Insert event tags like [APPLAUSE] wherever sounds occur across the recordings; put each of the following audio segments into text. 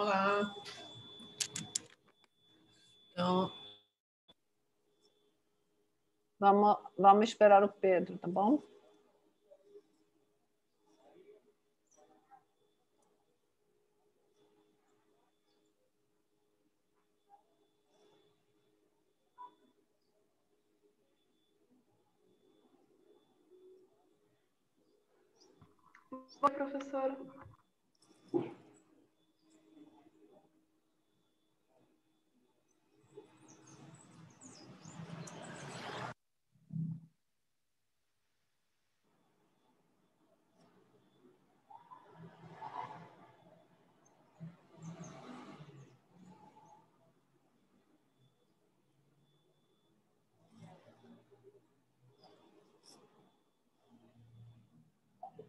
Olá. Então. Vamos, vamos esperar o Pedro, tá bom?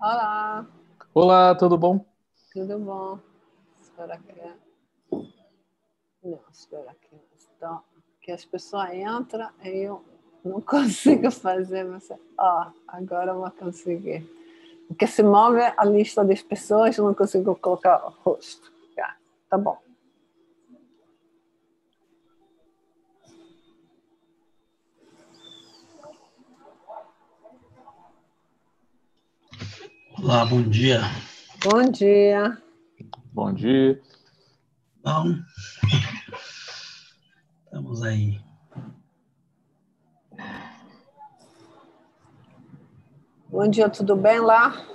Olá. Olá, tudo bom? Tudo bom. Espera que. Não, espera que então, que as pessoas entram e eu não [LAUGHS] consigo fazer, mas ó, agora eu vou conseguir. Porque se move a lista das pessoas, eu não consigo colocar o rosto. Tá, tá bom. Olá, bom dia. Bom dia. Bom dia. Então, estamos aí. Bom dia, tudo bem lá?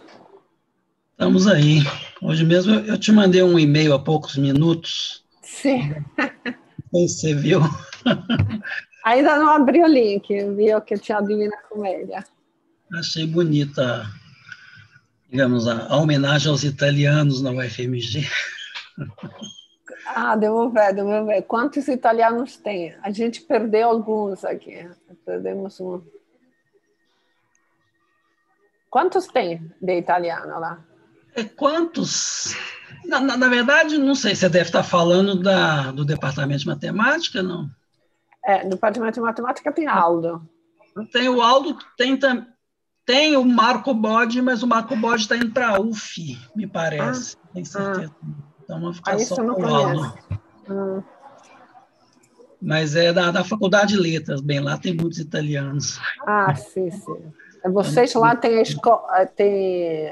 Estamos aí. Hoje mesmo eu te mandei um e-mail há poucos minutos. Sim. Não sei se você viu. Ainda não abri o link, viu que eu tinha a Divina Comédia. Achei bonita digamos, a, a homenagem aos italianos na UFMG. Ah, devo ver, devo ver. Quantos italianos tem? A gente perdeu alguns aqui. Perdemos um. Quantos tem de italiano lá? É, quantos? Na, na, na, verdade, não sei, você deve estar falando da, do departamento de matemática, não? É, no departamento de matemática tem Aldo. Tem o Aldo, tem também tem o Marco Bode, mas o Marco Bode está indo para a UF, me parece. Ah, Tenho certeza. Então ah, então vou ficar só o ah. Mas é da, da Faculdade de Letras, bem, lá tem muitos italianos. Ah, sim, sim. Então, Vocês lá têm, tem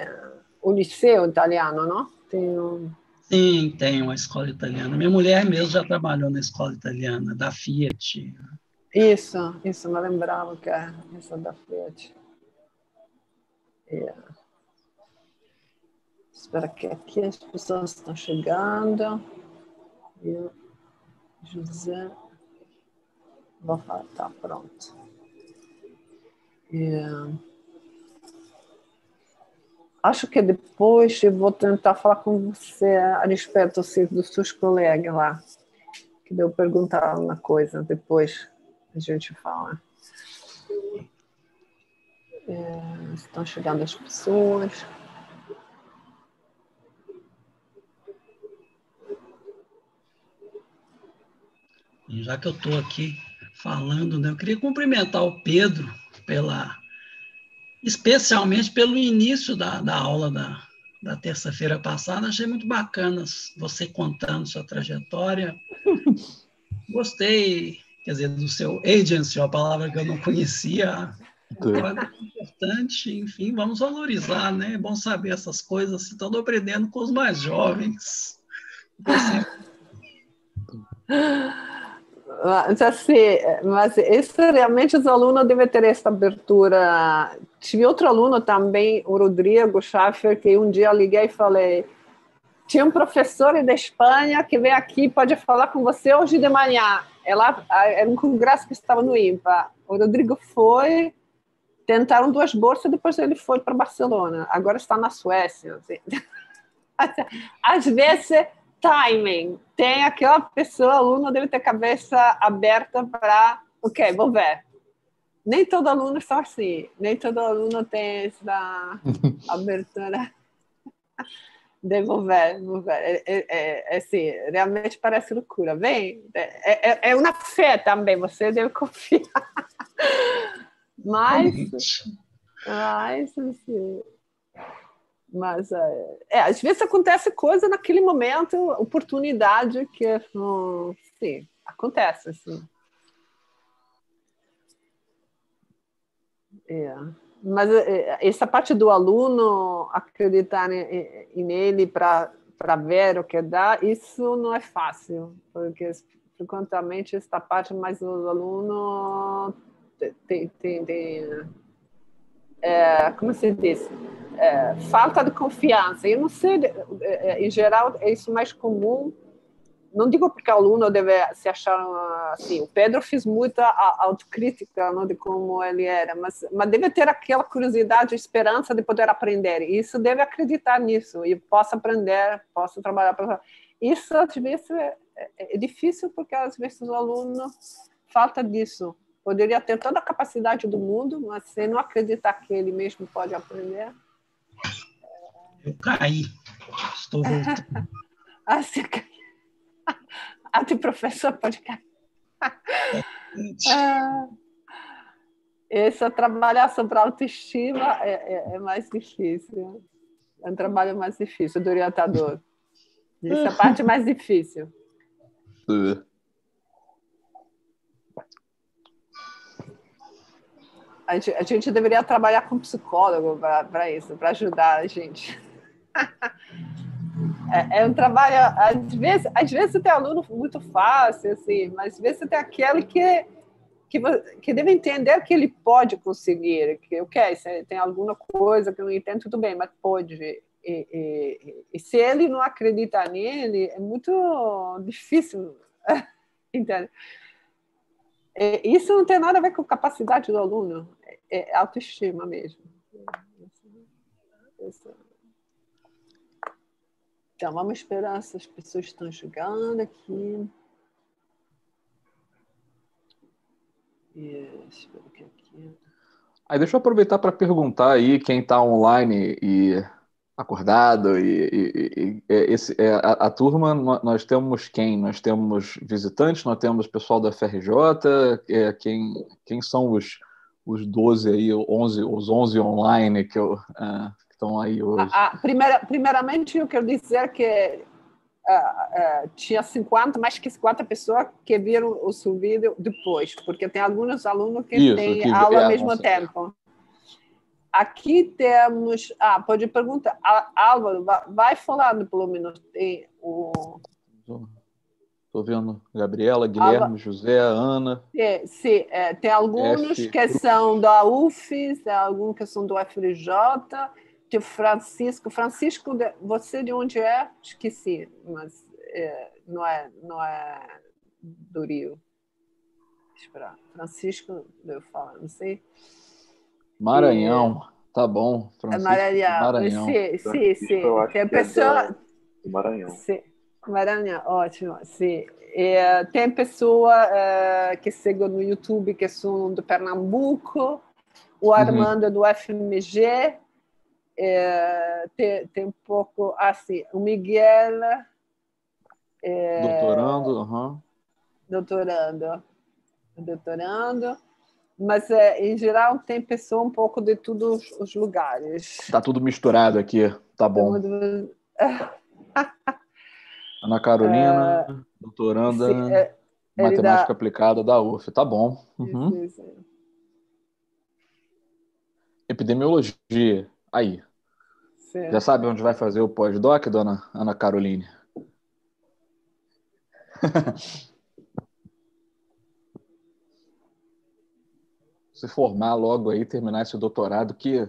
o liceu italiano, não? Tem um... Sim, tem uma escola italiana. Minha mulher mesmo já trabalhou na escola italiana, da Fiat. Isso, isso, não lembrava que era essa da Fiat. É. Espera que aqui as pessoas estão chegando. Eu, José. Vou falar, tá pronto. É. Acho que depois eu vou tentar falar com você a respeito assim, dos seus colegas lá, que deu perguntar uma coisa, depois a gente fala é, estão chegando as pessoas. já que eu estou aqui falando, né, eu queria cumprimentar o Pedro pela, especialmente pelo início da, da aula da, da terça-feira passada. Achei muito bacana você contando sua trajetória. [LAUGHS] Gostei, quer dizer, do seu agency, uma palavra que eu não conhecia é importante, enfim, vamos valorizar, né? É bom saber essas coisas, assim, estão aprendendo com os mais jovens. Mas, assim, mas esse realmente os alunos devem ter essa abertura. Tive outro aluno também, o Rodrigo Schaffer, que um dia eu liguei e falei: tinha um professor da Espanha que veio aqui, pode falar com você hoje de manhã. Ela, era um congresso que estava no IMPA. O Rodrigo foi, Tentaram duas bolsas, depois ele foi para Barcelona. Agora está na Suécia. Assim. [LAUGHS] Às vezes, timing. Tem aquela pessoa, aluno deve ter cabeça aberta para, ok, vou ver. Nem todo aluno está assim, nem todo aluno tem essa [LAUGHS] abertura. [LAUGHS] Devolver, devolver. É, é, é, é, assim, realmente parece loucura. Vem, é, é, é uma fé também, você deve confiar. Mas, mas, assim, mas é, é, às vezes acontece coisa naquele momento, oportunidade que, hum, sim, acontece, assim. É. Mas é, essa parte do aluno acreditar nele para ver o que dá, isso não é fácil, porque frequentemente esta parte mais do aluno tem, tem, tem é, como se diz, é, falta de confiança. Eu não sei, é, é, em geral, é isso mais comum. Não digo porque o aluno deve se achar assim. O Pedro fez muita autocrítica não, de como ele era, mas, mas deve ter aquela curiosidade, esperança de poder aprender. E isso deve acreditar nisso. E possa aprender, possa trabalhar. Isso, às vezes, é, é, é difícil porque, às vezes, o aluno falta disso poderia ter toda a capacidade do mundo, mas se não acreditar que ele mesmo pode aprender. Eu caí. Estou [LAUGHS] voltando. ah, você caiu. Ah, de professor pode cair. Ah, esse é trabalhar sobre autoestima é, é, é, mais difícil. É um trabalho mais difícil do orientador. Essa é a parte mais difícil. É. A gente, a gente deveria trabalhar com psicólogo para isso, para ajudar a gente. [LAUGHS] É, é, um trabalho, às vezes, às vezes você tem aluno muito fácil, assim, mas às vezes você tem aquele que, que, que deve entender que ele pode conseguir, que ok, se tem alguma coisa que não entende, tudo bem, mas pode. E, e, e se ele não acredita nele, é muito difícil, [LAUGHS] entende? É, isso não tem nada a ver com capacidade do aluno, é, é autoestima mesmo. Então, vamos esperar se as pessoas estão chegando aqui. É aqui. Aí deixa eu aproveitar para perguntar aí quem está online e acordado e, e, e é esse, é, a, a, turma nós temos quem nós temos visitantes nós temos pessoal da FRJ é, quem quem são os os 12 aí 11 os 11 online que eu ah, que estão aí hoje a, a, primeira, primeiramente eu quero dizer que uh, uh, tinha 50 mais que 50 pessoas que viram o seu vídeo depois porque tem alguns alunos que Isso, têm aula é, ao mesmo tempo Aqui temos. Ah, pode perguntar. Álvaro, vai falando pelo menos. Tem o. Estou vendo Gabriela, Guilherme, José, Ana. Sim, é, sim. É, tem alguns F... que são da UFES, alguns que são do FRJ, O Francisco. Francisco, você de onde é? Esqueci, mas é, não, é, não é do Rio. Esperar. Francisco, eu falo, não sei. Maranhão, e... É. tá bom. Francisco, Maranhão. Maranhão. Sim, sim, sim. Tem é pessoa. É Maranhão. Sim. Maranhão, ótimo, sim. E, eh, tem pessoa uh, que segue no YouTube que é são do Pernambuco, o uhum. Armando uhum. do FMG, é, eh, tem, tem um pouco assim, o Miguel. É, doutorando, uhum. doutorando, doutorando, mas é, em geral tem pessoa um pouco de todos os lugares. Está tudo misturado aqui, tá, tá bom. Tudo... [LAUGHS] Ana Carolina, é... doutoranda, Sim, é... matemática dá... aplicada da UF, tá bom. Uhum. Epidemiologia, aí. Certo. Já sabe onde vai fazer o pós-doc, dona Ana Caroline? [LAUGHS] se formar logo aí, terminar esse doutorado que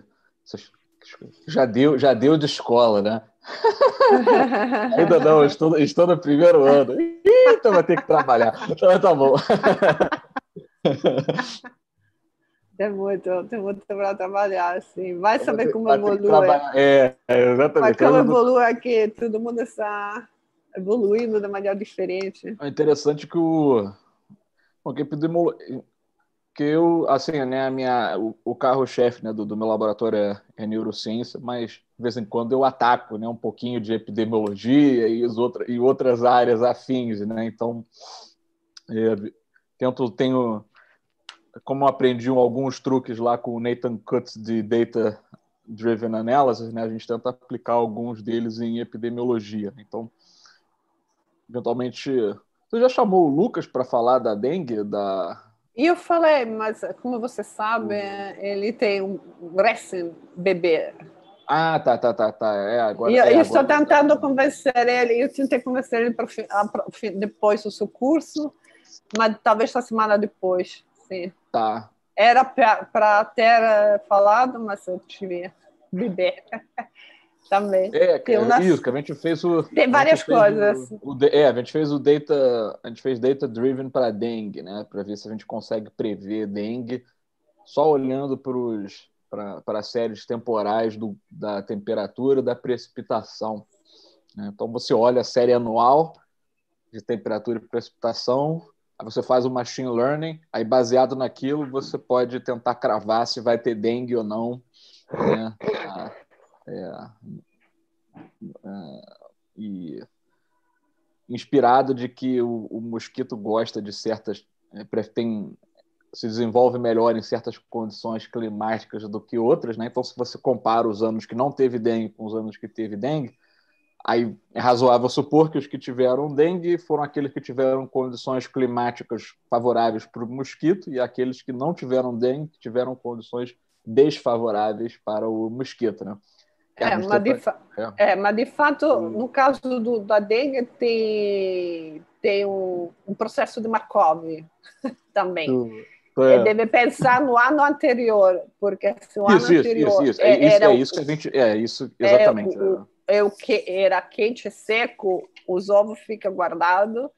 já deu, já deu de escola, né? [LAUGHS] Ainda não, estou, estou no primeiro ano. Então vai ter que trabalhar. Então tá bom. É muito, tem muito para trabalhar, assim. Vai saber como evolui. É, exatamente. Mas como é evolui aqui, todo mundo está evoluindo de maneira diferente. É interessante que o. Bom, que porque eu, assim, né, a minha, o, o carro-chefe né, do, do, meu laboratório é, é, neurociência, mas de vez em quando eu ataco né, um pouquinho de epidemiologia e, as outra, e outras áreas afins, né? Então, é, tento, tenho, como aprendi alguns truques lá com o Nathan Cutts de Data Driven Analysis, né, a gente tenta aplicar alguns deles em epidemiologia. Né, então, eventualmente... Você já chamou o Lucas para falar da dengue, da, e eu falei, mas como você sabe, uhum. ele tem um recém bebê. Ah, tá, tá, tá, tá. É, agora, e eu, é, eu agora, estou tentando tá. convencer ele. Eu tentei convencer ele para depois do seu curso, mas talvez uma semana depois. Sim. Tá. Era para ter eh, falado, mas eu tive bebê. [LAUGHS] também. É, tem é uma... isso, que a gente fez o. Tem várias coisas. O, o, é, a gente fez o data. A gente fez data driven para dengue, né? Para ver se a gente consegue prever dengue só olhando para séries temporais do, da temperatura da precipitação. Né? Então você olha a série anual de temperatura e precipitação, aí você faz o machine learning, aí baseado naquilo você pode tentar cravar se vai ter dengue ou não. Né? [LAUGHS] É, é, e inspirado de que o, o mosquito gosta de certas. É, tem, se desenvolve melhor em certas condições climáticas do que outras, né? Então, se você compara os anos que não teve dengue com os anos que teve dengue, aí é razoável supor que os que tiveram dengue foram aqueles que tiveram condições climáticas favoráveis para o mosquito e aqueles que não tiveram dengue tiveram condições desfavoráveis para o mosquito, né? É, mas de, tá fa... é. é, mas de fato, no caso do, da dengue, tem, tem um, um processo de Markov [LAUGHS] também. Uh, é. Deve pensar no ano anterior, porque se o ano isso, anterior. Isso, isso. É, isso, era, é isso que a gente. É, isso, é exatamente. O, é. é o que era quente e seco, os ovos ficam guardados,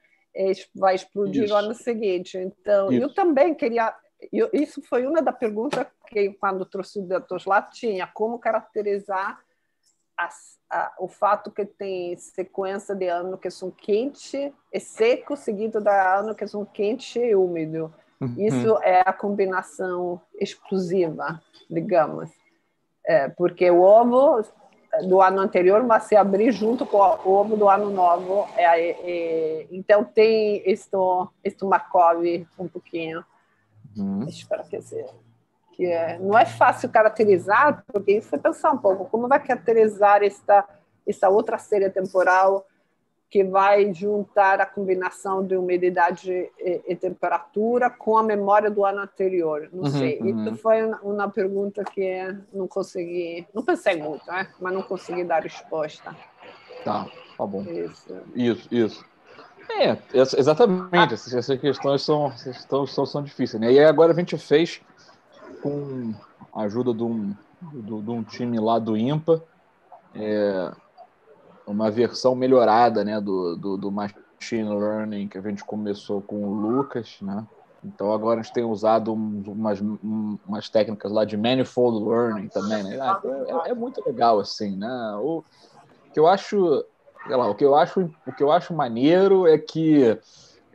vai explodir isso. no ano seguinte. Então, isso. eu também queria. Eu, isso foi uma da perguntas que, quando trouxe o Deus lá, tinha como caracterizar as, a, o fato que tem sequência de ano que são quente e seco, seguido da ano que são quente e úmido. Uhum. Isso é a combinação exclusiva digamos. É, porque o ovo do ano anterior vai se abrir junto com o ovo do ano novo. É, é, é então tem isto, isto Markov um pouquinho. Uhum. Espero que seja que é, não é fácil caracterizar, porque isso é pensar um pouco, como vai caracterizar esta, essa outra série temporal que vai juntar a combinação de umidade e, e temperatura com a memória do ano anterior. Não uhum, sei. Uhum. Isso foi uma pergunta que é, não consegui, não pensei muito, né? mas não consegui dar resposta. Tá, tá bom. Isso, isso. isso. É, exatamente. Essas questões são, são, são, difíceis. Né? E agora a gente fez com a ajuda de um, de, de um time lá do IMPA, é, uma versão melhorada né, do, do, do, Machine Learning que a gente começou com o Lucas, né? Então agora a gente tem usado umas, umas técnicas lá de manifold learning também, né? Ah, é, é, é muito legal assim, né? O que eu acho, sei lá, o que eu acho, o que eu acho maneiro é que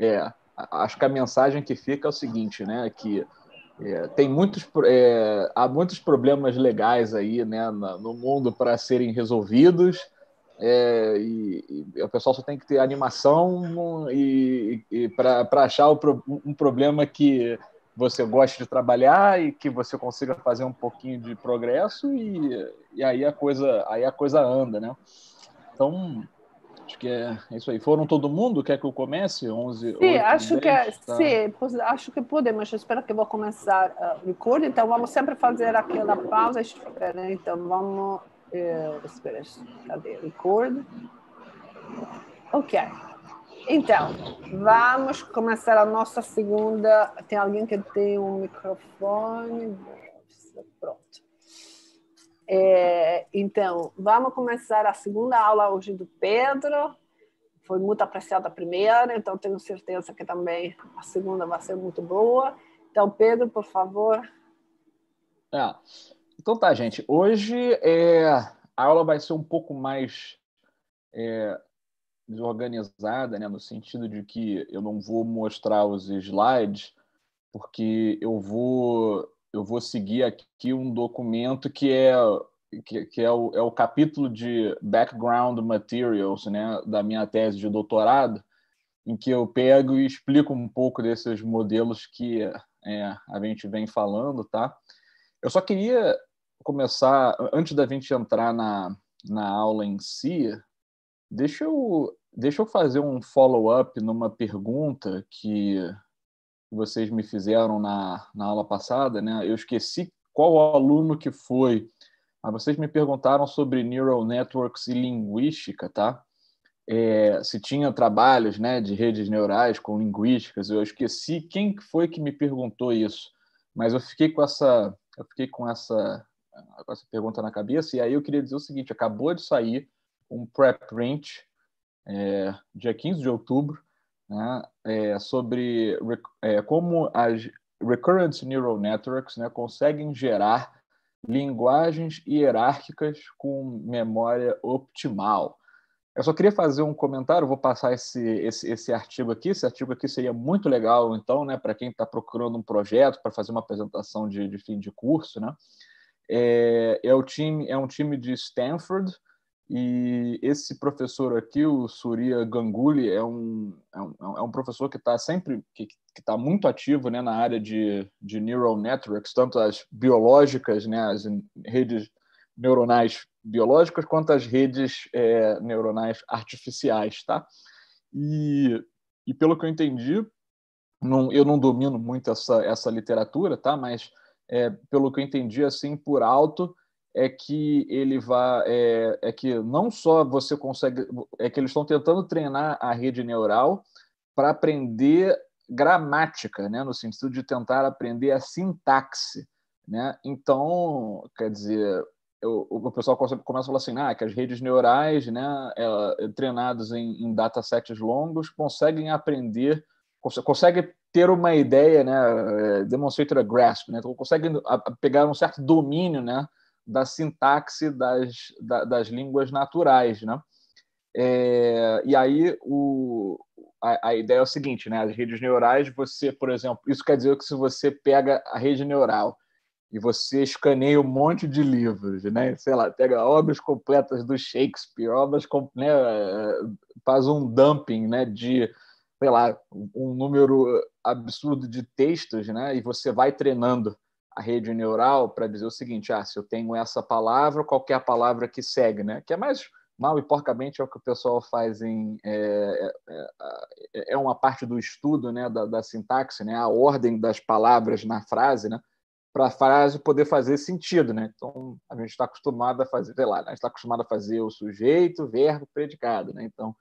é, acho que a mensagem que fica é o seguinte, né? Que é, tem muitos, é, há muitos problemas legais aí né, no mundo para serem resolvidos. É, e, e, o pessoal só tem que ter animação e, e para achar pro, um problema que você gosta de trabalhar e que você consiga fazer um pouquinho de progresso e, e aí a coisa aí a coisa anda né então Acho que é, é isso aí. Foram todo mundo? Quer que eu comece? 11, sim, 8, acho 10, que é, tá? sim, acho que podemos. Eu espero que vou começar ah, o uh, Então, vamos sempre fazer aquela pausa. Espera, né? então, vamos... Uh, espera, cadê? Record. Ok. Então, vamos começar a nossa segunda... Tem alguém que tem um microfone? Pronto. É, então, vamos começar a segunda aula hoje do Pedro. Foi muito apreciada a primeira, então tenho certeza que também a segunda vai ser muito boa. Então, Pedro, por favor. É. Então tá, gente. Hoje é, a aula vai ser um pouco mais é, desorganizada, né? no sentido de que eu não vou mostrar os slides, porque eu vou eu vou seguir aqui um documento que é que, que é, o, é o capítulo de background materials né, da minha tese de doutorado, em que eu pego e explico um pouco desses modelos que é, a gente vem falando, tá? Eu só queria começar, antes da gente entrar na, na aula em si, deixa eu, deixa eu fazer um follow-up numa pergunta que vocês me fizeram na, na aula passada, né? Eu esqueci qual aluno que foi. Mas vocês me perguntaram sobre neural networks e linguística, tá? É, se tinha trabalhos né, de redes neurais com linguísticas. Eu esqueci quem foi que me perguntou isso, mas eu fiquei com essa, eu fiquei com essa, com essa pergunta na cabeça. E aí eu queria dizer o seguinte: acabou de sair um preprint é, dia 15 de outubro né, é, sobre é, como as Recurrent Neural Networks né, conseguem gerar linguagens hierárquicas com memória optimal. Eu só queria fazer um comentário, vou passar esse, esse, esse artigo aqui. Esse artigo aqui seria muito legal, então, né, para quem está procurando um projeto, para fazer uma apresentação de, de, fim de curso. Né? É, é, o time, é um time de Stanford, e esse professor aqui, o Surya Ganguly, é um, é um, é um é professor que está sempre que está muito ativo né, na área de, de neural networks, tanto as biológicas, né, as redes neuronais biológicas, quanto as redes é, neuronais artificiais, tá? E, e pelo que eu entendi, não, eu não domino muito essa, essa literatura, tá? Mas é, pelo que eu entendi, assim, por alto, é que ele vá é, é, que não só você consegue é que eles estão tentando treinar a rede neural para aprender gramática, né, no sentido de tentar aprender a sintaxe, né? Então, quer dizer, eu, o pessoal começa a falar assim, ah, que as redes neurais, né, é, treinadas em, em datasets longos, conseguem aprender, conseguem ter uma ideia, né, eh, demonstrator grasp, né, então conseguem pegar um certo domínio, né, da sintaxe das, da, das línguas naturais. Né? É, e aí o, a, a, ideia é o seguinte, né? as redes neurais, você, por exemplo, isso quer dizer que se você pega a rede neural e você escaneia um monte de livros, né? sei lá, pega obras completas do Shakespeare, obras, né? faz um dumping né? de, sei lá, um número absurdo de textos, né? e você vai treinando a rede neural para dizer o seguinte: ah, se eu tenho essa palavra, qualquer é palavra que segue, né? Que é mais mal e porcamente é o que o pessoal faz em é, é, é, é uma parte do estudo, né, da, da, sintaxe, né, a ordem das palavras na frase, né, para a frase poder fazer sentido, né. Então a gente está acostumado a fazer, sei lá, né, a gente está acostumado a fazer o sujeito, verbo, predicado, né. Então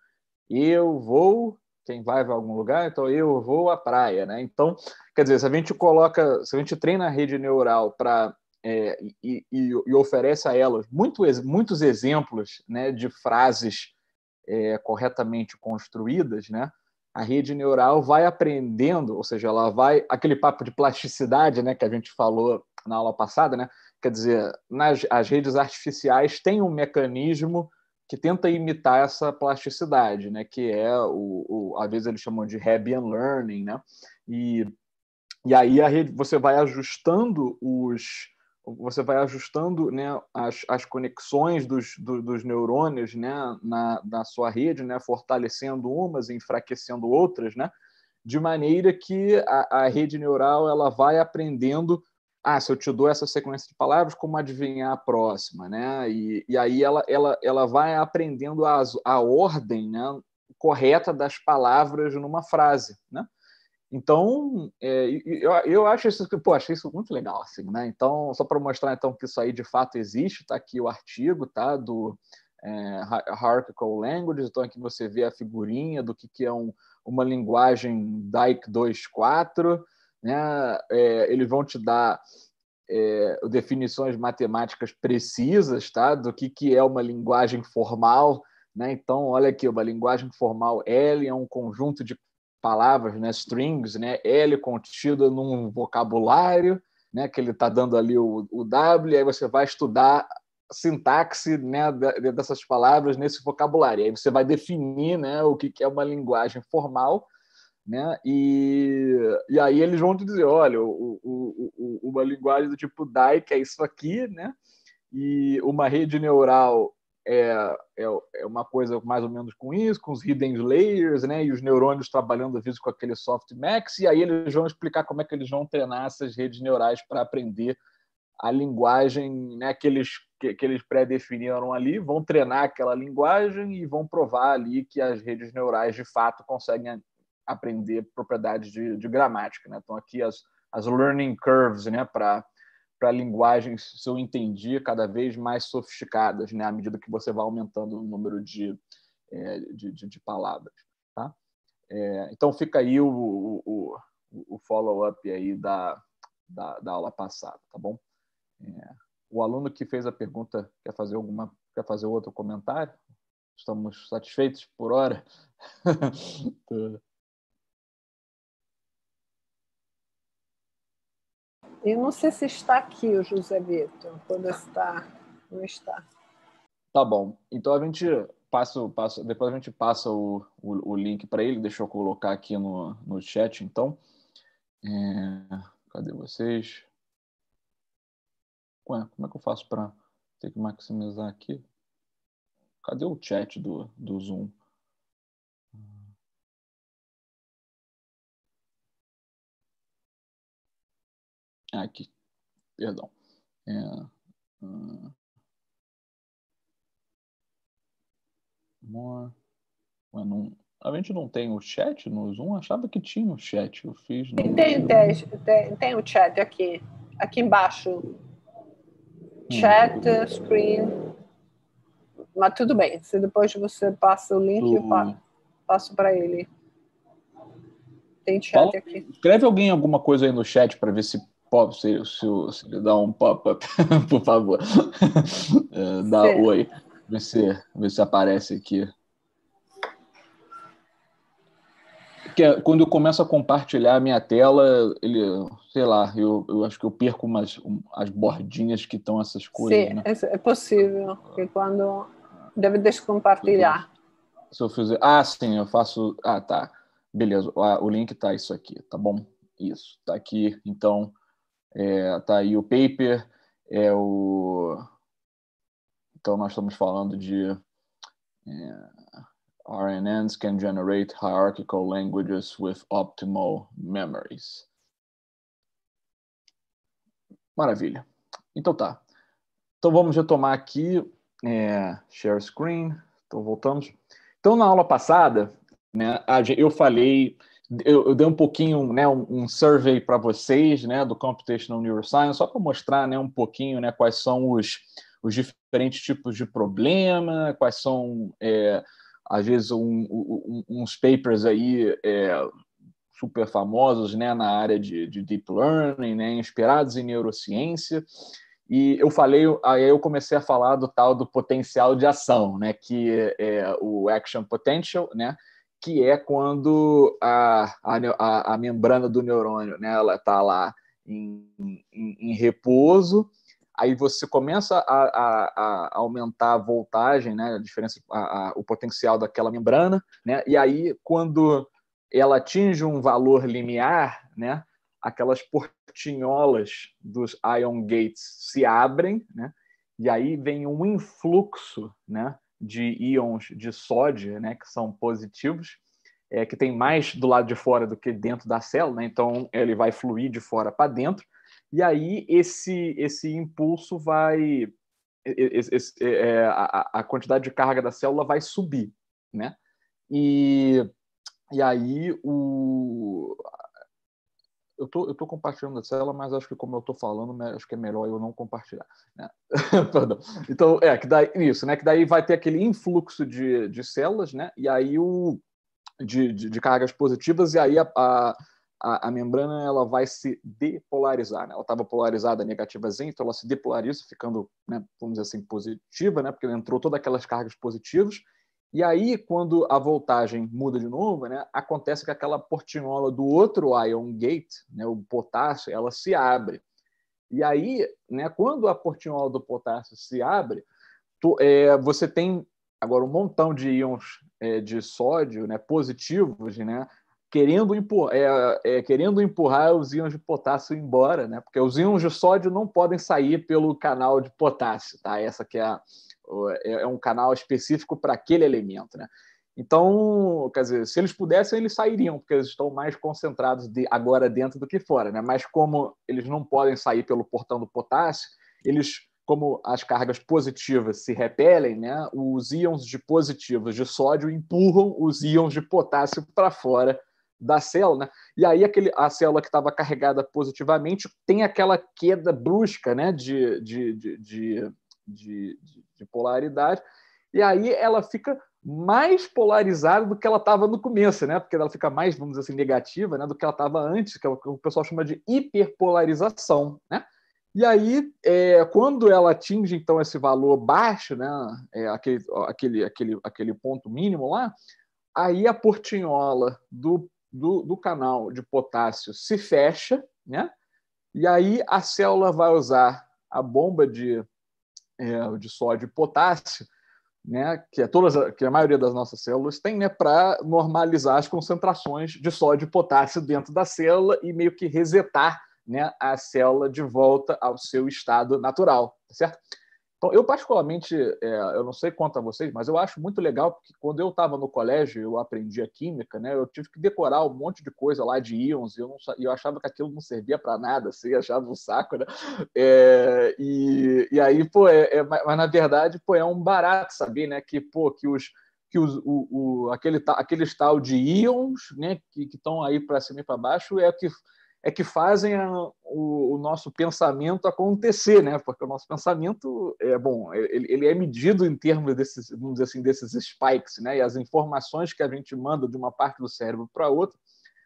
eu vou quem vai a algum lugar, então eu vou à praia, né? Então, quer dizer, se a gente coloca, se a gente treina a rede neural para é, e, e, e, oferece a elas muito, muitos exemplos né, de frases é, corretamente construídas, né? A rede neural vai aprendendo, ou seja, ela vai aquele papo de plasticidade, né, que a gente falou na aula passada, né? Quer dizer, nas, as redes artificiais têm um mecanismo que tenta imitar essa plasticidade, né? Que é o, o às vezes eles chamam de Hebbian learning, né? E, e aí a rede, você vai ajustando os você vai ajustando né, as, as conexões dos, do, dos neurônios né, na, na sua rede, né, fortalecendo umas e enfraquecendo outras, né, de maneira que a, a rede neural ela vai aprendendo ah, se eu te dou essa sequência de palavras, como adivinhar a próxima, né? E, e aí ela, ela, ela vai aprendendo a, a ordem né, correta das palavras numa frase, né? Então, é, eu, eu acho isso, pô, achei isso muito legal, assim, né? Então, só para mostrar então que isso aí de fato existe, está aqui o artigo, tá? Do é, Hierarchical Languages, então aqui você vê a figurinha do que, que é um, uma linguagem Dyke 2.4, né? É, eles vão te dar é, definições matemáticas precisas tá? do que, que é uma linguagem formal. Né? Então, olha aqui, uma linguagem formal L é um conjunto de palavras, né? strings, né? L contida num vocabulário, né? que ele está dando ali o, o W, aí você vai estudar sintaxe né, dessas palavras nesse vocabulário. Aí você vai definir né, o que é uma linguagem formal né? E, e aí eles vão te dizer, olha, o, o, o, uma linguagem do tipo DAI, que é isso aqui, né? e uma rede neural é, é, é, uma coisa mais ou menos com isso, com os hidden layers, né? E os neurônios trabalhando às vezes com aquele softmax, e aí eles vão explicar como é que eles vão treinar essas redes neurais para aprender a linguagem né, que eles, que, que eles pré-definiram ali, vão treinar aquela linguagem e vão provar ali que as redes neurais de fato conseguem aprender propriedades de, de gramática. Né? Então, aqui as, as learning curves né? para linguagens, se eu entendi, cada vez mais sofisticadas, né? à medida que você vai aumentando o número de, é, de, de, de palavras. Tá? É, então, fica aí o, o, o follow-up aí da, da, da, aula passada, tá bom? É, o aluno que fez a pergunta quer fazer alguma quer fazer outro comentário? Estamos satisfeitos por hora? [LAUGHS] Eu não sei se está aqui o José Vitor, quando está, não está. Tá bom. Então a gente passa, passa depois a gente passa o, o, o link para ele, deixa eu colocar aqui no, no chat, então. É, cadê vocês? Ué, como é que eu faço para ter que maximizar aqui? Cadê o chat do, do Zoom? Ah, aqui, perdão. É, uh, more. Ué, não, a gente não tem o chat no Zoom? Achava que tinha o chat. Eu fiz. No... Tem, tem, tem, tem o chat aqui. Aqui embaixo. Hum. Chat, hum. screen. Mas tudo bem. Se depois você passa o link, eu passo para ele. Tem chat Fala, aqui. Escreve alguém alguma coisa aí no chat para ver se pop, se, se, se dá um pop-up, [LAUGHS] por favor. [LAUGHS] Eh, dá Sim. oi. Vê se, vê se aparece aqui. Que é, quando eu começo a compartilhar a minha tela, ele, sei lá, eu, eu acho que eu perco umas, um, as bordinhas que estão essas coisas. Sim, né? É, é possível. Que quando deve descompartilhar. Se eu fizer. Ah, sim, eu faço. Ah, tá. Beleza. Ah, o link tá isso aqui, tá bom? Isso, tá aqui. Então, é, tá aí o paper, é o. Então, nós estamos falando de. É, RNNs can generate hierarchical languages with optimal memories. Maravilha. Então tá. Então vamos retomar aqui. É, share screen. Então voltamos. Então na aula passada, né, eu falei eu, eu, dei um pouquinho, né, um, um survey para vocês, né, do Computational Neuroscience, só para mostrar, né, um pouquinho, né, quais são os, os diferentes tipos de problema, quais são, é, às vezes, um, um, uns papers aí é, super famosos, né, na área de, de deep learning, né, inspirados em neurociência. E eu falei, aí eu comecei a falar do tal do potencial de ação, né, que é, é o action potential, né, que é quando a, a, a membrana do neurônio né, ela está lá em, em, em, repouso, aí você começa a, a aumentar a voltagem, né, a diferença, o potencial daquela membrana, né, e aí quando ela atinge um valor limiar, né, aquelas portinholas dos ion gates se abrem, né, e aí vem um influxo, né, de íons de sódio, né, que são positivos, é, que tem mais do lado de fora do que dentro da célula, né? então ele vai fluir de fora para dentro, e aí esse, esse impulso vai. Esse, esse, é, é a, a, quantidade de carga da célula vai subir, né? E, e aí o, eu tô, eu tô compartilhando a tela, mas acho que como eu tô falando, acho que é melhor eu não compartilhar. Né? [LAUGHS] Perdão. Então, é, que daí, isso, né? Que daí vai ter aquele influxo de, de células, né? E aí o... De, de, de cargas positivas, e aí a, a a, membrana ela vai se depolarizar. Né? Ela estava polarizada negativazinha, então ela se depolariza, ficando, né, vamos dizer assim, positiva, né? porque entrou todas aquelas cargas positivas, e aí, quando a voltagem muda de novo, né, acontece que aquela portinhola do outro ion gate, né, o potássio, ela se abre. E aí, né, quando a portinhola do potássio se abre, tu, é, você tem agora um montão de íons é, de sódio né, positivos, né, querendo, empurrar, é, é, querendo empurrar os íons de potássio embora, né, porque os íons de sódio não podem sair pelo canal de potássio, tá? Essa que é a, é, é um canal específico para aquele elemento, né? Então, quer dizer, se eles pudessem, eles sairiam, porque eles estão mais concentrados de, agora dentro do que fora, né? Mas como eles não podem sair pelo portão do potássio, eles, como as cargas positivas se repelem, né? Os íons de positivos de sódio empurram os íons de potássio para fora da célula, né? E aí aquele, a célula que estava carregada positivamente tem aquela queda brusca, né? de, de, de, de de, de, de polaridade, e aí ela fica mais polarizada do que ela estava no começo, né? Porque ela fica mais, vamos dizer assim, negativa, né? Do que ela estava antes, que é o que o pessoal chama de hiperpolarização, né? E aí, é, quando ela atinge então esse valor baixo, né? É, aquele, aquele, aquele, aquele ponto mínimo lá, aí a portinhola do, do, do canal de potássio se fecha, né? E aí a célula vai usar a bomba de é, de sódio e potássio, né, que, é todas, que a maioria das nossas células tem, né, para normalizar as concentrações de sódio e potássio dentro da célula e meio que resetar né, a célula de volta ao seu estado natural, tá certo? Então, eu particularmente, é, eu não sei quanto a vocês, mas eu acho muito legal porque quando eu estava no colégio, eu aprendia química, né? Eu tive que decorar um monte de coisa lá de íons e eu, não, eu achava que aquilo não servia para nada, assim, achava um saco, né? É, e, e aí, pô, é, é mas na verdade, pô, é um barato saber, né? Que, pô, que os que os, o, o, aquele, aquele tal de íons, né, que estão aí para cima e para baixo, é o que é que fazem a, o, o, nosso pensamento acontecer, né? Porque o nosso pensamento é bom, é, ele, ele, é medido em termos desses, vamos dizer assim, desses spikes, né? E as informações que a gente manda de uma parte do cérebro para outra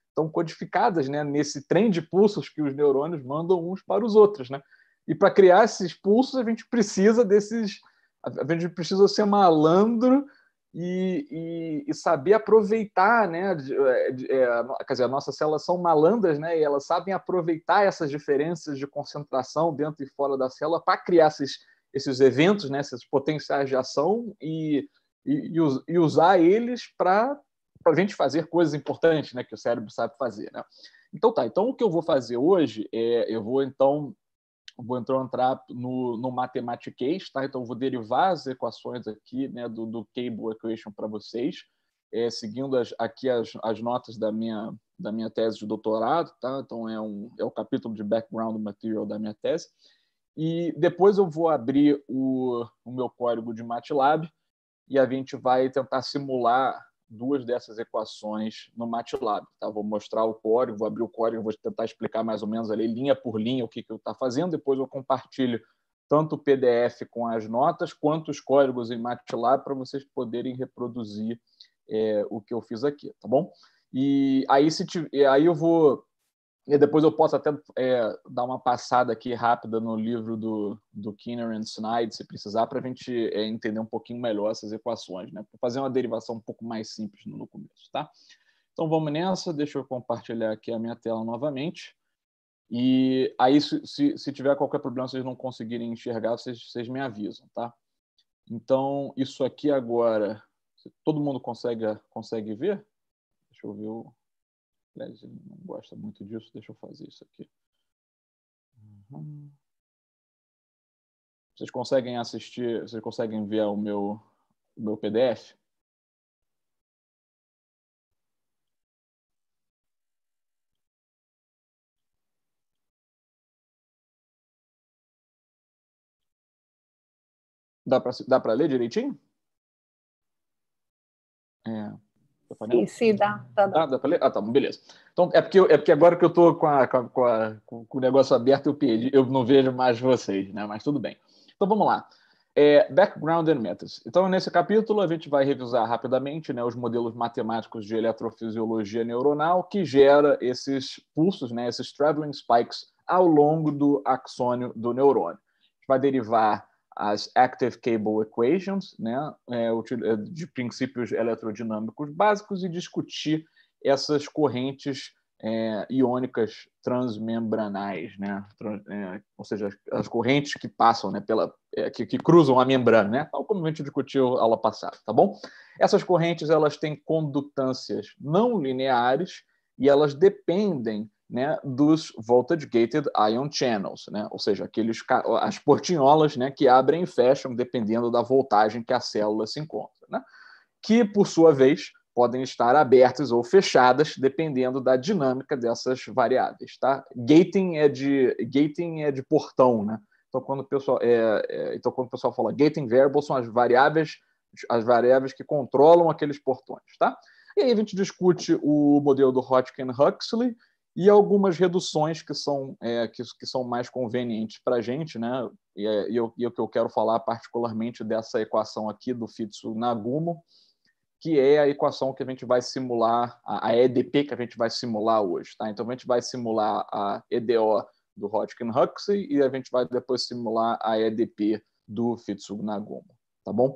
estão codificadas, né? Nesse trem de pulsos que os neurônios mandam uns para os outros, né? E para criar esses pulsos a gente precisa desses, a gente precisa ser malandro e, e, e saber aproveitar, né? É, é quer dizer, as nossas células são malandras, né? E elas sabem aproveitar essas diferenças de concentração dentro e fora da célula para criar esses, esses eventos, né? Esses potenciais de ação e, e, e usar eles para para a gente fazer coisas importantes, né, que o cérebro sabe fazer, né? Então tá, então o que eu vou fazer hoje é eu vou então vou entrar no, no Mathematicase, tá? Então, eu vou derivar as equações aqui né, do, do Cable Equation para vocês, é, seguindo as, aqui as, as notas da minha, da minha tese de doutorado, tá? Então, é, um, é o capítulo de Background Material da minha tese. E depois eu vou abrir o, o meu código de MATLAB e a gente vai tentar simular duas dessas equações no MATLAB. Tá? Vou mostrar o código, vou abrir o código, vou tentar explicar mais ou menos ali, linha por linha, o que, que eu estou tá fazendo. Depois eu compartilho tanto o PDF com as notas, quanto os códigos em MATLAB, para vocês poderem reproduzir é, o que eu fiz aqui, tá bom? E aí, se tiver, aí eu vou e depois eu posso até é, dar uma passada aqui rápida no livro do, do Kinner and Snide, se precisar, para a gente é, entender um pouquinho melhor essas equações, né? Para fazer uma derivação um pouco mais simples no, começo, tá? Então vamos nessa, deixa eu compartilhar aqui a minha tela novamente. E aí, se, se tiver qualquer problema, vocês não conseguirem enxergar, vocês, vocês me avisam, tá? Então, isso aqui agora, todo mundo consegue, consegue ver? Deixa eu ver o ele não gosta muito disso, deixa eu fazer isso aqui. Uhum. Vocês conseguem assistir, vocês conseguem ver o meu, o meu PDF? Dá para dá ler direitinho? É. Sim, sim, dá. Tá, dá. Ah, dá pra ler? Ah, tá, beleza. Então, é porque, eu, é porque agora que eu estou com, com, com, com, o negócio aberto, eu, perdi, eu não vejo mais vocês, né? Mas tudo bem. Então, vamos lá. É, background and methods. Então, nesse capítulo, a gente vai revisar rapidamente né, os modelos matemáticos de eletrofisiologia neuronal que gera esses pulsos, né, esses traveling spikes, ao longo do axônio do neurônio. A gente vai derivar as active cable equations, né, é, é, de princípios eletrodinâmicos básicos, e discutir essas correntes é, iônicas transmembranais, né, é, ou seja, as correntes que passam, né, pela, é, que, que, cruzam a membrana, né, tal como a gente discutiu aula passada, tá bom? Essas correntes elas têm condutâncias não lineares e elas dependem né, dos voltage gated ion channels, né, ou seja, aqueles as portinholas, né, que abrem e fecham dependendo da voltagem que a célula se encontra, né, que por sua vez podem estar abertas ou fechadas dependendo da dinâmica dessas variáveis, tá? Gating é de gating é de portão, né? Então quando o pessoal é, é, então quando o pessoal fala gating variables são as variáveis as variáveis que controlam aqueles portões, tá? E aí a gente discute o modelo do Hodgkin-Huxley e algumas reduções que são, é, que, que, são mais convenientes para a gente, né? E, é, e, eu, e o que eu quero falar particularmente dessa equação aqui do Fitsu Nagumo, que é a equação que a gente vai simular, a, a EDP que a gente vai simular hoje. Tá? Então, a gente vai simular a EDO do Hodgkin-Huxley e a gente vai depois simular a EDP do Fitsu Nagumo, tá bom?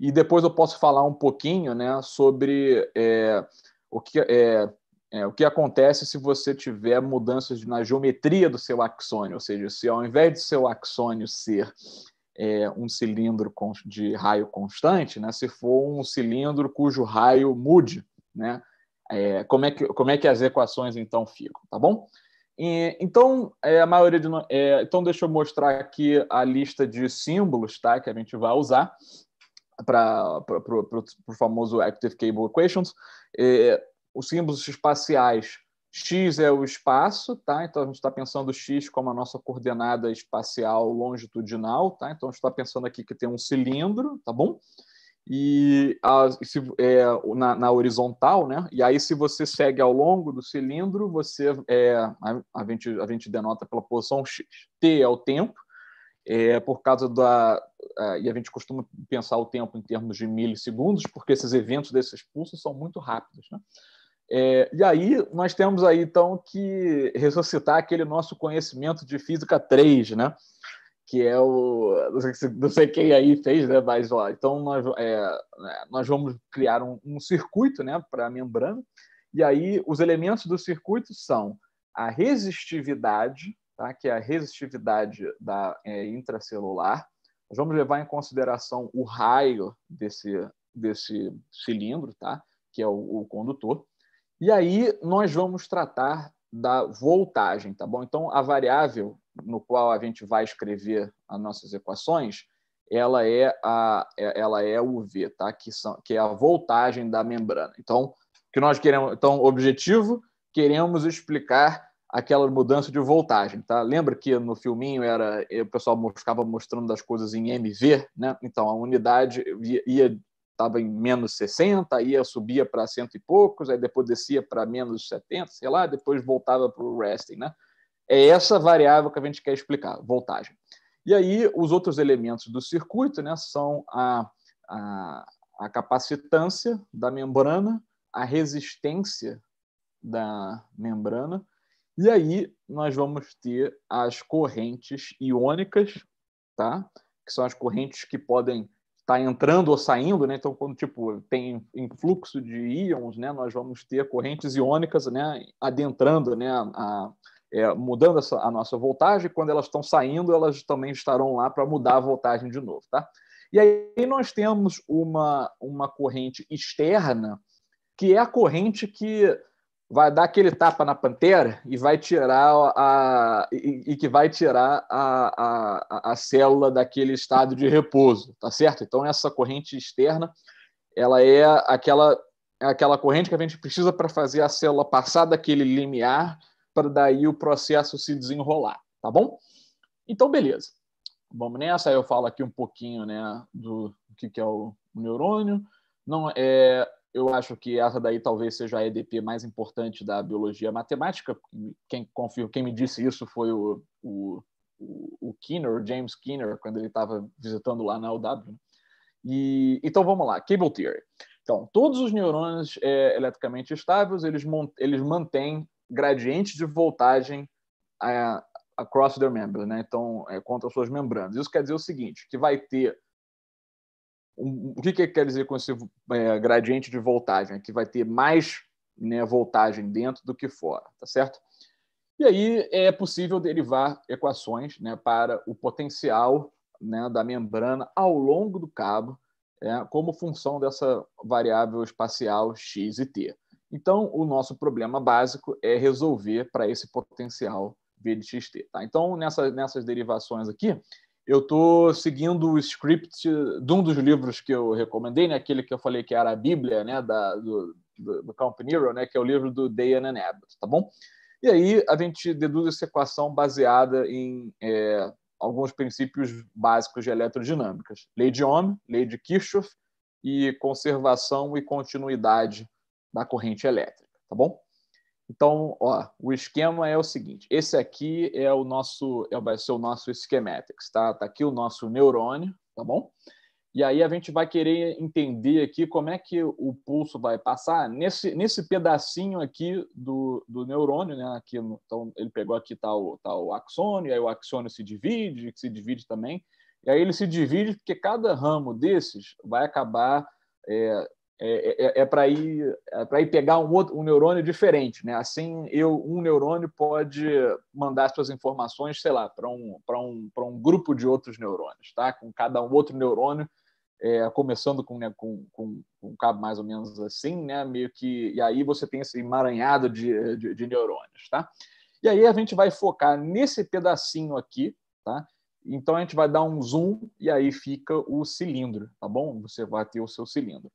E depois eu posso falar um pouquinho né, sobre é, o que é, é, o que acontece se você tiver mudanças na geometria do seu axônio, ou seja, se ao invés do seu axônio ser é, um cilindro de raio constante, né, se for um cilindro cujo raio mude, né, é, como, é que, como é que as equações então ficam, tá bom? E, então, é, a maioria de. É, então, deixa eu mostrar aqui a lista de símbolos tá, que a gente vai usar para o famoso Active Cable Equations. É, os símbolos espaciais. X é o espaço, tá? Então a gente está pensando X como a nossa coordenada espacial longitudinal, tá? Então a gente está pensando aqui que tem um cilindro, tá bom? E a, se, é, na, na, horizontal, né? E aí, se você segue ao longo do cilindro, você é, a, a, gente, a gente denota pela posição X. T é o tempo, é, por causa da. E a gente costuma pensar o tempo em termos de milissegundos, porque esses eventos desses pulsos são muito rápidos. Né? É, e aí nós temos aí então que ressuscitar aquele nosso conhecimento de física 3, né? Que é o não sei, não sei quem aí fez, né? Mas ó, então nós é, né, nós vamos criar um, um circuito, né? Para a membrana. E aí os elementos do circuito são a resistividade, tá? Que é a resistividade da é, intracelular. Nós vamos levar em consideração o raio desse desse cilindro, tá? Que é o, o condutor e aí nós vamos tratar da voltagem, tá bom? Então, a variável no qual a gente vai escrever as nossas equações, ela é a é, ela é o V, tá? Que são que é a voltagem da membrana. Então, que nós queremos, então, objetivo, queremos explicar aquela mudança de voltagem, tá? Lembra que no filminho era o pessoal ficava mostrando as coisas em MV, né? Então, a unidade ia estava em menos 60, aí subia para cento e poucos, aí depois descia para menos 70, sei lá, depois voltava para o resting, né? É essa variável que a gente quer explicar, voltagem. E aí os outros elementos do circuito, né, são a, a, a capacitância da membrana, a resistência da membrana, e aí nós vamos ter as correntes iônicas, tá? Que são as correntes que podem está entrando ou saindo, né? Então, quando tipo tem influxo de íons, né? Nós vamos ter correntes iônicas, né? Adentrando, né? A, é, mudando essa, a nossa voltagem. Quando elas estão saindo, elas também estarão lá para mudar a voltagem de novo, tá? E aí nós temos uma uma corrente externa que é a corrente que vai dar aquele tapa na pantera e vai tirar a e, e que vai tirar a, a, a, célula daquele estado de repouso, tá certo? Então essa corrente externa, ela é aquela é aquela corrente que a gente precisa para fazer a célula passar daquele limiar para daí o processo se desenrolar, tá bom? Então beleza. Vamos nessa, eu falo aqui um pouquinho, né, do, do que, que é o neurônio. Não é eu acho que essa daí talvez seja a EDP mais importante da biologia matemática. Quem, confio, quem me disse isso foi o, o, o James Keener, quando ele estava visitando lá na UW. Né? E, então vamos lá, cable theory. Então, todos os neurônios é, eletricamente estáveis, eles, eles mantêm gradientes de voltagem a, é, across their membrane, né? então, é, contra suas membranas. Isso quer dizer o seguinte, que vai ter o que, que quer dizer com esse é, gradiente de voltagem? Que vai ter mais né, voltagem dentro do que fora, tá certo? E aí é possível derivar equações né, para o potencial né, da membrana ao longo do cabo, é, como função dessa variável espacial x e t. Então, o nosso problema básico é resolver para esse potencial v de xt. Tá? Então, nessa, nessas derivações aqui, eu estou seguindo o script de um dos livros que eu recomendei, né? aquele que eu falei que era a Bíblia, né? da, do, do, do né? que é o livro do Dayan and Abbott, tá bom? E aí a gente deduz essa equação baseada em é, alguns princípios básicos de eletrodinâmicas. Lei de Ohm, lei de Kirchhoff e conservação e continuidade da corrente elétrica, tá bom? Então, ó, o esquema é o seguinte: esse aqui é o nosso, é, vai ser o nosso schematics, tá? Tá aqui o nosso neurônio, tá bom? E aí a gente vai querer entender aqui como é que o pulso vai passar nesse, nesse pedacinho aqui do, do neurônio, né? Aqui, então ele pegou aqui tá o, tá o axônio, aí o axônio se divide, se divide também, e aí ele se divide porque cada ramo desses vai acabar é, é, é, é, é para ir é para ir pegar um outro um neurônio diferente, né? Assim, eu um neurônio pode mandar suas informações, sei lá, para um para um para um grupo de outros neurônios, tá? Com cada um outro neurônio é, começando com, né, com, com, com, um cabo mais ou menos assim, né, meio que e aí você tem esse emaranhado de, de, de neurônios, tá? E aí a gente vai focar nesse pedacinho aqui, tá? Então a gente vai dar um zoom e aí fica o cilindro, tá bom? Você vai ter o seu cilindro.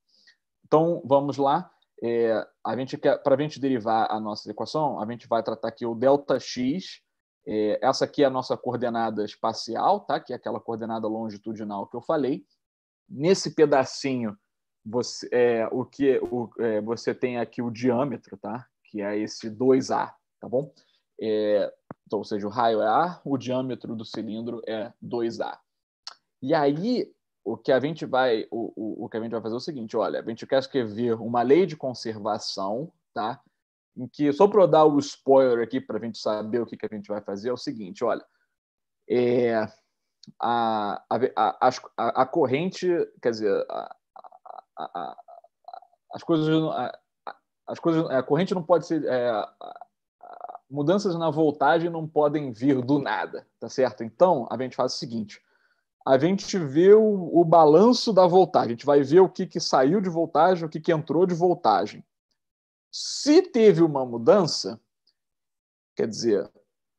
Então, vamos lá. É, a gente para a gente derivar a nossa equação, a gente vai tratar aqui o delta x. É, essa aqui é a nossa coordenada espacial, tá? Que é aquela coordenada longitudinal que eu falei. Nesse pedacinho, você, é, o que o, é, você tem aqui o diâmetro, tá? Que é esse 2a, tá bom? É, então, ou seja, o raio é a, o diâmetro do cilindro é 2a. E aí o que a gente vai o, o, o que a gente vai fazer é o seguinte, olha, a gente quer escrever uma lei de conservação, tá? Em que só para dar o um spoiler aqui para a gente saber o que, que a gente vai fazer é o seguinte, olha, é, a, a, a, a, corrente, quer dizer, a, a, as coisas as coisas a corrente não pode ser é, mudanças na voltagem não podem vir do nada, tá certo? Então a gente faz o seguinte a gente vê o, o balanço da voltagem. A gente vai ver o que, que saiu de voltagem, o que, que entrou de voltagem. Se teve uma mudança, quer dizer,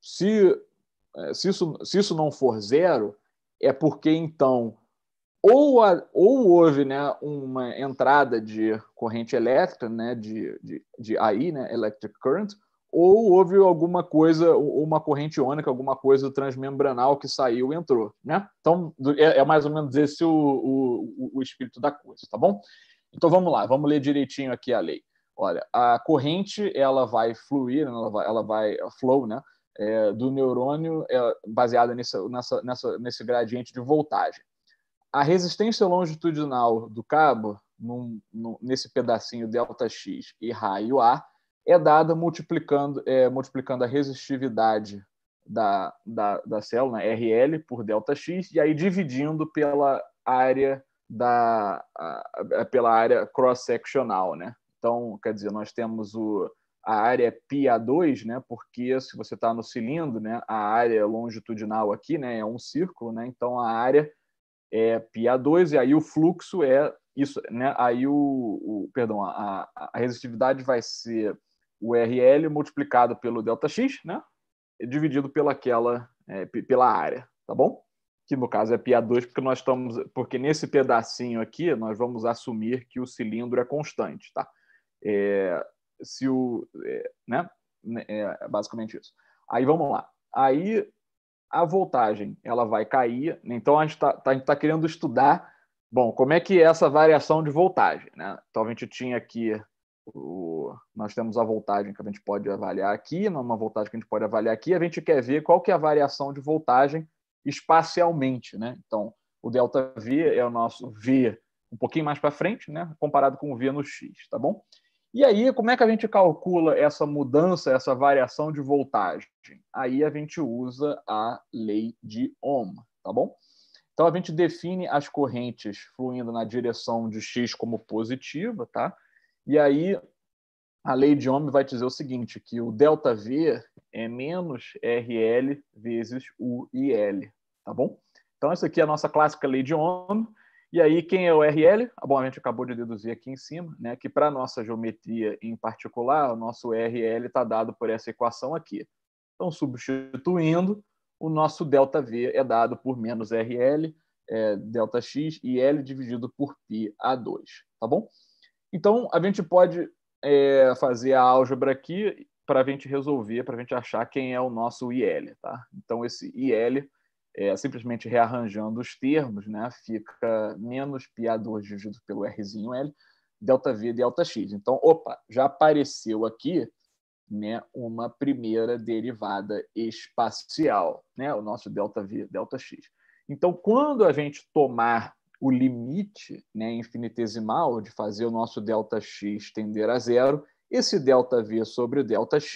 se, é, se, isso, se isso não for zero, é porque então ou, a, ou houve né, uma entrada de corrente elétrica, né, de, de, de AI, né, electric current, ou houve alguma coisa, uma corrente iônica, alguma coisa transmembranal que saiu e entrou, né? Então, é, é, mais ou menos esse o, o, o espírito da coisa, tá bom? Então, vamos lá, vamos ler direitinho aqui a lei. Olha, a corrente, ela vai fluir, ela vai, ela vai uh, flow, né? É, do neurônio é, baseada nessa, nessa, nessa, nesse gradiente de voltagem. A resistência longitudinal do cabo, num, num, nesse pedacinho delta X e raio A, é dada multiplicando, é, multiplicando a resistividade da, da, da célula, né, RL, por ΔX, e aí dividindo pela área da a, pela área cross-seccional, né? Então, quer dizer, nós temos o, a área πa2, né? Porque se você está no cilindro, né? A área longitudinal aqui, né? É um círculo, né? Então a área é πa2 e aí o fluxo é isso, né? Aí o, o perdão, a, a resistividade vai ser o RL multiplicado pelo ΔX, né? dividido pelaquela é, pela área, tá bom? Que no caso é PA2, porque nós estamos, porque nesse pedacinho aqui nós vamos assumir que o cilindro é constante, tá? É, se o, é, né? né é basicamente isso. Aí vamos lá. Aí a voltagem ela vai cair. Né? Então a gente está tá, tá querendo estudar, bom, como é que é essa variação de voltagem, né? Então a gente tinha aqui o, nós temos a voltagem que a gente pode avaliar aqui, é uma voltagem que a gente pode avaliar aqui, a gente quer ver qual que é a variação de voltagem espacialmente. Né? Então, o delta V é o nosso V um pouquinho mais para frente, né? comparado com o V no X, tá bom? E aí, como é que a gente calcula essa mudança, essa variação de voltagem? Aí a gente usa a lei de Ohm, tá bom? Então a gente define as correntes fluindo na direção de x como positiva, tá? E aí a lei de Ohm vai dizer o seguinte, que o delta V é menos RL vezes U e L, tá bom? Então essa aqui é a nossa clássica lei de Ohm. E aí quem é o RL? Ah, bom, a gente acabou de deduzir aqui em cima, né, que para nossa geometria em particular, o nosso RL está dado por essa equação aqui. Então substituindo, o nosso delta V é dado por menos RL, é, delta X e L dividido por π a2, tá bom? Então, a gente pode é, fazer a álgebra aqui para a gente resolver, para a gente achar quem é o nosso IL. Tá? Então, esse IL, é, simplesmente rearranjando os termos, né, fica menos π2 dividido pelo Rzinho L, delta V, delta X. Então, opa, já apareceu aqui né, uma primeira derivada espacial, né, o nosso delta V, delta X. Então, quando a gente tomar o limite né, infinitesimal de fazer o nosso Δx tender a zero, esse ΔV sobre o Δx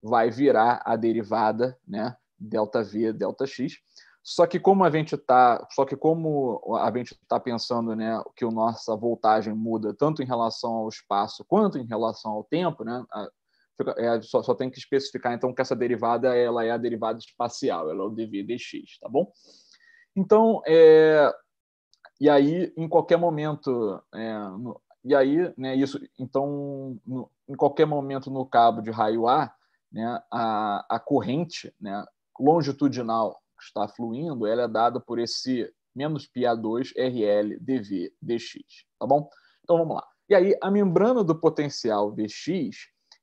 vai virar a derivada, né, ΔV, Δx. Só que como a gente está, só que como a gente tá pensando, né, que a nossa voltagem muda tanto em relação ao espaço quanto em relação ao tempo, né, a, é, só, só, tem que especificar então que essa derivada ela é a derivada espacial, ela é o dv dx, tá bom? Então, é, e aí, em qualquer momento, é, no, e aí, né, isso, então, no, em qualquer momento no cabo de raio A, né, a, a corrente né, longitudinal que está fluindo, ela é dada por esse menos π2 RL dV dx, tá bom? Então vamos lá. E aí, a membrana do potencial Vx,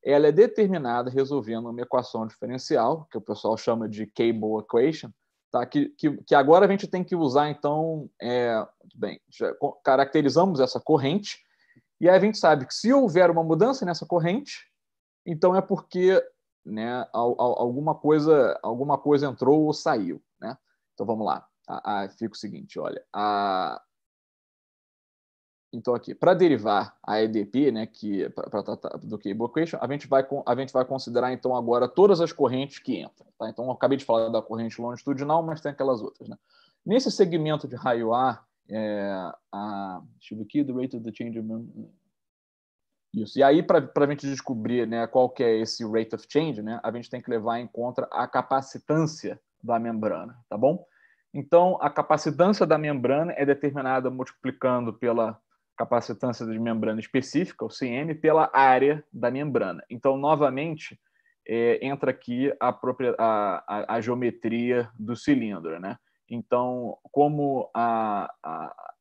ela é determinada resolvendo uma equação diferencial, que o pessoal chama de Cable Equation, Tá? Que, que, que agora a gente tem que usar, então, é, bem, já caracterizamos essa corrente, e aí a gente sabe que se houver uma mudança nessa corrente, então é porque né, alguma, coisa, alguma coisa entrou ou saiu. Né? Então vamos lá. Tá? A, ah, fica o seguinte: olha, a, então, aqui, para derivar a EDP, né, que, é para tratar do Cable Equation, a gente, vai, a gente vai considerar, então, agora todas as correntes que entram. Tá? Então, eu acabei de falar da corrente longitudinal, mas tem aquelas outras. Né? Nesse segmento de raio A, é, a, deixa eu ver aqui, the rate of the change Isso. E aí, para a gente descobrir né, qual que é esse rate of change, né, a gente tem que levar em conta a capacitância da membrana, tá bom? Então, a capacitância da membrana é determinada multiplicando pela capacitância de membrana específica, o CM, pela área da membrana. Então, novamente, é, entra aqui a, própria, a, a, a, geometria do cilindro. Né? Então, como a, a,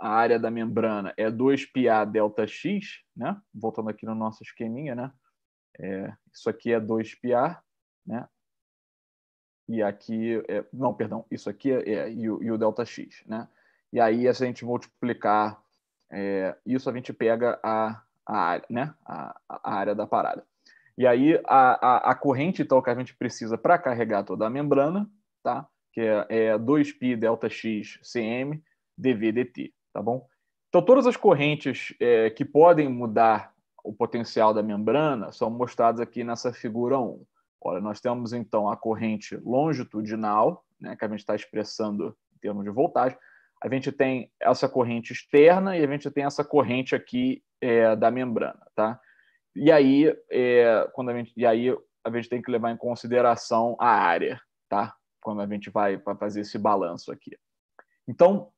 a área da membrana é 2πA delta x, né? voltando aqui no nosso esqueminha, né? É, isso aqui é 2πA, né? e aqui, é, não, perdão, isso aqui é, é, e, o, e o delta x. Né? E aí, se a gente multiplicar é, isso a gente pega a, a área, né? A, a, área da parada. E aí a, a, a corrente então que a gente precisa para carregar toda a membrana, tá? Que é, é 2π delta x cm dt, tá bom? Então todas as correntes é, que podem mudar o potencial da membrana são mostradas aqui nessa figura 1. Olha, nós temos então a corrente longitudinal, né, que a gente está expressando em termos de voltagem, a gente tem essa corrente externa e a gente tem essa corrente aqui é, da membrana, tá? E aí, é, quando a gente, e aí a gente tem que levar em consideração a área, tá? Quando a gente vai para fazer esse balanço aqui. Então,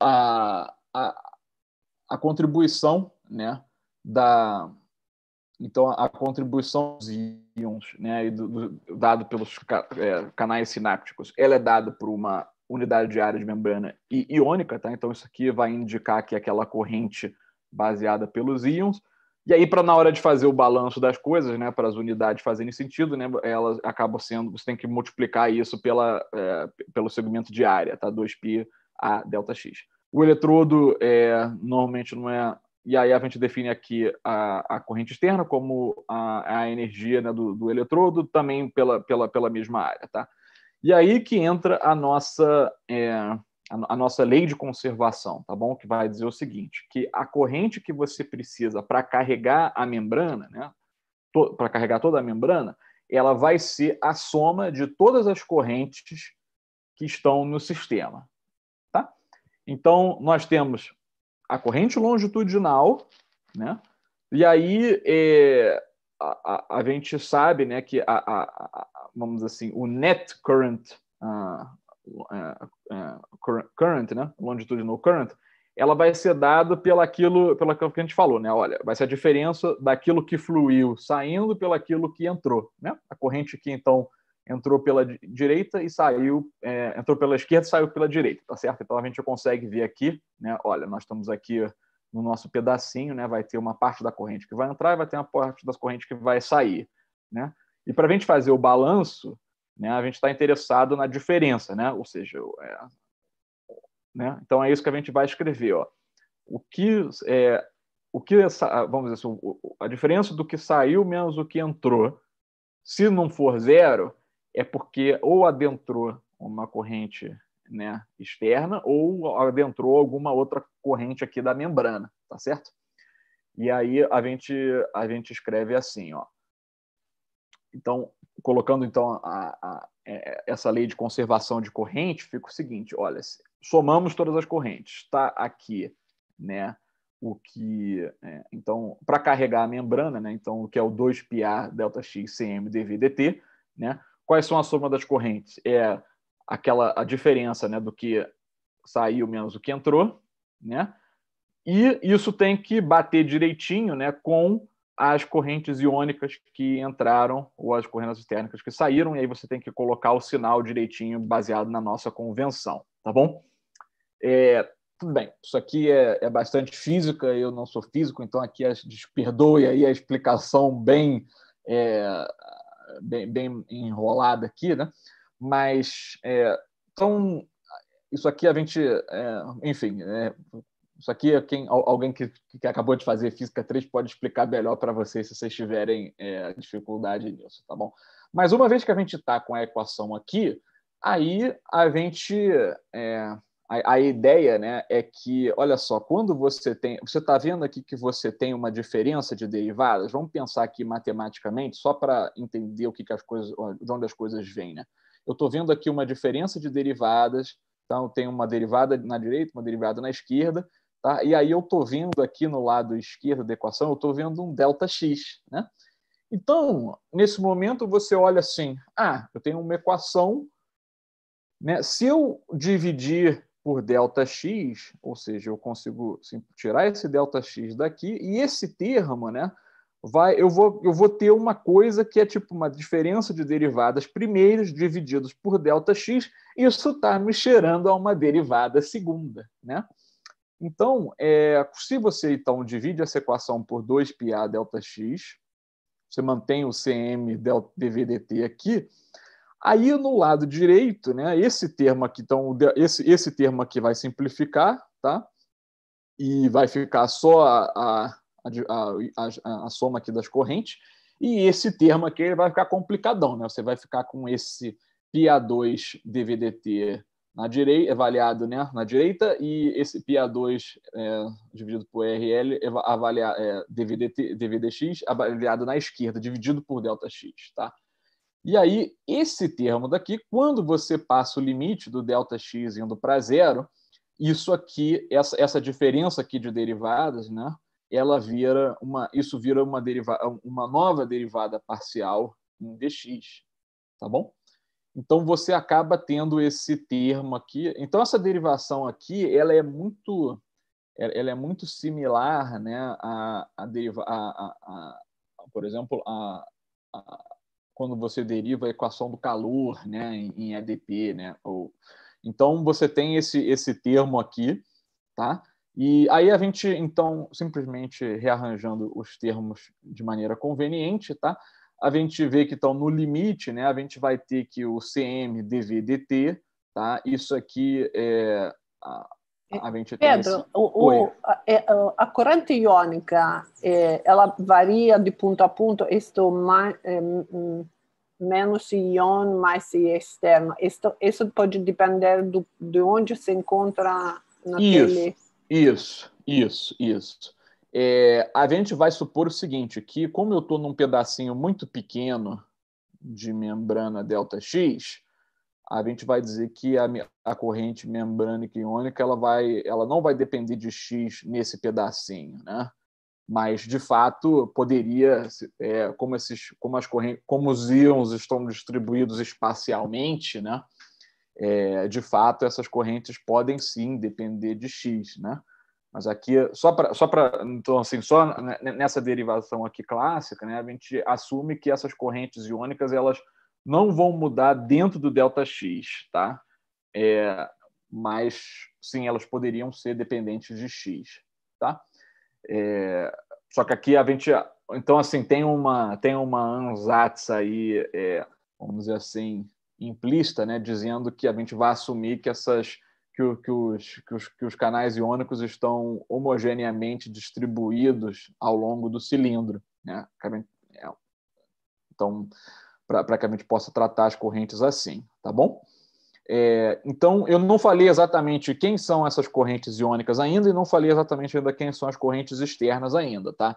a, a, a contribuição, né, da então a contribuição dos íons, né, do, do, dado pelos é, canais sinápticos, ela é dada por uma unidade de área de membrana e iônica, tá? Então isso aqui vai indicar que aquela corrente baseada pelos íons. E aí, para na hora de fazer o balanço das coisas, né, para as unidades fazerem sentido, né, elas acabam sendo, você tem que multiplicar isso pela, é, pelo segmento de área, tá? 2π a Δx. O eletrodo é, normalmente não é. E aí a gente define aqui a, a corrente externa como a, a energia né, do, do eletrodo, também pela, pela, pela mesma área, tá? E aí que entra a nossa, é, a, nossa lei de conservação, tá bom? Que vai dizer o seguinte: que a corrente que você precisa para carregar a membrana, né? Para carregar toda a membrana, ela vai ser a soma de todas as correntes que estão no sistema. Tá? Então, nós temos a corrente longitudinal, né? E aí, é, a, a, gente sabe né, que, a, a, vamos assim, o net current, uh, uh, current, né, longitudinal current, ela vai ser dada pelo pelo que a gente falou, né? Olha, vai ser a diferença daquilo que fluiu saindo pelaquilo que entrou, né? A corrente que então entrou pela direita e saiu, é, entrou pela esquerda e saiu pela direita, tá certo? Então a gente consegue ver aqui, né? Olha, nós estamos aqui no nosso pedacinho, né? Vai ter uma parte da corrente que vai entrar e vai ter uma parte das correntes que vai sair, né? E para a gente fazer o balanço, né? A gente está interessado na diferença, né? Ou seja, é, né? Então é isso que a gente vai escrever, ó. O que é o que essa, ah, vamos dizer assim, a diferença do que saiu menos o que entrou, se não for zero, é porque ou adentrou uma corrente né, externa ou adentrou alguma outra corrente aqui da membrana, tá certo? E aí a gente, a gente escreve assim, ó. Então, colocando então a, a, é, essa lei de conservação de corrente, fica o seguinte, olha, somamos todas as correntes, está aqui, né, o que, é, então, para carregar a membrana, né, então, o que é o 2πA delta x cm dv dt, né, quais são a soma das correntes? É aquela a diferença né, do que saiu menos o que entrou, né? E isso tem que bater direitinho né, com as correntes iônicas que entraram ou as correntes externas que saíram, e aí você tem que colocar o sinal direitinho baseado na nossa convenção, tá bom? É, tudo bem, isso aqui é, é, bastante física, eu não sou físico, então aqui as, perdoe aí a explicação bem, é, bem, bem enrolada aqui, né? Mas, é, então, isso aqui a gente, é, enfim, é, isso aqui é quem, alguém que, que, acabou de fazer física 3 pode explicar melhor para vocês se vocês tiverem é, dificuldade nisso, tá bom? Mas uma vez que a gente está com a equação aqui, aí a gente é, a, ideia né, é que, olha só, quando você tem. Você está vendo aqui que você tem uma diferença de derivadas? Vamos pensar aqui matematicamente, só para entender o que, que as coisas, de onde as coisas vêm. Né? eu estou vendo aqui uma diferença de derivadas, tá? então tem uma derivada na direita, uma derivada na esquerda, tá? e aí eu estou vendo aqui no lado esquerdo da equação, eu estou vendo um delta x. Né? Então, nesse momento, você olha assim, ah, eu tenho uma equação, né? se eu dividir por delta x, ou seja, eu consigo assim, tirar esse delta x daqui, e esse termo, né, vai, eu, vou, eu vou ter uma coisa que é tipo uma diferença de derivadas primeiras divididos por delta x, isso está me cheirando a uma derivada segunda. Né? Então, é, se você então divide essa equação por 2πa delta x, você mantém o cm delta dvdt aqui, aí no lado direito, né, esse termo aqui, então esse, esse termo aqui vai simplificar, tá? E vai ficar só a, a a, a, a soma aqui das correntes, e esse termo aqui ele vai ficar complicadão, né? Você vai ficar com esse PA2 DVDT na direita, é avaliado né, na direita, e esse PA2 é, dividido por RL é avalia é, DVDT, DVDX avaliado na esquerda, dividido por ΔX. Tá? E aí, esse termo daqui, quando você passa o limite do ΔX indo para zero, isso aqui, essa, essa diferença aqui de derivadas, né, ela vira uma, isso vira uma, derivada uma nova derivada parcial em dx, tá bom? Então você acaba tendo esse termo aqui. Então essa derivação aqui, ela é muito, ela é muito similar, né, a, a, deriva, a, a, a por exemplo, a, a, quando você deriva a equação do calor, né, em, em EDP, né? Ou, então você tem esse esse termo aqui, tá? E aí a gente, então, simplesmente rearranjando os termos de maneira conveniente, tá? A gente vê que estão no limite, né? A gente vai ter que o CM DVDT, tá? Isso aqui é a, é, a gente Pedro, esse... o, o, é, a, a, corrente iônica, é, ela varia de ponto a ponto, Estou mais, é, menos íon, mais externo. isso pode depender do, de onde se encontra naquele... Isso. Isso, isso, isso. É, a gente vai supor o seguinte, que como eu estou num pedacinho muito pequeno de membrana delta X, a gente vai dizer que a, a corrente membrânica iônica ela vai, ela não vai depender de X nesse pedacinho, né? Mas de fato poderia, é, como esses, como as correntes, como os íons estão distribuídos espacialmente, né? é, de fato, essas correntes podem sim depender de X, né? Mas aqui, só para. Só para então, assim, só nessa derivação aqui clássica, né, a gente assume que essas correntes iônicas elas não vão mudar dentro do delta X, tá? É, mas sim, elas poderiam ser dependentes de X, tá? É, só que aqui a gente. Então, assim, tem uma, tem uma ansatz aí, é, vamos dizer assim, implícita, né, dizendo que a gente vai assumir que essas que, que, os, que, os, que os canais iônicos estão homogeneamente distribuídos ao longo do cilindro. Né? É, então, para que a gente possa tratar as correntes assim, tá bom? É, então, eu não falei exatamente quem são essas correntes iônicas ainda e não falei exatamente ainda quem são as correntes externas ainda, tá?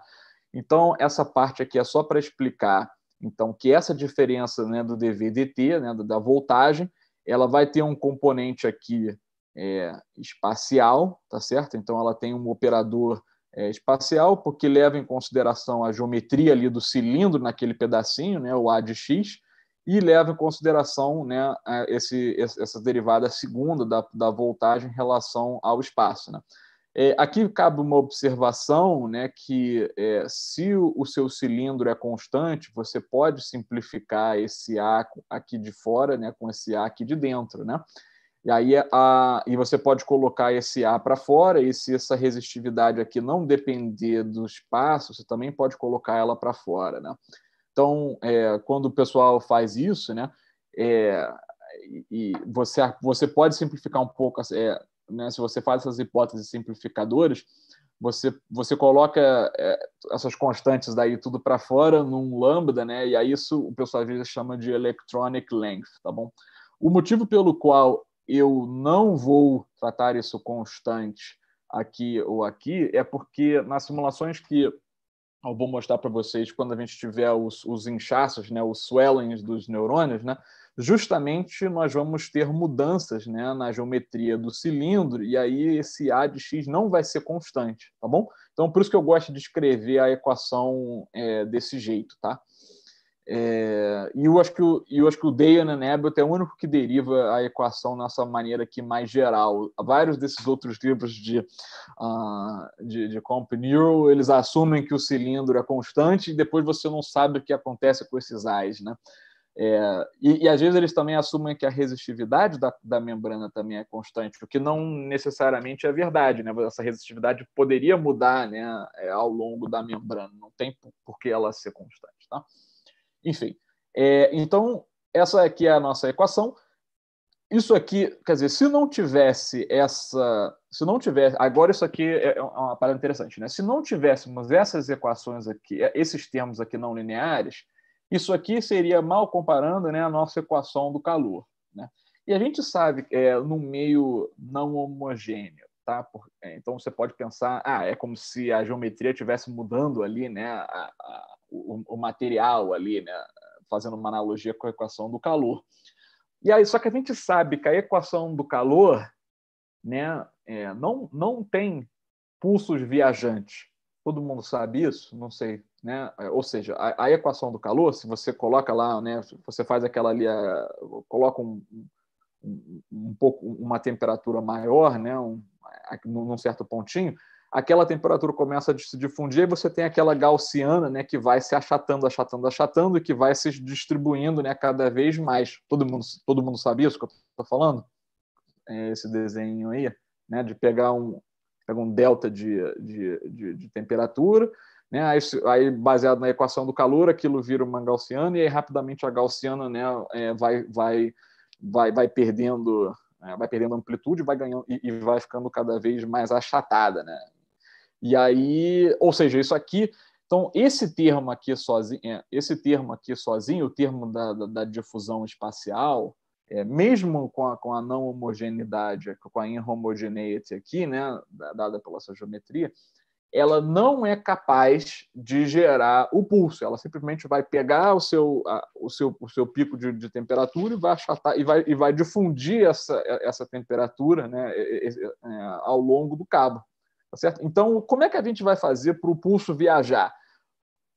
Então, essa parte aqui é só para explicar então, que essa diferença né, do DVDT, né, da voltagem, ela vai ter um componente aqui é, espacial, tá certo? Então, ela tem um operador é, espacial, porque leva em consideração a geometria ali do cilindro naquele pedacinho, né, o A de X, e leva em consideração né, esse, essa derivada segunda da, da voltagem em relação ao espaço. Né? É, aqui cabe uma observação, né, que é, se o, o, seu cilindro é constante, você pode simplificar esse A aqui de fora, né, com esse A aqui de dentro, né? E aí é a, e você pode colocar esse A para fora, e se essa resistividade aqui não depender do espaço, você também pode colocar ela para fora, né? Então, é, quando o pessoal faz isso, né, é, e você, você pode simplificar um pouco é, né, se você faz essas hipóteses simplificadoras, você, você coloca é, essas constantes daí tudo para fora num lambda, né? E aí isso o pessoal às vezes chama de electronic length, tá bom? O motivo pelo qual eu não vou tratar isso constante aqui ou aqui é porque nas simulações que eu vou mostrar para vocês quando a gente tiver os, os inchaços, né, os swellings dos neurônios, né? justamente nós vamos ter mudanças né, na geometria do cilindro, e aí esse A de x não vai ser constante, tá bom? Então, por isso que eu gosto de escrever a equação é, desse jeito, tá? É, e eu acho que o, eu acho que o Dejan and Abbott é o único que deriva a equação nessa maneira aqui mais geral. Vários desses outros livros de, uh, de, de Comp Neural, eles assumem que o cilindro é constante e depois você não sabe o que acontece com esses a's, né? É, e, e, às vezes eles também assumem que a resistividade da, da, membrana também é constante, o que não necessariamente é verdade. Né? Essa resistividade poderia mudar né, é, ao longo da membrana, não tem por que ela ser constante. Tá? Enfim, é, então essa aqui é a nossa equação. Isso aqui, quer dizer, se não tivesse essa. Se não tivesse. Agora, isso aqui é, é uma parada interessante, né? Se não tivéssemos essas equações aqui, é, esses termos aqui não lineares, isso aqui seria mal comparando né, a nossa equação do calor. Né? E a gente sabe que é num meio não homogêneo, tá? Por, é, então você pode pensar, ah, é como se a geometria estivesse mudando ali, né, a, a, o, o, material ali, né, fazendo uma analogia com a equação do calor. E aí, só que a gente sabe que a equação do calor, né, é, não não tem pulsos viajantes. Todo mundo sabe isso? Não sei né? É, ou seja, a, a, equação do calor, se você coloca lá, né, você faz aquela ali, a, é, coloca um, um, um, pouco uma temperatura maior, né, um, a, num certo pontinho, aquela temperatura começa a se difundir e você tem aquela gaussiana, né, que vai se achatando, achatando, achatando e que vai se distribuindo, né, cada vez mais. Todo mundo, todo mundo sabe isso que eu estou falando? É esse desenho aí, né, de pegar um, pega um delta de, de, de, de temperatura né? Aí, aí, baseado na equação do calor, aquilo vira uma gaussiana, e aí rapidamente a gaussiana né, é, vai, vai, vai, vai perdendo é, vai perdendo amplitude vai ganhando, e, e, vai ficando cada vez mais achatada. Né? E aí, ou seja, isso aqui. Então, esse termo aqui sozinho, é, esse termo aqui sozinho, o termo da, da, da difusão espacial, é, mesmo com a, com a não homogeneidade, com a inhomogeneity aqui, né, dada pela sua geometria, ela não é capaz de gerar o pulso. Ela simplesmente vai pegar o seu, a, o seu, o seu pico de, de, temperatura e vai achatar e vai, e vai difundir essa, essa temperatura né, é, ao longo do cabo. Tá certo? Então, como é que a gente vai fazer para o pulso viajar?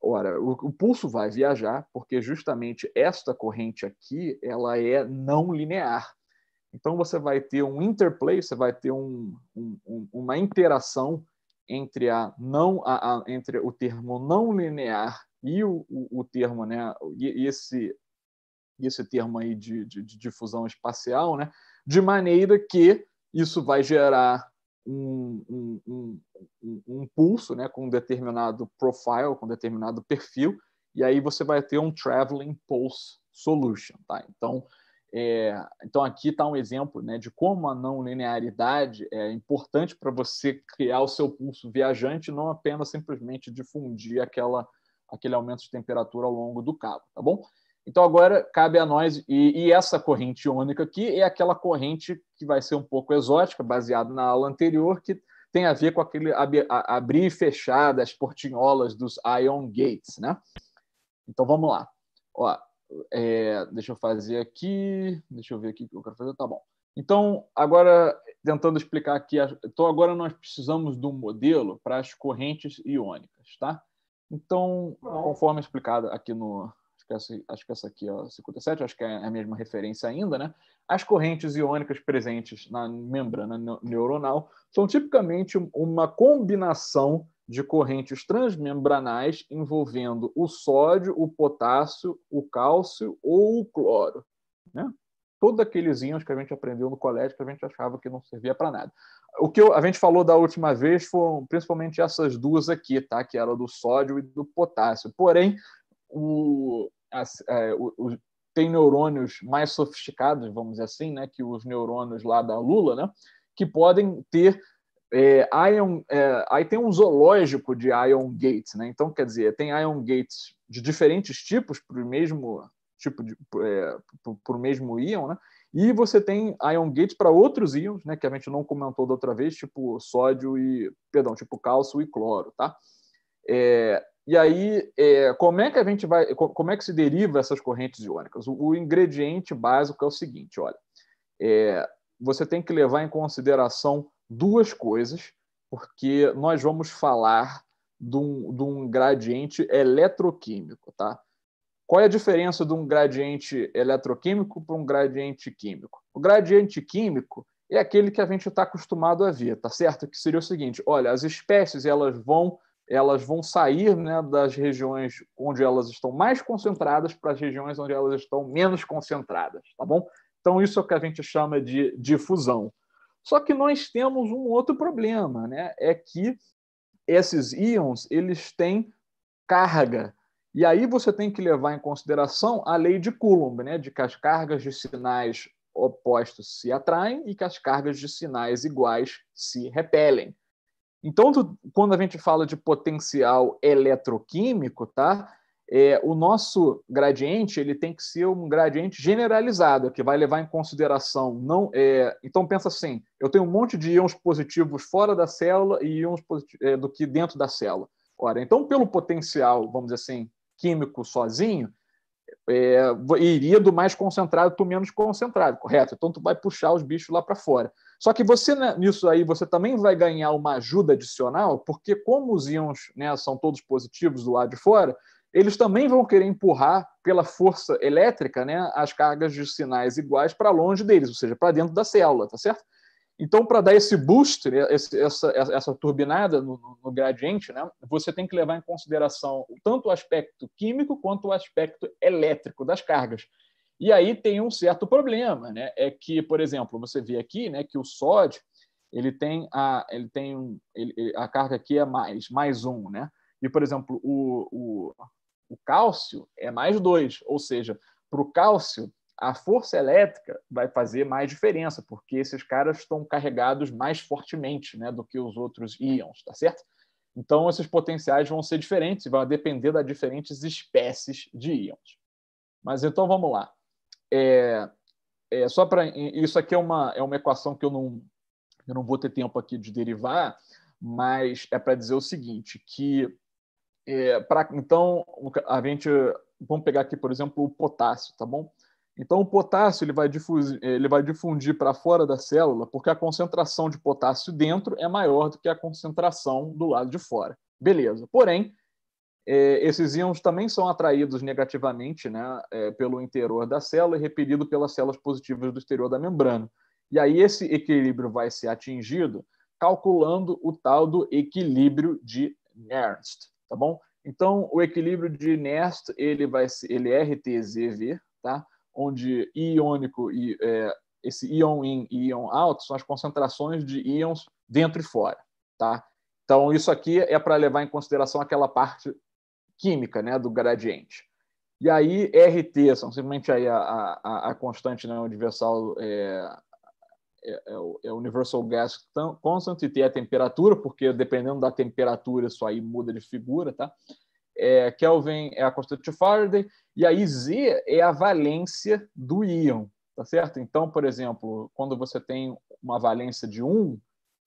Ora, o, o pulso vai viajar porque justamente esta corrente aqui ela é não linear. Então, você vai ter um interplay, você vai ter um, um, uma interação entre, a não, a, a, entre o termo não linear e o, o, o termo, né, e, e esse, esse termo aí de, de, de, difusão espacial, né, de maneira que isso vai gerar um, um, um, um, pulso né, com um determinado profile, com um determinado perfil, e aí você vai ter um traveling pulse solution. Tá? Então, é, então, aqui está um exemplo né, de como a não linearidade é importante para você criar o seu pulso viajante, não apenas simplesmente difundir aquela, aquele aumento de temperatura ao longo do cabo, tá bom? Então, agora cabe a nós, e, e essa corrente iônica aqui é aquela corrente que vai ser um pouco exótica, baseada na aula anterior, que tem a ver com aquele ab, a, abrir e fechar das portinholas dos ion gates, né? Então, vamos lá. Ó, é, deixa eu fazer aqui. Deixa eu ver aqui o que eu quero fazer. Tá bom. Então, agora, tentando explicar aqui. Então, agora nós precisamos de um modelo para as correntes iônicas, tá? Então, conforme explicado aqui no. Acho que essa, aqui é a 57, acho que é a mesma referência ainda, né? As correntes iônicas presentes na membrana neuronal são tipicamente uma combinação de correntes transmembranais envolvendo o sódio, o potássio, o cálcio ou o cloro. Né? Todos aqueles íons que a gente aprendeu no colégio que a gente achava que não servia para nada. O que eu, a gente falou da última vez foram principalmente essas duas aqui, tá? que era do sódio e do potássio. Porém, o, é, o, tem neurônios mais sofisticados, vamos dizer assim, né? que os neurônios lá da Lula, né? que podem ter é, Ion, é, aí tem um zoológico de ion gates, né? Então, quer dizer, tem ion gates de diferentes tipos para o mesmo tipo de é, mesmo íon, né? E você tem ion gates para outros íons, né? Que a gente não comentou da outra vez, tipo sódio e perdão, tipo cálcio e cloro, tá? É, e aí, é, como é que a gente vai, como é que se deriva essas correntes iônicas? O, o ingrediente básico é o seguinte, olha, é, você tem que levar em consideração duas coisas, porque nós vamos falar de um, de um gradiente eletroquímico, tá? Qual é a diferença de um gradiente eletroquímico para um gradiente químico? O gradiente químico é aquele que a gente está acostumado a ver, tá certo? Que seria o seguinte: olha, as espécies elas vão elas vão sair né, das regiões onde elas estão mais concentradas para as regiões onde elas estão menos concentradas, tá bom? Então isso é o que a gente chama de difusão. Só que nós temos um outro problema, né? É que esses íons eles têm carga. E aí você tem que levar em consideração a lei de Coulomb, né? De que as cargas de sinais opostos se atraem e que as cargas de sinais iguais se repelem. Então, quando a gente fala de potencial eletroquímico, tá? é, o nosso gradiente ele tem que ser um gradiente generalizado, que vai levar em consideração não. É, então pensa assim: eu tenho um monte de íons positivos fora da célula e íons é, do que dentro da célula. Ora, então pelo potencial, vamos dizer assim, químico sozinho, é, iria do mais concentrado para o menos concentrado, correto? Então tu vai puxar os bichos lá para fora. Só que você né, nisso aí você também vai ganhar uma ajuda adicional, porque como os íons né, são todos positivos do lado de fora eles também vão querer empurrar pela força elétrica né, as cargas de sinais iguais para longe deles, ou seja, para dentro da célula, tá certo? Então, para dar esse boost, né, esse, essa, essa turbinada no, no, gradiente, né, você tem que levar em consideração tanto o aspecto químico quanto o aspecto elétrico das cargas. E aí tem um certo problema, né? É que, por exemplo, você vê aqui, né, que o sódio ele tem a ele tem um, ele, a carga aqui é mais mais um, né? E por exemplo o, o o cálcio é mais 2, ou seja, para o cálcio, a força elétrica vai fazer mais diferença, porque esses caras estão carregados mais fortemente né, do que os outros íons, tá certo? Então, esses potenciais vão ser diferentes, vão depender das diferentes espécies de íons. Mas então vamos lá. É, é só para isso aqui é uma, é uma equação que eu não, eu não vou ter tempo aqui de derivar, mas é para dizer o seguinte: que é, pra, então, a gente vamos pegar aqui, por exemplo, o potássio, tá bom? Então, o potássio ele vai, difusir, ele vai difundir para fora da célula, porque a concentração de potássio dentro é maior do que a concentração do lado de fora. Beleza. Porém, é, esses íons também são atraídos negativamente né, é, pelo interior da célula e repelido pelas células positivas do exterior da membrana. E aí esse equilíbrio vai ser atingido calculando o tal do equilíbrio de Nernst tá bom? Então, o equilíbrio de Nernst, ele, vai, ser ele é RTZV, tá? onde iônico e é, esse íon in e íon out são as concentrações de íons dentro e fora. Tá? Então, isso aqui é para levar em consideração aquela parte química né, do gradiente. E aí, RT, são simplesmente aí a, a, a constante né, universal é, é, é, é, o, Universal Gas Constant e tem a temperatura, porque dependendo da temperatura isso aí muda de figura, tá? É, Kelvin é a constante de Faraday, e aí Z é a valência do íon, tá certo? Então, por exemplo, quando você tem uma valência de 1,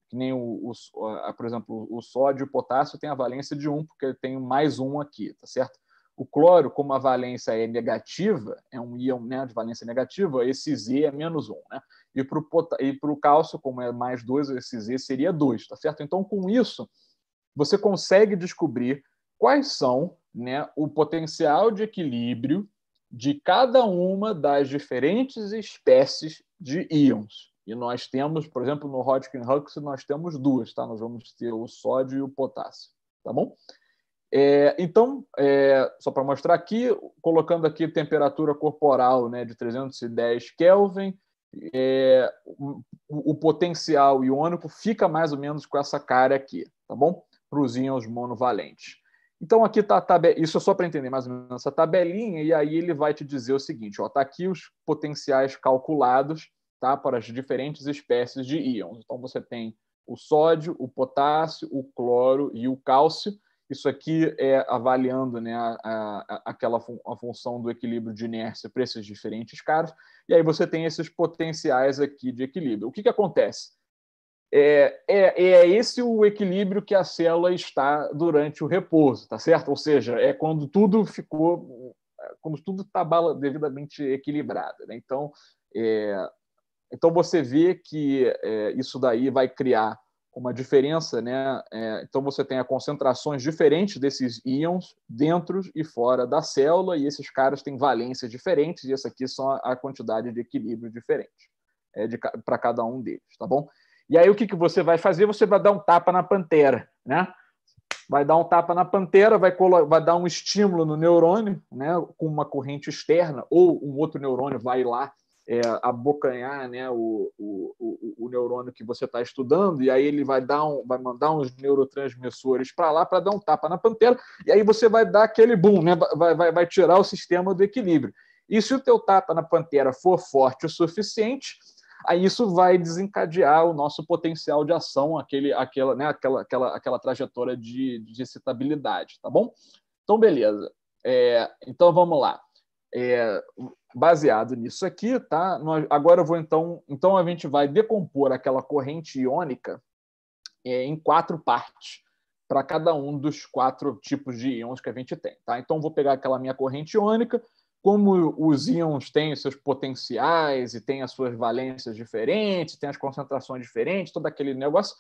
que nem, o, o, por exemplo, o sódio e o potássio tem a valência de 1, porque ele tem mais 1 aqui, tá certo? O cloro, como a valência é negativa, é um íon né, de valência negativa, esse Z é menos 1. Né? E para o cálcio, como é mais 2, esse Z seria 2, tá certo? Então, com isso, você consegue descobrir quais são né, o potencial de equilíbrio de cada uma das diferentes espécies de íons. E nós temos, por exemplo, no Hodgkin-Huxley, nós temos duas, tá? Nós vamos ter o sódio e o potássio, tá bom? É, então, é, só para mostrar aqui, colocando aqui temperatura corporal né, de 310 Kelvin, é, o, o, potencial iônico fica mais ou menos com essa cara aqui, tá bom? Para os íons monovalentes. Então, aqui está a tabela. Isso é só para entender mais ou menos essa tabelinha, e aí ele vai te dizer o seguinte: está aqui os potenciais calculados tá, para as diferentes espécies de íons. Então, você tem o sódio, o potássio, o cloro e o cálcio isso aqui é avaliando né, a, a, aquela fun a função do equilíbrio de inércia para esses diferentes caras, e aí você tem esses potenciais aqui de equilíbrio. O que, que acontece? É, é, é esse o equilíbrio que a célula está durante o repouso, tá certo? Ou seja, é quando tudo ficou, quando tudo está devidamente equilibrado. Né? Então, é, então você vê que é, isso daí vai criar uma diferença, né? É, então você tem a concentrações diferentes desses íons dentro e fora da célula, e esses caras têm valências diferentes, e essa aqui são a quantidade de equilíbrio diferente é, para cada um deles, tá bom? E aí o que, que você vai fazer? Você vai dar um tapa na pantera, né? Vai dar um tapa na pantera, vai, vai dar um estímulo no neurônio, né? Com uma corrente externa, ou um outro neurônio vai lá é, abocanhar né, o, o, o, o, neurônio que você está estudando, e aí ele vai, dar um, vai mandar uns neurotransmissores para lá para dar um tapa na pantera, e aí você vai dar aquele boom, né, vai, vai, vai tirar o sistema do equilíbrio. E se o teu tapa na pantera for forte o suficiente, aí isso vai desencadear o nosso potencial de ação, aquele, aquela, né, aquela, aquela, aquela trajetória de, de excitabilidade, tá bom? Então, beleza. É, então, vamos lá. É, baseado nisso aqui, tá? Nós, agora eu vou então, então a gente vai decompor aquela corrente iônica é, em quatro partes para cada um dos quatro tipos de íons que a gente tem, tá? Então vou pegar aquela minha corrente iônica, como os íons têm seus potenciais e têm as suas valências diferentes, têm as concentrações diferentes, todo aquele negócio,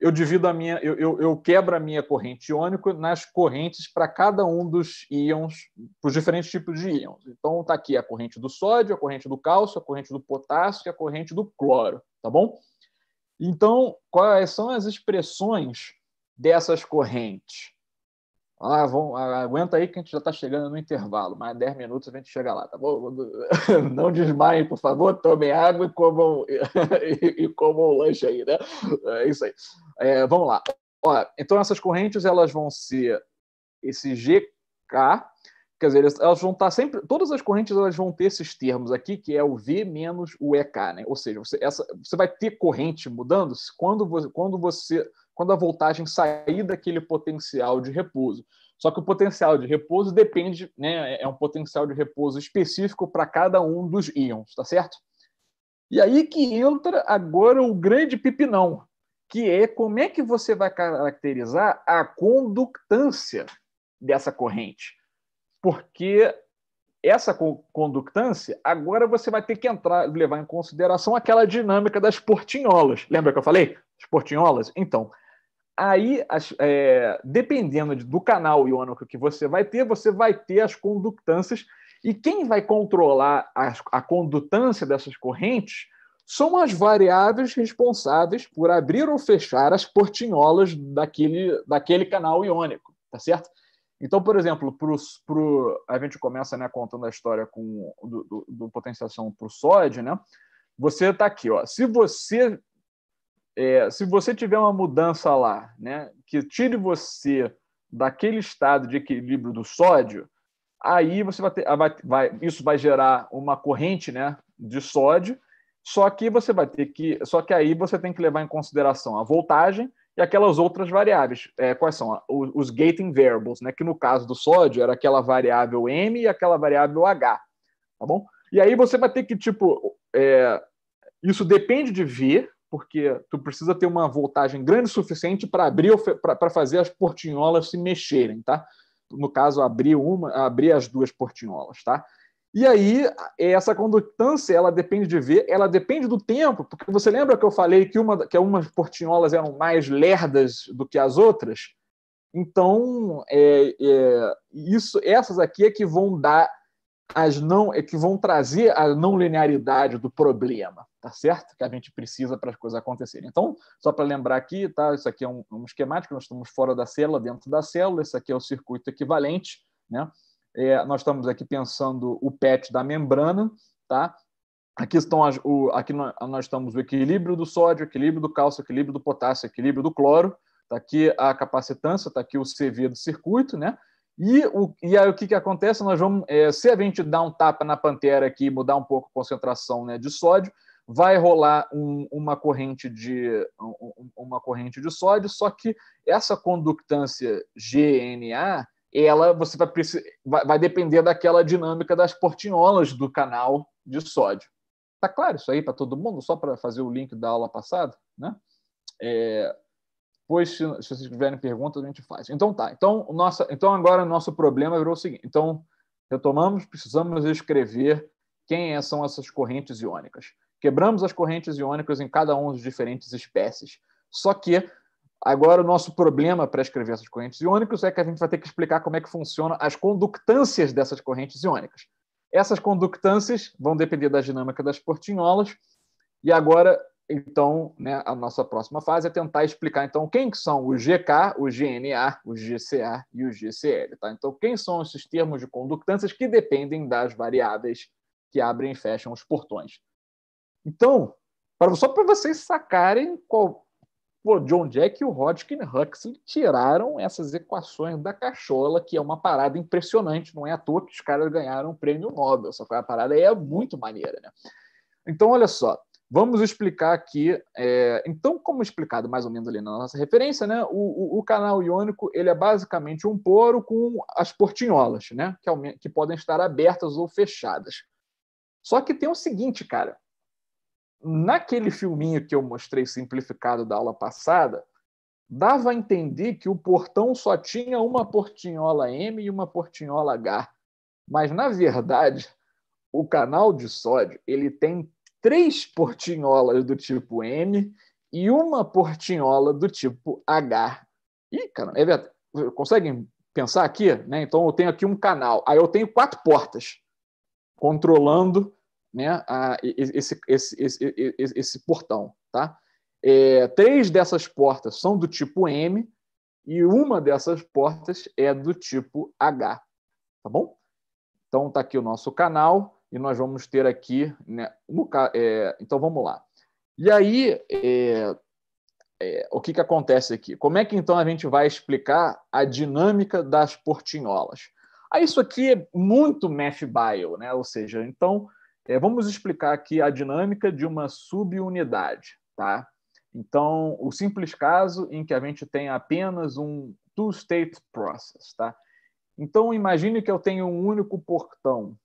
eu divido a minha, eu, eu, eu quebro a minha corrente iônica nas correntes para cada um dos íons, para os diferentes tipos de íons. Então está aqui a corrente do sódio, a corrente do cálcio, a corrente do potássio e a corrente do cloro, tá bom? Então, quais são as expressões dessas correntes? Ah, vão, ah, aguenta aí que a gente já está chegando no intervalo, mais 10 minutos a gente chega lá, tá bom? [LAUGHS] Não desmaiem, por favor, tomem água e comam, [LAUGHS] e, e comam o lanche aí, né? É isso aí. É, vamos lá. Ó, então, essas correntes elas vão ser esse GK, quer dizer, elas vão estar tá sempre, todas as correntes elas vão ter esses termos aqui, que é o V menos o EK, né? Ou seja, você, essa, você vai ter corrente mudando quando você, quando você quando a voltagem sair daquele potencial de repouso. Só que o potencial de repouso depende, né, é, é um potencial de repouso específico para cada um dos íons, tá certo? E aí que entra agora o grande pipinão, que é como é que você vai caracterizar a conductância dessa corrente. Porque essa conductância, agora você vai ter que entrar, levar em consideração aquela dinâmica das portinholas. Lembra que eu falei? As portinholas? Então, Aí, as, é, dependendo do canal iônico que você vai ter, você vai ter as conductâncias. E quem vai controlar a, a condutância dessas correntes são as variáveis responsáveis por abrir ou fechar as portinholas daquele, daquele canal iônico, tá certo? Então, por exemplo, pro, pro, a gente começa né, contando a história com, do, do, do potenciação para o sódio, né? Você está aqui, ó. Se você é, se você tiver uma mudança lá, né, que tire você daquele estado de equilíbrio do sódio, aí você vai, ter, ah, vai, vai isso vai gerar uma corrente, né, de sódio. Só que você vai ter que, só que aí você tem que levar em consideração a voltagem e aquelas outras variáveis. É, quais são? Os, os gating variables, né? Que no caso do sódio era aquela variável m e aquela variável h, tá bom? E aí você vai ter que tipo, é, isso depende de v, porque tu precisa ter uma voltagem grande o suficiente para abrir para fazer as portinholas se mexerem, tá? No caso, abrir uma, abrir as duas portinholas, tá? E aí, é, essa condutância, ela depende de ver, ela depende do tempo, porque você lembra que eu falei que uma que algumas portinholas eram mais lerdas do que as outras? Então, é, é, isso, essas aqui é que vão dar as não é que vão trazer a não linearidade do problema, tá certo? Que a gente precisa para as coisas acontecerem. Então, só para lembrar aqui, tá? Isso aqui é um, um esquemático, nós estamos fora da célula, dentro da célula, isso aqui é o circuito equivalente, né? É, nós estamos aqui pensando o PET da membrana, tá? Aqui, estão as, o, aqui nós estamos o equilíbrio do sódio, equilíbrio do cálcio, equilíbrio do potássio, equilíbrio do cloro. Tá aqui a capacitância, tá aqui o CV do circuito, né? E, o, e aí o que, que acontece? Nós vamos, é, se a gente dar um tapa na pantera aqui e mudar um pouco a concentração né, de sódio, vai rolar um, uma corrente de um, uma corrente de sódio, só que essa conductância GNA, ela você vai, vai, vai depender daquela dinâmica das portinholas do canal de sódio. Tá claro isso aí para todo mundo, só para fazer o link da aula passada, né? É, depois, se, se vocês tiverem perguntas, a gente faz. Então tá. Então, nossa, então agora nosso problema virou o seguinte. Então, retomamos, precisamos escrever quem é, são essas correntes iônicas. Quebramos as correntes iônicas em cada uma das diferentes espécies. Só que agora o nosso problema para escrever essas correntes iônicas é que a gente vai ter que explicar como é que funcionam as conductâncias dessas correntes iônicas. Essas conductâncias vão depender da dinâmica das portinholas. E agora então, né, a nossa próxima fase é tentar explicar então quem são o GK, o GNA, o GCA e o GCL. Tá? Então, quem são esses termos de conductâncias que dependem das variáveis que abrem e fecham os portões. Então, só para vocês sacarem qual, pô, John Jack e o Hodgkin Huxley tiraram essas equações da cachola, que é uma parada impressionante, não é à toa que os caras ganharam o prêmio Nobel, só que a parada aí é muito maneira. Né? Então, olha só, Vamos explicar aqui, é, então, como explicado mais ou menos ali na nossa referência, né? O, o, o canal iônico ele é basicamente um poro com as portinholas, né? Que, que podem estar abertas ou fechadas. Só que tem o seguinte, cara. Naquele filminho que eu mostrei simplificado da aula passada, dava a entender que o portão só tinha uma portinhola M e uma portinhola H. Mas, na verdade, o canal de sódio ele tem três portinholas do tipo M e uma portinhola do tipo H. Ih, cara, é verdade. Conseguem pensar aqui? Né? Então, eu tenho aqui um canal. Aí eu tenho quatro portas controlando né, a, esse, esse, esse, esse, portão. Tá? É, três dessas portas são do tipo M e uma dessas portas é do tipo H. Tá bom? Então, está aqui o nosso canal e nós vamos ter aqui, né, no, é, então vamos lá. E aí, é, é, o que, que acontece aqui? Como é que então a gente vai explicar a dinâmica das portinholas? Ah, isso aqui é muito math bio, né? ou seja, então é, vamos explicar aqui a dinâmica de uma subunidade. Tá? Então, o simples caso em que a gente tem apenas um two-state process. Tá? Então, imagine que eu tenho um único portão,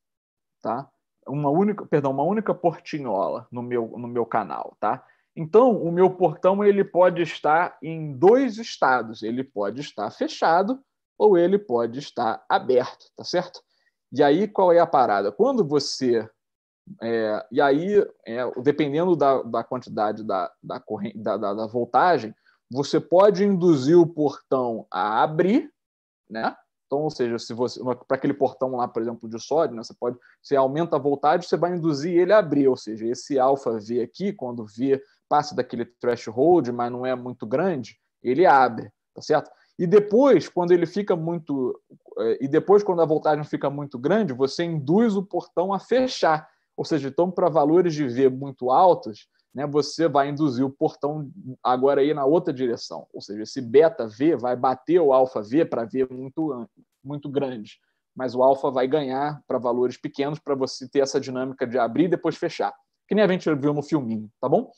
tá? uma única, perdão, uma única portinhola no meu, no meu canal, tá? Então, o meu portão ele pode estar em dois estados. Ele pode estar fechado ou ele pode estar aberto, tá certo? E aí, qual é a parada? Quando você. É, e aí, é, dependendo da, da quantidade da, da, corrente, da, da, da voltagem, você pode induzir o portão a abrir, né? Então, ou seja, se você para aquele portão lá, por exemplo, de sódio, né, você pode, se aumenta a voltagem, você vai induzir ele a abrir, ou seja, esse alfa V aqui, quando V passa daquele threshold, mas não é muito grande, ele abre, tá certo? E depois, quando ele fica muito é, e depois quando a voltagem fica muito grande, você induz o portão a fechar. Ou seja, então para valores de V muito altos, né, você vai induzir o portão agora aí na outra direção. Ou seja, esse beta V vai bater o alfa V para V muito, muito grande, mas o alfa vai ganhar para valores pequenos para você ter essa dinâmica de abrir e depois fechar. Que nem a gente viu no filminho, tá bom?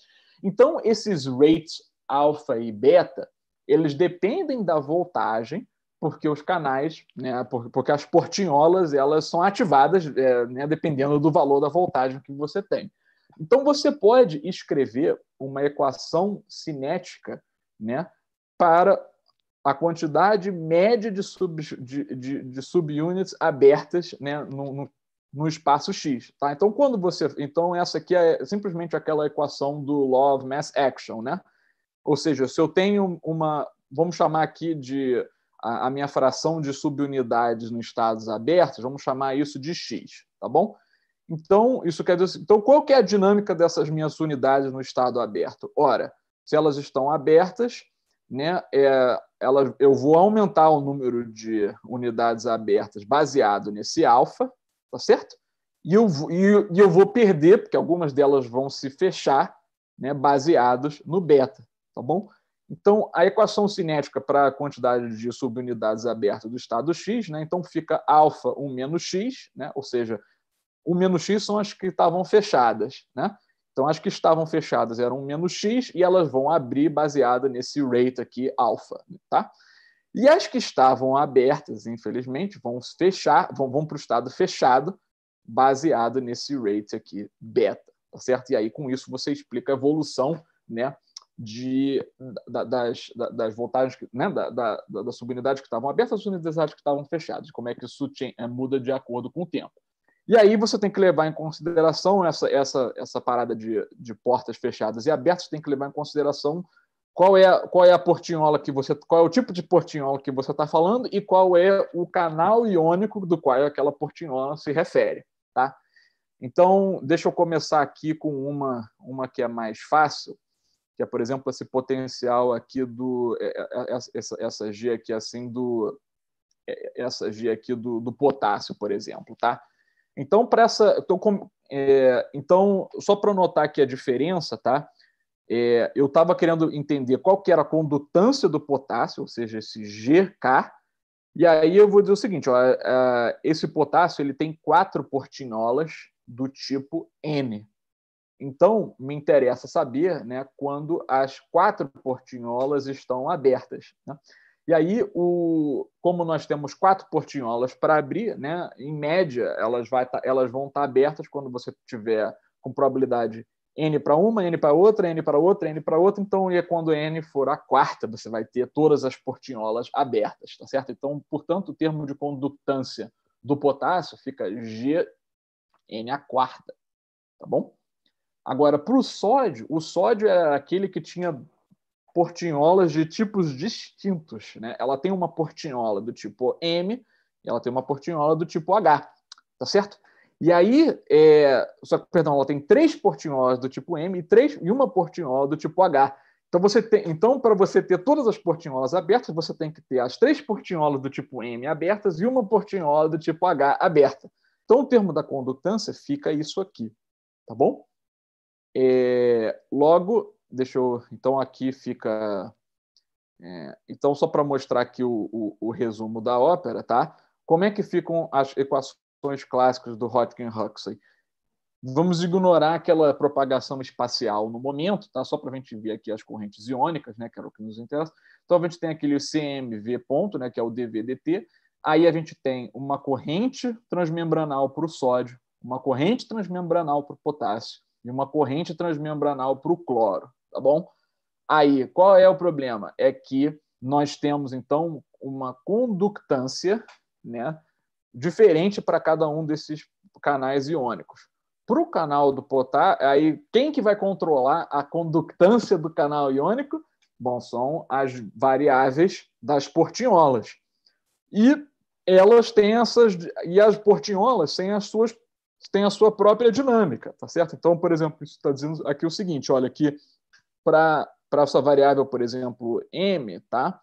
Então, esses rates alfa e beta, eles dependem da voltagem porque os canais, né, porque as portinholas elas são ativadas é, né, dependendo do valor da voltagem que você tem. Então você pode escrever uma equação cinética né, para a quantidade média de, sub, de, de, de subunits abertas né, no, no, no, espaço X. Tá? Então, quando você. Então, essa aqui é simplesmente aquela equação do Law of Mass Action. Né? Ou seja, se eu tenho uma. Vamos chamar aqui de a, a minha fração de subunidades nos estados abertos, vamos chamar isso de X, tá bom? Então, isso quer dizer, então qual é a dinâmica dessas minhas unidades no estado aberto? Ora, se elas estão abertas, né, é, ela, eu vou aumentar o número de unidades abertas baseado nesse alfa, tá certo? E eu, e, e eu vou perder, porque algumas delas vão se fechar, né, baseados no beta, tá bom? Então, a equação cinética para a quantidade de subunidades abertas do estado x, né, então fica alfa 1 menos x, né, ou seja, o menos x são as que estavam fechadas, né? Então, as que estavam fechadas eram menos x e elas vão abrir baseada nesse rate aqui, alfa, tá? E as que estavam abertas, infelizmente, vão fechar, vão, vão para o estado fechado, baseado nesse rate aqui, beta, tá certo? E aí, com isso, você explica a evolução, né? De, da, das, das voltagens, né, da, da, das subunidades que estavam abertas, das unidades que estavam fechadas, como é que isso eh, muda de acordo com o tempo. E aí você tem que levar em consideração essa, essa, essa parada de, de portas fechadas e abertas, você tem que levar em consideração qual é, qual é a portinhola que você. qual é o tipo de portinhola que você está falando e qual é o canal iônico do qual aquela portinhola se refere. Tá? Então, deixa eu começar aqui com uma, uma que é mais fácil, que é, por exemplo, esse potencial aqui do. É, é, é, essa, essa G aqui assim do. Essa G aqui do, do potássio, por exemplo, tá? Então, para essa. Então, é, então só para notar aqui a diferença, tá? É, eu estava querendo entender qual que era a condutância do potássio, ou seja, esse GK, e aí eu vou dizer o seguinte: ó, é, é, esse potássio ele tem quatro portinolas do tipo N. Então, me interessa saber né, quando as quatro portinholas estão abertas. Né? E aí, o, como nós temos quatro portinholas para abrir, né, em média, elas, vai, tá, elas vão estar tá abertas quando você tiver com probabilidade N para uma, N para outra, N para outra, N para outra. Então, e é quando N for a quarta, você vai ter todas as portinholas abertas, tá certo? Então, portanto, o termo de condutância do potássio fica GN a quarta, tá bom? Agora, para o sódio, o sódio era é aquele que tinha portinholas de tipos distintos. Né? Ela tem uma portinhola do tipo M e ela tem uma portinhola do tipo H, tá certo? E aí, é... só que, perdão, ela tem três portinholas do tipo M e, três, e uma portinhola do tipo H. Então, você tem, então para você ter todas as portinholas abertas, você tem que ter as três portinholas do tipo M abertas e uma portinhola do tipo H aberta. Então, o termo da condutância fica isso aqui, tá bom? É, logo, Deixa eu. Então aqui fica. É, então, só para mostrar aqui o, o, o, resumo da ópera, tá? Como é que ficam as equações clássicas do hodgkin huxley Vamos ignorar aquela propagação espacial no momento, tá? Só para a gente ver aqui as correntes iônicas, né? Que era o que nos interessa. Então, a gente tem aquele CMV ponto, né? Que é o DVDT. Aí a gente tem uma corrente transmembranal para o sódio, uma corrente transmembranal para o potássio e uma corrente transmembranal para o cloro, tá bom? Aí, qual é o problema? É que nós temos, então, uma conductância né, diferente para cada um desses canais iônicos. Para o canal do potássio, aí quem que vai controlar a conductância do canal iônico? Bom, são as variáveis das portinholas. E elas têm essas. E as portinholas têm as suas tem a sua própria dinâmica, tá certo? Então, por exemplo, isso está dizendo aqui o seguinte: olha, que para essa variável, por exemplo, m, tá?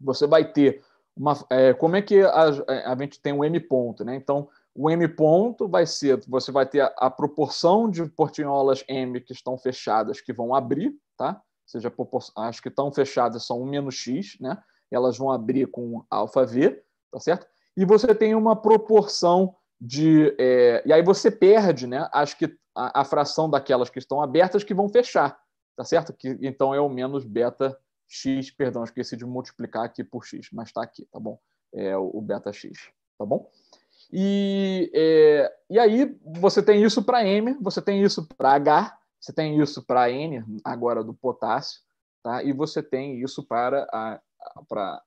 Você vai ter uma. É, como é que a, é, a gente tem o um m ponto, né? Então, o m ponto vai ser, você vai ter a, a, proporção de portinholas m que estão fechadas que vão abrir, tá? Ou seja, as que estão fechadas são 1 menos x, né? Elas vão abrir com alfa v, tá certo? E você tem uma proporção de. É, e aí você perde né, acho que, a, a, fração daquelas que estão abertas que vão fechar, tá certo? Que, então é o menos beta x, perdão, esqueci de multiplicar aqui por x, mas está aqui, tá bom? É o, o, beta x, tá bom? E, é, e aí você tem isso para m, você tem isso para h, você tem isso para n, agora do potássio, tá? e você tem isso para a, para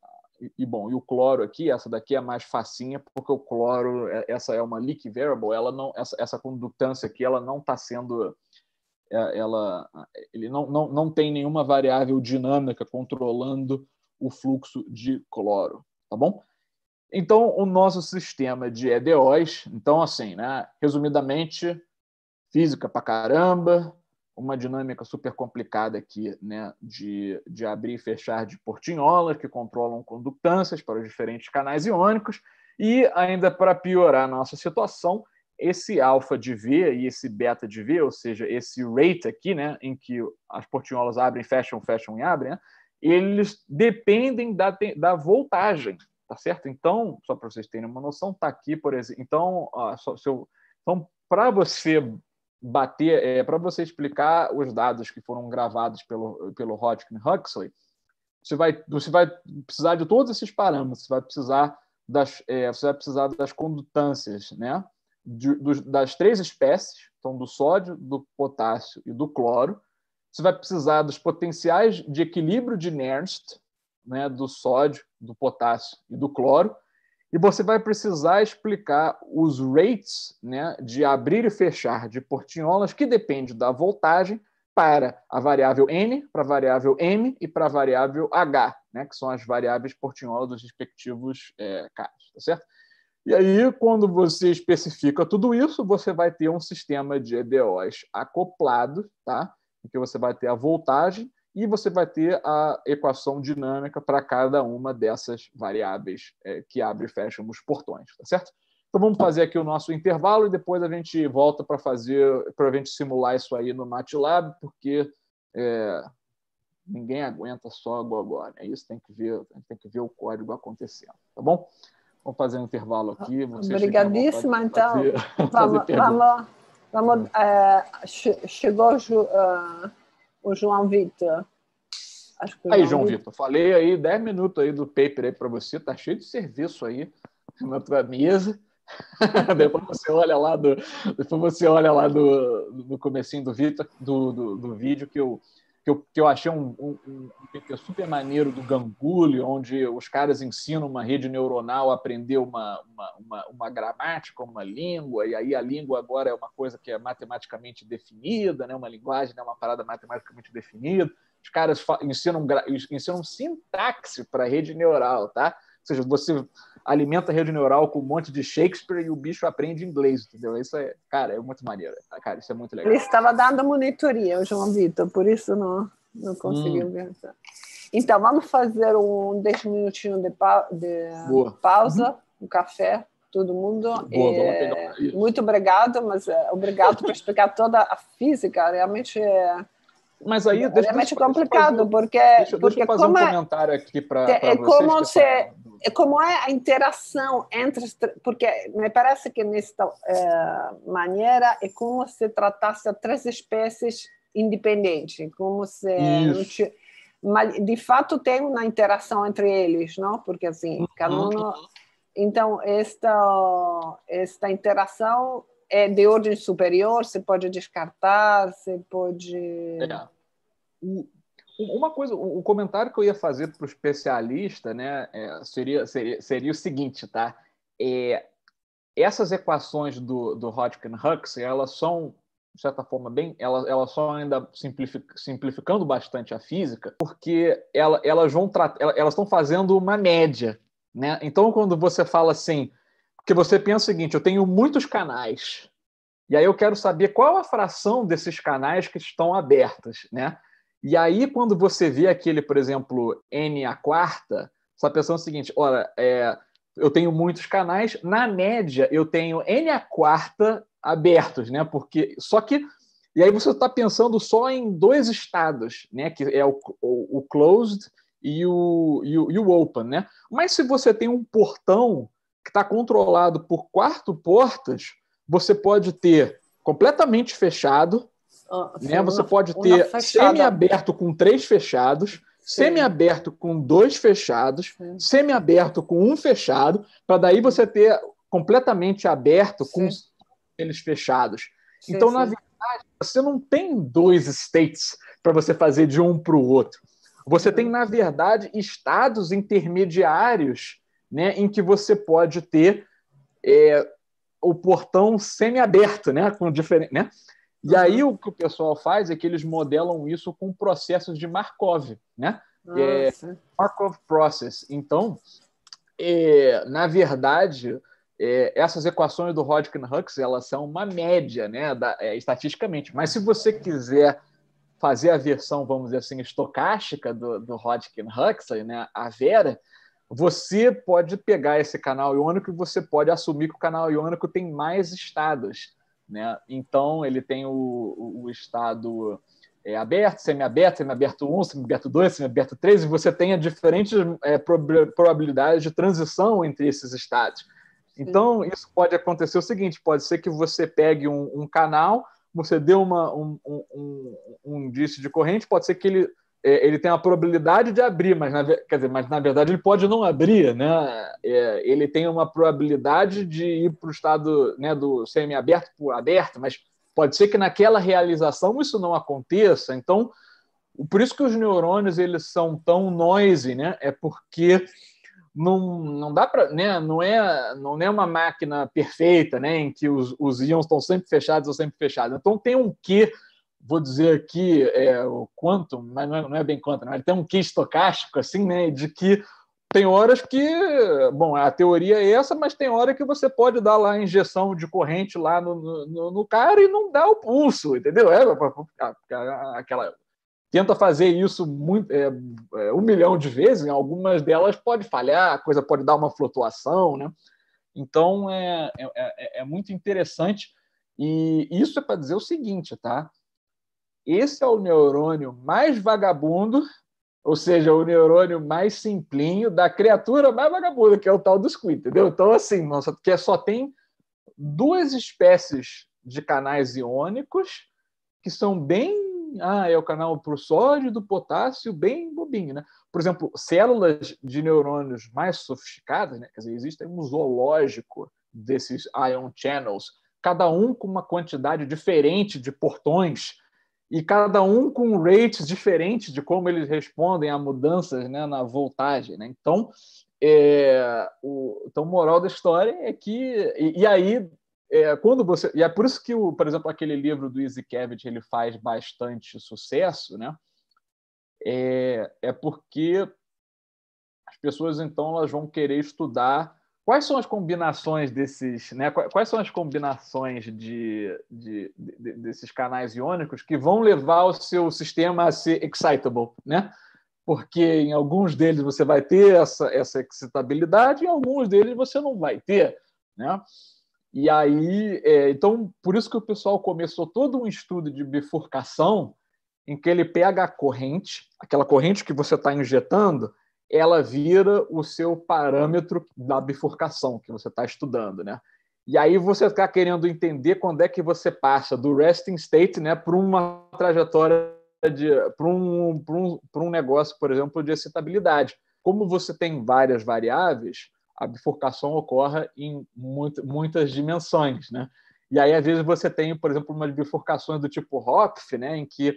e, bom, e o cloro aqui, essa daqui é mais facinha, porque o cloro, é, essa é uma leak variable, ela não, essa, essa condutância aqui, ela não está sendo, é, ela, ele não, não, não tem nenhuma variável dinâmica controlando o fluxo de cloro, tá bom? Então, o nosso sistema de EDOs, então assim, né, resumidamente, física pra caramba, uma dinâmica super complicada aqui né, de, de abrir e fechar de portinholas que controlam conductâncias para os diferentes canais iônicos. E ainda para piorar a nossa situação, esse alfa de V e esse beta de V, ou seja, esse rate aqui, né, em que as portinholas abrem, fecham, fecham e abrem, né, eles dependem da, da voltagem, tá certo? Então, só para vocês terem uma noção, tá aqui, por exemplo. Então, ó, só, se eu, então para você bater, é, para você explicar os dados que foram gravados pelo, pelo Hodgkin Huxley, você vai, você vai precisar de todos esses parâmetros, você vai precisar das, é, você vai precisar das condutâncias, né? De, das três espécies, então do sódio, do potássio e do cloro. Você vai precisar dos potenciais de equilíbrio de Nernst, né? do sódio, do potássio e do cloro e você vai precisar explicar os rates né, de abrir e fechar de portinholas, que depende da voltagem, para a variável n, para a variável m e para a variável h, né, que são as variáveis portinholas dos respectivos é, casos, tá certo? E aí, quando você especifica tudo isso, você vai ter um sistema de EDOs acoplado, tá? em que você vai ter a voltagem, e você vai ter a equação dinâmica para cada uma dessas variáveis é, que abre e fecha os portões, tá certo? Então vamos fazer aqui o nosso intervalo e depois a gente volta para fazer, para a gente simular isso aí no MATLAB, porque é, ninguém aguenta só agora, né? Isso tem que ver, tem que ver o código acontecendo, tá bom? Vamos fazer um intervalo aqui. Ah, obrigadíssima, então. Fazer, vamos, [LAUGHS] fazer vamos, vamos, é, chegou. Uh o João Vitor. aí, João Vitor, Vitor, falei aí 10 minutos aí do paper aí para você, tá cheio de serviço aí na tua mesa. [LAUGHS] depois você olha lá do, depois você olha lá do, do comecinho do Vitor, do, do, do vídeo que eu que eu, que eu achei um, um, um super maneiro do Ganguly, onde os caras ensinam uma rede neuronal a aprender uma, uma, uma, uma, gramática, uma língua, e aí a língua agora é uma coisa que é matematicamente definida, né? uma linguagem é né? uma parada matematicamente definida. Os caras ensinam, ensinam sintaxe para a rede neural, tá? Ou seja, você alimenta a rede neural com um monte de Shakespeare e o bicho aprende inglês, entendeu? Isso é, cara, é muito maneiro. Cara, isso é muito legal. Ele estava dando monitoria, o João Vitor, por isso não, não conseguiu hum. ver. Então, vamos fazer um 10 minutinhos de, pa de pausa, uhum. um café, todo mundo. Boa, é, muito obrigado, mas é, obrigado por explicar toda a física, realmente é mas aí é realmente complicado porque deixa, porque deixa eu fazer como um é comentário aqui para é, é como você é como é a interação entre porque me parece que nesta eh, maneira é como se tratasse três espécies independentes, como se é Isso. mas de fato tem uma interação entre eles, não? Porque assim, uhum. cada um então esta esta interação é de ordem superior, se pode descartar, se pode é. Uma coisa, o comentário que eu ia fazer para o especialista né, é, seria, seria, seria o seguinte, tá? É, essas equações do, do Hodgkin-Huxley, elas são de certa forma, bem, elas, elas são ainda simplific, simplificando bastante a física, porque ela, elas vão elas estão fazendo uma média, né? Então, quando você fala assim, que você pensa o seguinte, eu tenho muitos canais, e aí eu quero saber qual a fração desses canais que estão abertas, né? E aí, quando você vê aquele, por exemplo, N a quarta, você está pensando o seguinte: olha, é, eu tenho muitos canais, na média eu tenho N a quarta abertos, né? Porque. Só que. E aí você está pensando só em dois estados, né? Que é o, o, o closed e o, e o, e o open, né? Mas se você tem um portão que está controlado por quatro portas, você pode ter completamente fechado, né? Você uma, pode ter semi-aberto com três fechados, semi-aberto com dois fechados, semi-aberto com um fechado, para daí você ter completamente aberto sim. com eles fechados. Sim, então, sim. na verdade, você não tem dois states para você fazer de um para o outro. Você tem, na verdade, estados intermediários né, em que você pode ter é, o portão semi-aberto, né, com diferente, né, e aí o que o pessoal faz é que eles modelam isso com processos de Markov, né? É, Markov Process. Então, é, na verdade, é, essas equações do hodgkin huxley elas são uma média, né, da, é, estatisticamente. Mas se você quiser fazer a versão, vamos dizer assim, estocástica do, do Hodgkin-Huxley, né, a Vera, você pode pegar esse canal iônico e você pode assumir que o canal iônico tem mais estados. Né? Então, ele tem o, o, o estado é, aberto, semi-aberto, semi-aberto 1, semi-aberto 2, semi-aberto 3, e você tem diferentes é, probabilidades de transição entre esses estados. Então, Sim. isso pode acontecer o seguinte: pode ser que você pegue um, um canal, você dê uma, um, um, um indício de corrente, pode ser que ele é, ele tem a probabilidade de abrir, mas na, quer dizer, mas na verdade ele pode não abrir, né? É, ele tem uma probabilidade de ir para o estado né, do semi-aberto por aberto, mas pode ser que naquela realização isso não aconteça. Então, por isso que os neurônios eles são tão noisy, né? É porque não, não dá para, né? Não é, não é uma máquina perfeita, né? Em que os, os íons estão sempre fechados ou sempre fechados. Então tem um quê vou dizer aqui, é, o quanto mas não é, não é bem quanto não. ele tem um que estocástico, assim, né, de que tem horas que, bom, a teoria é essa, mas tem hora que você pode dar lá a injeção de corrente lá no, no, no cara e não dá o pulso, entendeu? É, aquela tenta fazer isso muito, é, é, um milhão de vezes, em algumas delas pode falhar, a coisa pode dar uma flutuação, né? Então é, é, é, é muito interessante. E isso é para dizer o seguinte, tá? Esse é o neurônio mais vagabundo, ou seja, o neurônio mais simplinho da criatura mais vagabunda, que é o tal do squid, entendeu? Então, assim, nossa, porque é, só tem duas espécies de canais iônicos que são bem. Ah, é o canal para o sódio do potássio, bem bobinho, né? Por exemplo, células de neurônios mais sofisticadas, né? Quer dizer, existe um zoológico desses ion channels, cada um com uma quantidade diferente de portões e cada um com rates diferentes de como eles respondem a mudanças né, na voltagem. Né? Então, é, o então, moral da história é que. E, e aí, é, quando você. E é por isso que, o, por exemplo, aquele livro do Isikiewicz ele faz bastante sucesso, né? É, é porque as pessoas, então, elas vão querer estudar Quais são as combinações desses, né? Quais são as combinações de, de, de, desses canais iônicos que vão levar o seu sistema a ser excitable, né? Porque em alguns deles você vai ter essa, essa excitabilidade, em alguns deles você não vai ter, né? E aí, é, então, por isso que o pessoal começou todo um estudo de bifurcação, em que ele pega a corrente, aquela corrente que você está injetando, ela vira o seu parâmetro da bifurcação que você está estudando, né? E aí você está querendo entender quando é que você passa do resting state, né, para uma trajetória de para um, um, um negócio, por exemplo, de excitabilidade. Como você tem várias variáveis, a bifurcação ocorre em muito, muitas dimensões, né? E aí às vezes você tem, por exemplo, umas bifurcações do tipo Hopf, né, em que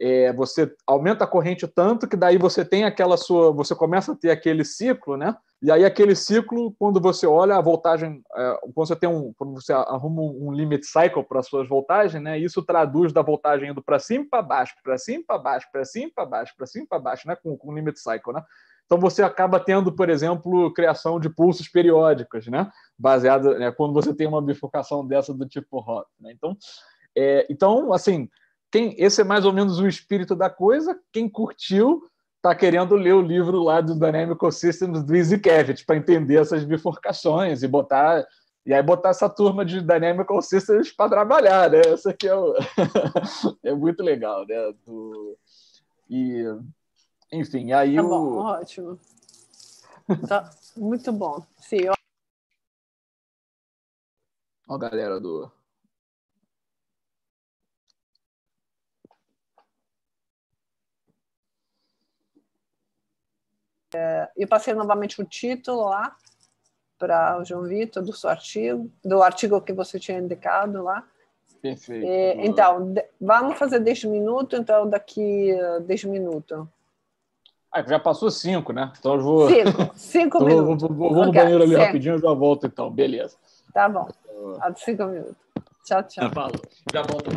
é, você aumenta a corrente tanto que daí você tem aquela sua, você começa a ter aquele ciclo, né? E aí aquele ciclo, quando você olha a voltagem, é, quando você tem um, quando você arruma um limit cycle para as suas voltagens, né? Isso traduz da voltagem indo para cima, para baixo, para cima, para baixo, para cima, para baixo, para cima, para baixo, né? Com, com limit cycle, né? Então você acaba tendo, por exemplo, criação de pulsos periódicos, né? Baseada né, quando você tem uma bifurcação dessa do tipo Hot. Né? Então, é, então assim quem esse é mais ou menos o espírito da coisa. Quem curtiu está querendo ler o livro lá do Dynamic Systems do Izikevich para entender essas bifurcações e botar e aí botar essa turma de Dynamical Systems para trabalhar, né? aqui é, o... [LAUGHS] é muito legal, né? Do... E, enfim, aí tá o... Bom, ótimo. tá muito bom. Sim, eu... Ó, galera do É, passei novamente o título lá para o João Vitor do seu artigo, do artigo que você tinha indicado lá. Perfeito. É, então, vamos fazer 10 minutos, então daqui 10 eh, minutos. Ah, já passou cinco, né? Então eu vou. Cinco, cinco [LAUGHS] então, minutos. Vou, vou, vou okay. no banheiro ali rapidinho e já volto, então. Beleza. Tá bom. Há cinco minutos. Tchau, tchau. Já volto.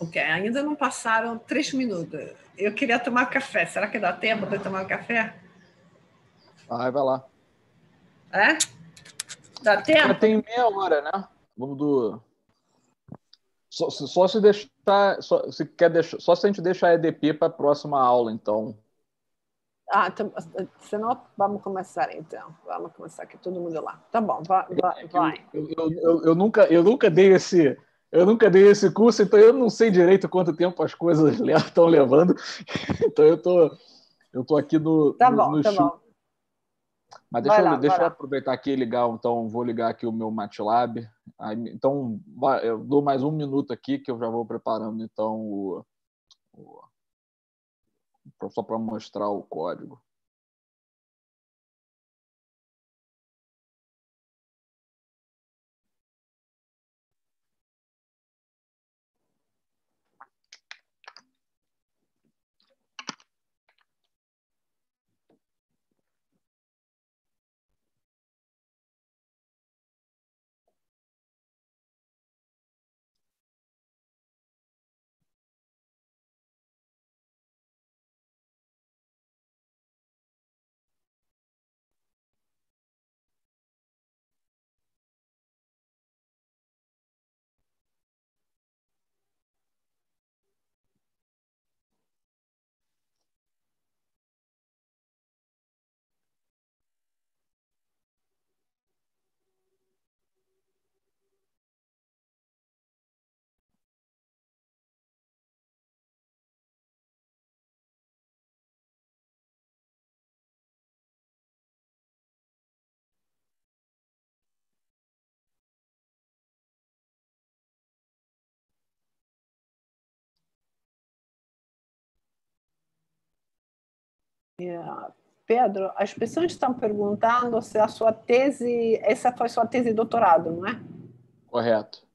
Ok, ainda não passaram três minutos. Eu queria tomar café. Será que dá tempo de tomar café? Ah, vai lá. É? Dá tempo? tem meia hora, né? Vamos do. Só, só se deixar. Só se, quer deixar, só se a gente deixar a EDP para a próxima aula, então. Ah, então, senão vamos começar então. Vamos começar aqui todo mundo lá. Tá bom, é vai. vai. Eu, eu, eu, eu, nunca, eu nunca dei esse eu nunca dei esse curso, então eu não sei direito quanto tempo as coisas [LAUGHS] estão levando. Então eu tô, eu tô aqui no. Tá bom, no tá bom. Mas deixa, lá, eu, deixa eu aproveitar aqui e ligar, então vou ligar aqui o meu MATLAB. Aí, então eu dou mais um minuto aqui que eu já vou preparando então o, o só para mostrar o código. É, Pedro, as pessoas estão perguntando se a sua tese, essa foi sua tese de doutorado, não é? Correto.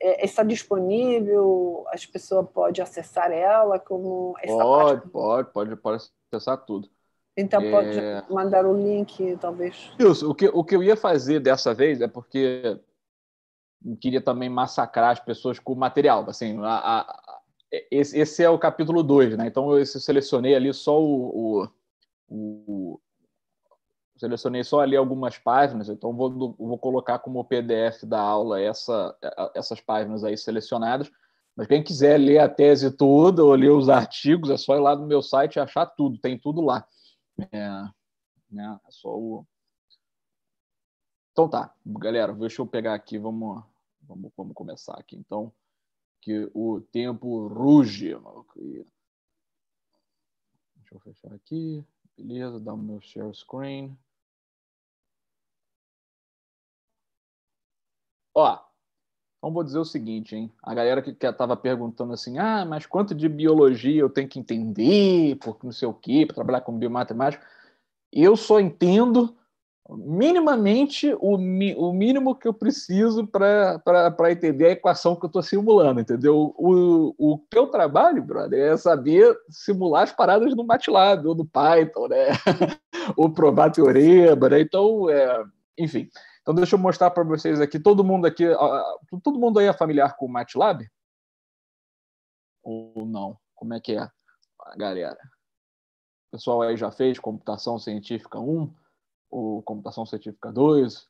É, está disponível, as pessoas podem acessar ela como essa pode, parte... pode, pode, pode acessar tudo. Então é... pode mandar o um link, talvez. Isso, o que, o que eu ia fazer dessa vez é porque queria também massacrar as pessoas com o material. Assim, a, a, é, esse, esse é o capítulo 2, né? Então eu selecionei ali só o, o, o selecionei só ali algumas páginas, então vou, vou colocar como PDF da aula essa, essas páginas aí selecionadas. Mas quem quiser ler a tese toda ou ler os artigos, é só ir lá no meu site e achar tudo, tem tudo lá. É, né, é só o. Então tá, galera, deixa eu pegar aqui, vamos, vamos, vamos começar aqui. Então que o tempo ruge, maluco. Deixa eu fechar aqui. Beleza, dá o meu share screen. Ó, então vou dizer o seguinte, hein? A galera que estava perguntando assim, ah, mas quanto de biologia eu tenho que entender, porque não sei o quê, para trabalhar com biomatemática. Eu só entendo minimamente o, o mínimo que eu preciso para entender a equação que eu estou simulando, entendeu? O, o teu trabalho, brother, é saber simular as paradas no MATLAB ou no Python, né? [LAUGHS] ou provar teorema, né? Então, é, enfim. Então, deixa eu mostrar para vocês aqui. Todo mundo aqui, todo mundo aí é familiar com o MATLAB? Ou não? Como é que é, ah, galera? O pessoal aí já fez computação científica 1? o Computação Científica 2.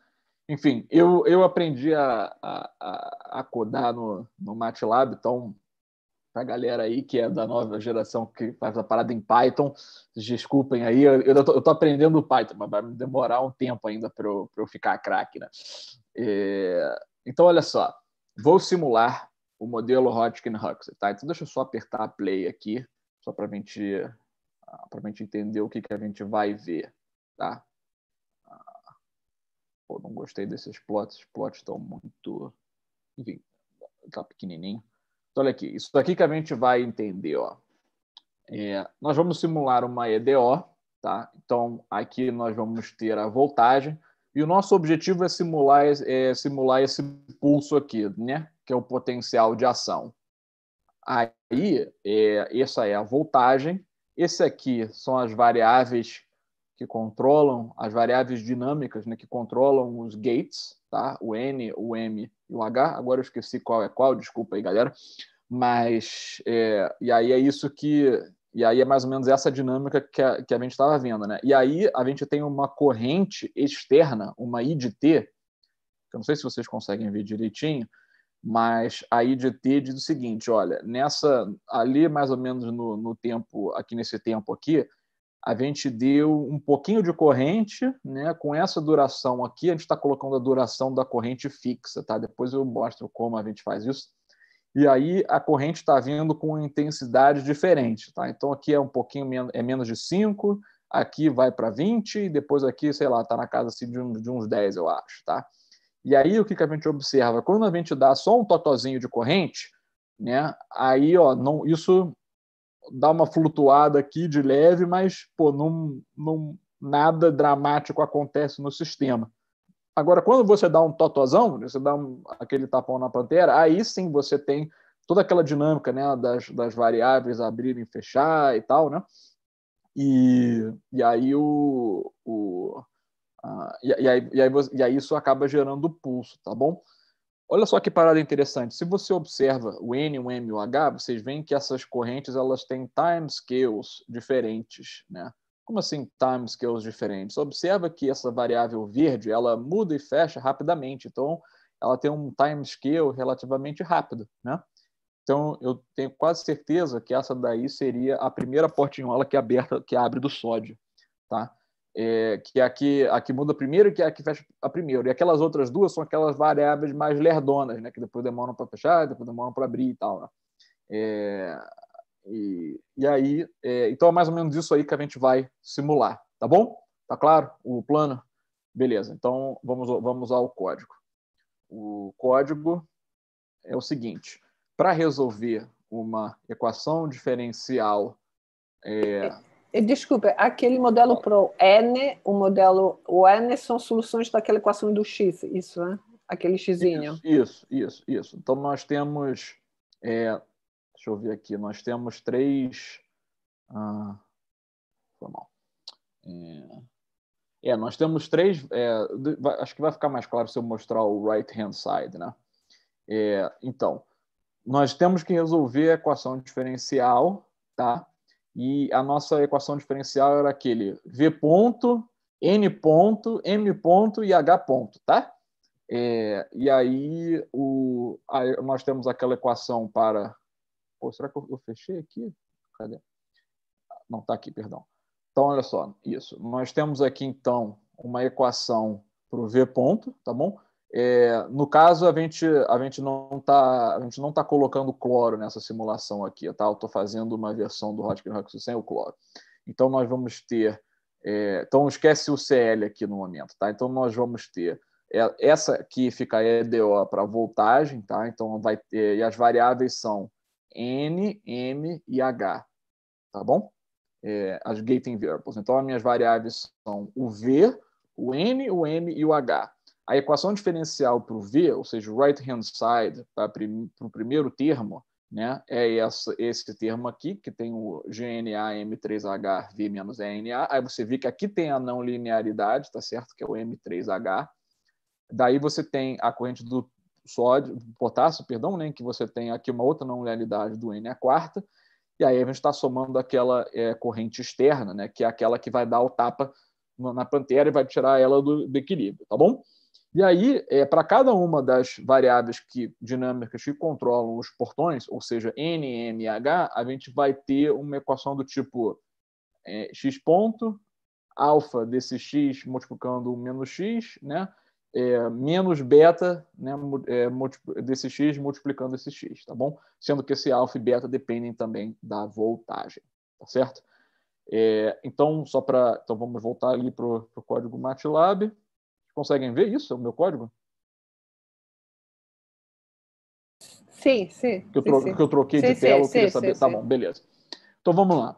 Enfim, eu, eu aprendi a, a, a codar no, no MATLAB, então para a galera aí que é da nova geração que faz a parada em Python, desculpem aí, eu, eu, tô, aprendendo Python, mas vai demorar um tempo ainda para eu, eu, ficar craque, né? É, então, olha só, vou simular o modelo Hodgkin-Huxley, tá? Então deixa eu só apertar play aqui, só para a gente entender o que, que a gente vai ver, tá? Pô, não gostei desses plots, os plots estão muito. Enfim, tá pequenininho. Então, olha aqui, isso daqui que a gente vai entender, ó. É, nós vamos simular uma EDO, tá? Então, aqui nós vamos ter a voltagem. E o nosso objetivo é simular, é simular esse pulso aqui, né? Que é o potencial de ação. Aí, é, essa é a voltagem. Esse aqui são as variáveis que controlam as variáveis dinâmicas, né, que controlam os gates, tá? o N, o M e o H. Agora eu esqueci qual é qual, desculpa aí, galera. Mas, é, e aí é isso que. E aí é mais ou menos essa dinâmica que a, que a gente estava vendo. Né? E aí a gente tem uma corrente externa, uma i T, que eu não sei se vocês conseguem ver direitinho, mas a i de t diz o seguinte, olha, nessa ali mais ou menos no, no tempo, aqui nesse tempo aqui, a gente deu um pouquinho de corrente, né? Com essa duração aqui, a gente está colocando a duração da corrente fixa, tá? Depois eu mostro como a gente faz isso. E aí a corrente está vindo com intensidade diferente, tá? Então aqui é um pouquinho menos, é menos de 5, aqui vai para 20, e depois aqui, sei lá, está na casa assim, de, um, de uns 10, eu acho, tá? E aí o que, que a gente observa? Quando a gente dá só um totozinho de corrente, né? Aí, ó, não, isso dá uma flutuada aqui de leve, mas pô, não, não, nada dramático acontece no sistema. Agora, quando você dá um totozão, você dá um, aquele tapão na pantera, aí sim você tem toda aquela dinâmica né, das, das variáveis abrirem e fechar e tal, né? E, e aí o, o ah e, e, aí, e, aí, e aí isso acaba gerando pulso, tá bom? Olha só que parada interessante. Se você observa o N, o M e o H, vocês veem que essas correntes elas têm timescales diferentes. Né? Como assim timescales diferentes? Observa que essa variável verde ela muda e fecha rapidamente. Então, ela tem um timescale relativamente rápido. Né? Então, eu tenho quase certeza que essa daí seria a primeira portinhola que, é aberta, que abre do sódio. Tá? é, que é a que, a que muda primeiro e que é a que fecha a primeiro. E aquelas outras duas são aquelas variáveis mais lerdonas, né? que depois demoram para fechar, depois demoram para abrir e tal. Né? É, e, e aí, é, então é mais ou menos isso aí que a gente vai simular, tá bom? Tá claro o plano? Beleza, então vamos, vamos ao código. O código é o seguinte, para resolver uma equação diferencial... É, eh, desculpa, aquele modelo pro N, o modelo o N são soluções daquela equação do X, isso, né? Aquele xizinho. Isso, isso, isso. isso. Então nós temos, é, deixa eu ver aqui, nós temos três, ah, foi mal. É, é, nós temos três, é, acho que vai ficar mais claro se eu mostrar o right hand side, né? É, então, nós temos que resolver a equação diferencial, tá? E a nossa equação diferencial era aquele V ponto, N ponto, M ponto e H ponto, tá? É, e aí, o, aí nós temos aquela equação para. Pô, será que eu, fechei aqui? Cadê? Não, está aqui, perdão. Então, olha só, isso. Nós temos aqui, então, uma equação para o V ponto, tá bom? É, no caso, a gente, a gente não está tá colocando cloro nessa simulação aqui. Tá? Eu estou fazendo uma versão do Hodgkin Roxy sem o cloro. Então, nós vamos ter. É, então, esquece o CL aqui no momento. Tá? Então, nós vamos ter é, essa aqui fica EDO para voltagem, tá? Então vai ter, e as variáveis são N, M e H, tá bom? É, as gating variables. Então as minhas variáveis são o V, o N, o M e o H a equação diferencial para o V, ou seja, o right-hand side, para tá, prim o primeiro termo, né, é essa, esse termo aqui, que tem o gna m 3 h V menos ENA. Aí você vê que aqui tem a não linearidade, tá certo? Que é o M3H. Daí você tem a corrente do sódio, do potássio, perdão, né, que você tem aqui uma outra não linearidade do N a quarta. E aí a gente está somando aquela é, corrente externa, né, que é aquela que vai dar o tapa na pantera e vai tirar ela do, do equilíbrio, tá bom? E aí, é, para cada uma das variáveis que, dinâmicas que controlam os portões, ou seja, N, M e H, a gente vai ter uma equação do tipo é, x ponto, alfa desse x multiplicando menos x, né? É, menos beta né, é, desse x multiplicando esse x, tá bom? Sendo que esse alfa e beta dependem também da voltagem, tá certo? É, então, só para. Então, vamos voltar ali para o código MATLAB. Conseguem ver isso, é o meu código? Sim, sim. Que eu, tro sim, Que eu troquei sim, de tela, eu queria saber. tá bom, beleza. Então vamos lá.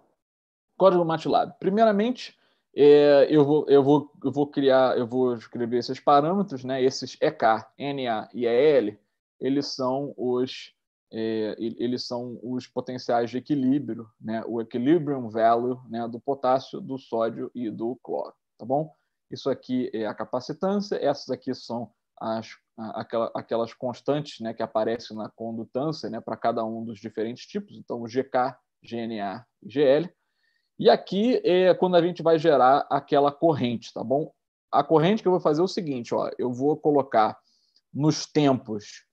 Código MATLAB. Primeiramente, é, eu, vou, eu, vou, eu vou criar, eu vou escrever esses parâmetros, né? Esses EK, NA e EL, eles são os é, eles são os potenciais de equilíbrio, né? O equilibrium value, né? Do potássio, do sódio e do cloro, tá bom? isso aqui é a capacitância, essas aqui são as, aquela, aquelas constantes né, que aparecem na condutância né, para cada um dos diferentes tipos, então o GK, GNA e GL. E aqui é quando a gente vai gerar aquela corrente, tá bom? A corrente que eu vou fazer é o seguinte, ó, eu vou colocar nos tempos,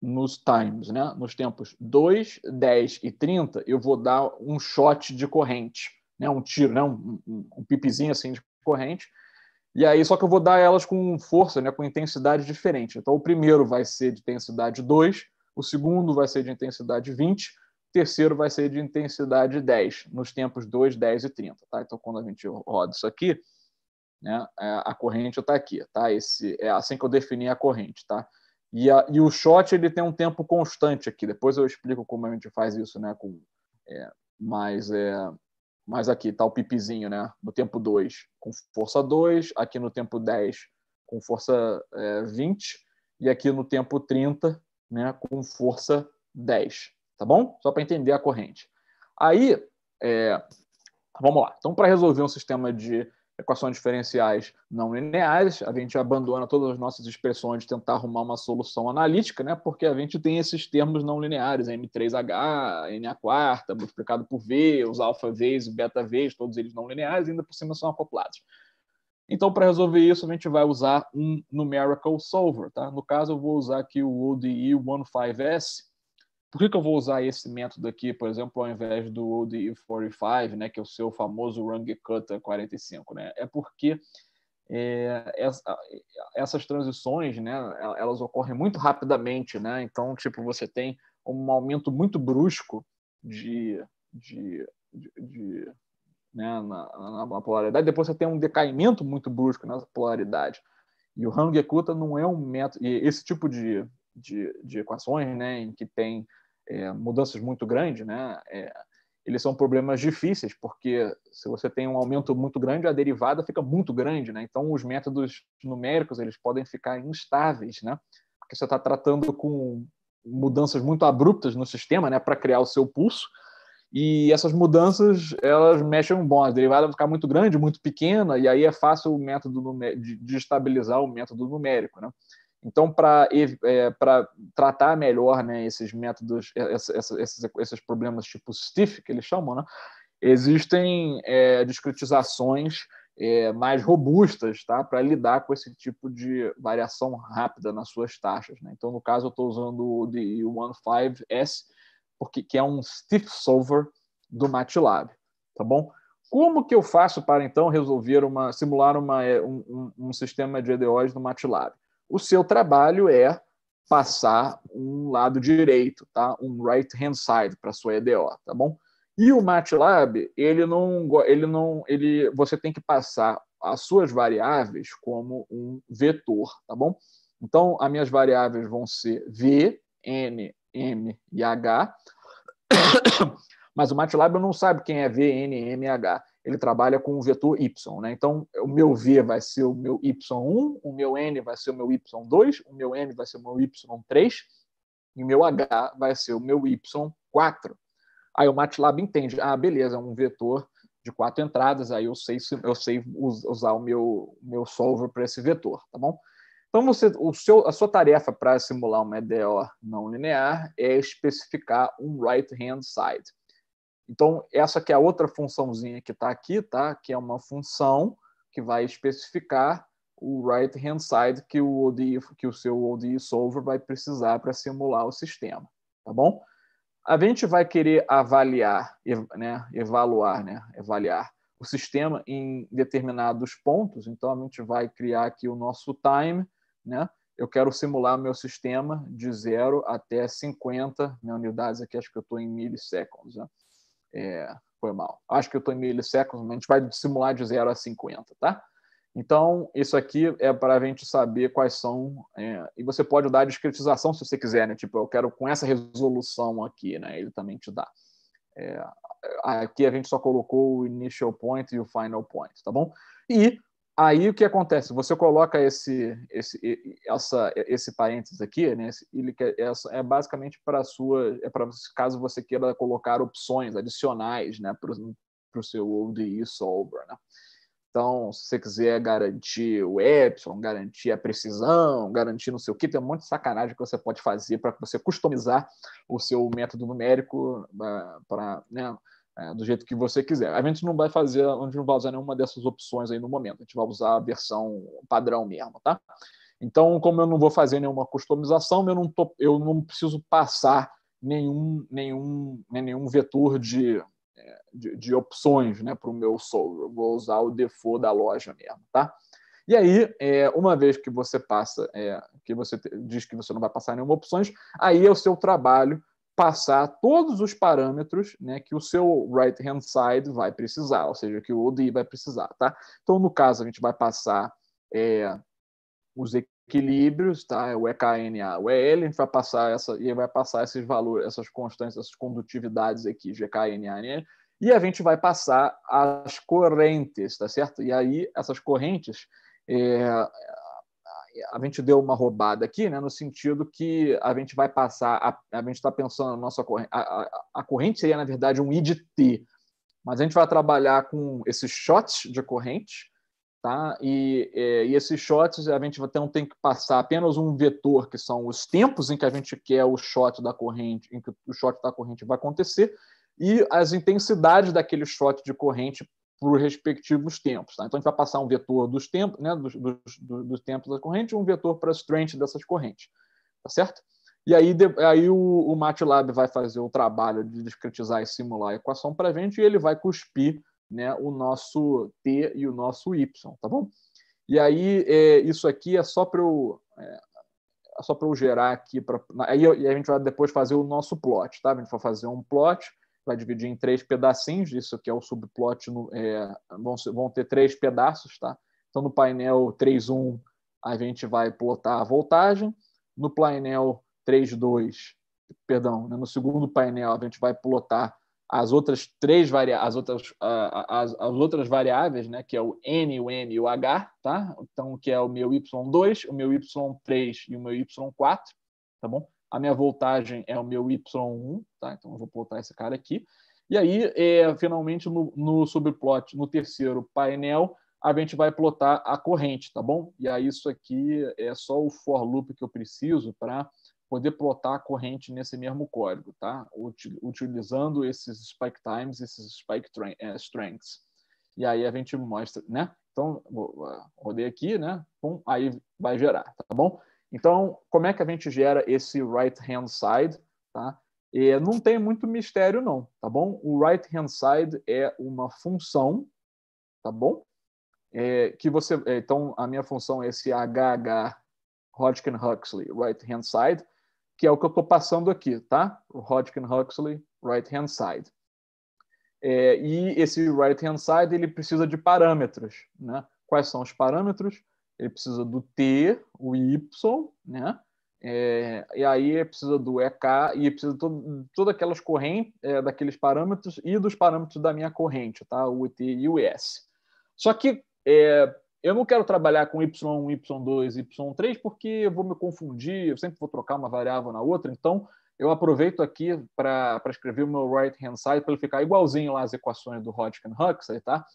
nos times, né? nos tempos 2, 10 e 30, eu vou dar um shot de corrente, né? um tiro, né? um, um, um pipizinho assim de corrente. E aí, só que eu vou dar elas com força, né, com intensidade diferente. Então, o primeiro vai ser de intensidade 2, o segundo vai ser de intensidade 20, o terceiro vai ser de intensidade 10, nos tempos 2, 10 e 30. Tá? Então, quando a gente roda isso aqui, né, é, a corrente está aqui. Tá? Esse, é assim que eu defini a corrente. Tá? E, a, e o shot ele tem um tempo constante aqui. Depois eu explico como a gente faz isso né, com é, mais é, mas aqui está o pipizinho, né? No tempo 2, com força 2, aqui no tempo 10, com força é, 20, e aqui no tempo 30, né, com força 10. Tá bom? Só para entender a corrente. Aí, é, vamos lá. Então, para resolver um sistema de equações diferenciais não lineares, a gente abandona todas as nossas expressões de tentar arrumar uma solução analítica, né? porque a gente tem esses termos não lineares, M3H, N a quarta, multiplicado por V, os alfa Vs e beta Vs, todos eles não lineares, ainda por cima são acoplados. Então, para resolver isso, a gente vai usar um numerical solver. Tá? No caso, eu vou usar aqui o ODE 15S, por que, que eu vou usar esse método aqui, por exemplo, ao invés do ODE 45, né, que é o seu famoso Rung Cutter 45? Né? É porque é, essa, essas transições, né, elas ocorrem muito rapidamente, né? Então, tipo, você tem um aumento muito brusco de, de, de, de né, na, na, polaridade. Depois você tem um decaimento muito brusco na polaridade. E o Hangekuta não é um método. E esse tipo de, de, de equações, né, em que tem é, mudanças muito grandes, né? É, eles são problemas difíceis, porque se você tem um aumento muito grande, a derivada fica muito grande, né? Então, os métodos numéricos eles podem ficar instáveis, né? Porque você está tratando com mudanças muito abruptas no sistema, né? Para criar o seu pulso. E essas mudanças, elas mexem bom. A derivada vai ficar muito grande, muito pequena, e aí é fácil o método de estabilizar o método numérico, né? Então, para é, tratar melhor né, esses métodos, essa, essa, esses, esses problemas tipo stiff, que eles chamam, né, existem é, discretizações é, mais robustas tá, para lidar com esse tipo de variação rápida nas suas taxas. Né? Então, no caso, eu estou usando o DE15S, porque, que é um stiff solver do MATLAB. Tá bom? Como que eu faço para, então, resolver uma, simular uma, é, um, um, um sistema de EDOs no MATLAB? o seu trabalho é passar um lado direito, tá? um right hand side para sua EDO, tá bom? E o MATLAB, ele não, ele não, ele, você tem que passar as suas variáveis como um vetor, tá bom? Então, as minhas variáveis vão ser V, N, M e H. [COUGHS] Mas o MATLAB não sabe quem é V, N, M e H ele trabalha com o vetor y. Né? Então, o meu v vai ser o meu y1, o meu n vai ser o meu y2, o meu m vai ser o meu y3 e o meu h vai ser o meu y4. Aí o MATLAB entende, ah, beleza, é um vetor de quatro entradas, aí eu sei, eu sei usar o meu, meu solver para esse vetor, tá bom? Então, você, o seu, a sua tarefa para simular uma EDO não linear é especificar um right-hand side. Então, essa que é a outra funçãozinha que está aqui, tá? que é uma função que vai especificar o right-hand side que o, ODI, que o seu ODI solver vai precisar para simular o sistema, tá bom? A gente vai querer avaliar, né, evaluar, né, avaliar o sistema em determinados pontos, então a gente vai criar aqui o nosso time, né? Eu quero simular meu sistema de 0 até 50, minhas né, unidades aqui acho que eu estou em milisseconds, né? É, foi mal. Acho que eu estou em milissegundos, mas a gente vai simular de 0 a 50, tá? Então, isso aqui é para a gente saber quais são. É, e você pode dar a discretização se você quiser, né? Tipo, eu quero com essa resolução aqui, né? Ele também te dá. É, aqui a gente só colocou o initial point e o final point, tá bom? E Aí o que acontece? Você coloca esse esse essa esse parênteses aqui, né? Ele quer, essa é basicamente para sua é para caso você queira colocar opções adicionais, né, para o seu ODI Solver, né? Então, se você quiser garantir o epsilon, garantir a precisão, garantir não sei o que, tem um monte de sacanagem que você pode fazer para você customizar o seu método numérico ah, para, né, é, do jeito que você quiser. A gente não vai fazer, a gente não vai usar nenhuma dessas opções aí no momento, a gente vai usar a versão padrão mesmo, tá? Então, como eu não vou fazer nenhuma customização, eu não, tô, eu não preciso passar nenhum, nenhum, nenhum vetor de, é, de, de opções né, para o meu Soul. Eu vou usar o default da loja mesmo, tá? E aí, é, uma vez que você passa, é, que você diz que você não vai passar nenhuma opções, aí é o seu trabalho passar todos os parâmetros né, que o seu right-hand side vai precisar, ou seja, que o ODI vai precisar. Tá? Então, no caso, a gente vai passar é, os equilíbrios, tá? É o EKNA, o EL, a gente vai passar, essa, e vai passar esses valores, essas constantes, essas condutividades aqui, GKNA, né? e a gente vai passar as correntes, tá certo? E aí, essas correntes, é, a gente deu uma roubada aqui, né, no sentido que a gente vai passar, a, a gente está pensando, nossa, corrente, a, a, a, corrente seria, na verdade, um I de T, mas a gente vai trabalhar com esses shots de corrente, tá? E, e, esses shots a gente então tem que passar apenas um vetor, que são os tempos em que a gente quer o shot da corrente, em que o shot da corrente vai acontecer, e as intensidades daquele shot de corrente para os respectivos tempos. Tá? Então, a gente vai passar um vetor dos tempos, né, dos, dos, dos tempos da corrente, um vetor para a strength dessas correntes, tá certo? E aí, de, aí o, o, MATLAB vai fazer o trabalho de discretizar e simular a equação para a gente e ele vai cuspir né, o nosso T e o nosso Y, tá bom? E aí, é, isso aqui é só para eu, é, é só para eu gerar aqui, pra, aí, eu, e a gente vai depois fazer o nosso plot, tá? A gente vai fazer um plot vai dividir em três pedacinhos, isso que é o subplot, no, é, vão, vão ter três pedaços, tá? Então, no painel 3.1, a gente vai plotar a voltagem, no painel 3.2, perdão, né, no segundo painel, a gente vai plotar as outras três variáveis, as outras, as, as outras variáveis, né, que é o N, o M e o H, tá? Então, que é o meu Y2, o meu Y3 e o meu Y4, tá bom? a minha voltagem é o meu Y1, tá? Então eu vou plotar esse cara aqui. E aí, é, finalmente, no, no subplot, no terceiro painel, a gente vai plotar a corrente, tá bom? E aí isso aqui é só o for loop que eu preciso para poder plotar a corrente nesse mesmo código, tá? Utilizando esses spike times, esses spike é, strengths. E aí a gente mostra, né? Então, rodei aqui, né? Pum, aí vai gerar, tá bom? Então, como é que a gente gera esse right hand side? Tá? E não tem muito mistério não, tá bom? O right hand side é uma função, tá bom? É, que você, é, então a minha função é esse HH Hodgkin Huxley right hand side, que é o que eu estou passando aqui, tá? O Hodgkin Huxley right hand side. É, e esse right hand side ele precisa de parâmetros, né? Quais são os parâmetros? ele precisa do T, o Y, né? É, e aí precisa do EK e precisa de todas aquelas correntes é, daqueles parâmetros e dos parâmetros da minha corrente, tá? O T e o S. Só que é, eu não quero trabalhar com Y1, Y2, Y3 porque eu vou me confundir, eu sempre vou trocar uma variável na outra, então eu aproveito aqui para escrever o meu right hand side para ele ficar igualzinho lá às equações do Hodgkin-Huxley, tá?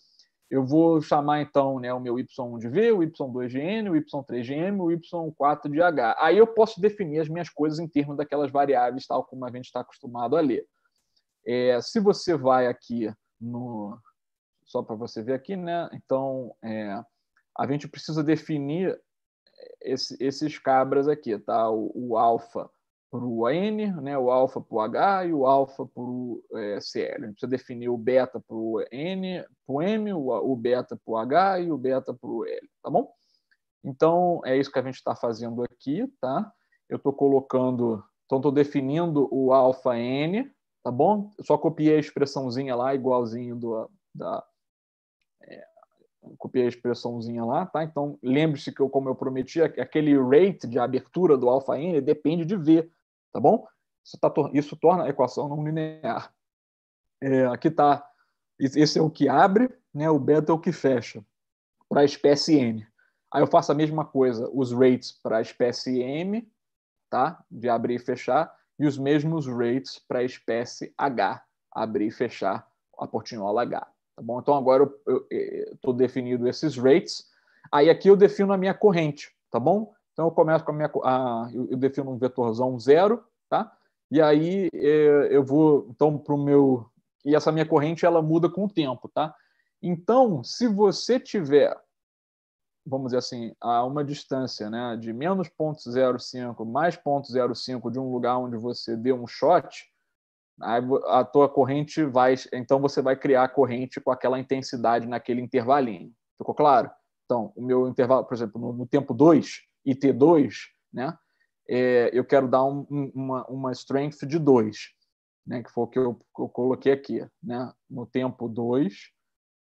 Eu vou chamar então né, o meu Y1 de V, o Y2 de N, o Y3 de M, o Y4 de H. Aí eu posso definir as minhas coisas em termos daquelas variáveis, tal como a gente está acostumado a ler. É, se você vai aqui no. Só para você ver aqui, né? Então, é, a gente precisa definir esse, esses cabras aqui, tá? O, o alfa para o AN, né, o alfa para o H e o alfa para o é, CL. A gente precisa definir o beta para o N, para o M, o, o beta para o H e o beta para o L, tá bom? Então, é isso que a gente está fazendo aqui, tá? Eu estou colocando, então estou definindo o alfa N, tá bom? Eu só copiei a expressãozinha lá, igualzinho do, da... É, copiei a expressãozinha lá, tá? Então, lembre-se que, eu, como eu prometi, aquele rate de abertura do alfa N depende de V, Tá bom? Isso, tá, isso torna a equação não linear. É, aqui está. Esse é o que abre, né? o beta é o que fecha para a espécie N. Aí eu faço a mesma coisa, os rates para a espécie M, tá? de abrir e fechar, e os mesmos rates para a espécie H, abrir e fechar a portinhola H. Tá bom? Então agora eu estou definindo esses rates. Aí aqui eu defino a minha corrente, tá bom? Então, eu começo com a minha. A, eu, eu defino um vetorzão zero, tá? E aí é, eu vou, então, para o meu. E essa minha corrente ela muda com o tempo, tá? Então, se você tiver, vamos dizer assim, a uma distância né, de menos 0,05 mais 0,05 de um lugar onde você deu um shot, a tua corrente vai. Então, você vai criar a corrente com aquela intensidade naquele intervalinho. Ficou claro? Então, o meu intervalo, por exemplo, no, no tempo 2, e t 2, né? É, eu quero dar um, uma, uma strength de 2, né? que foi o que eu, que eu coloquei aqui. Né? No tempo 2,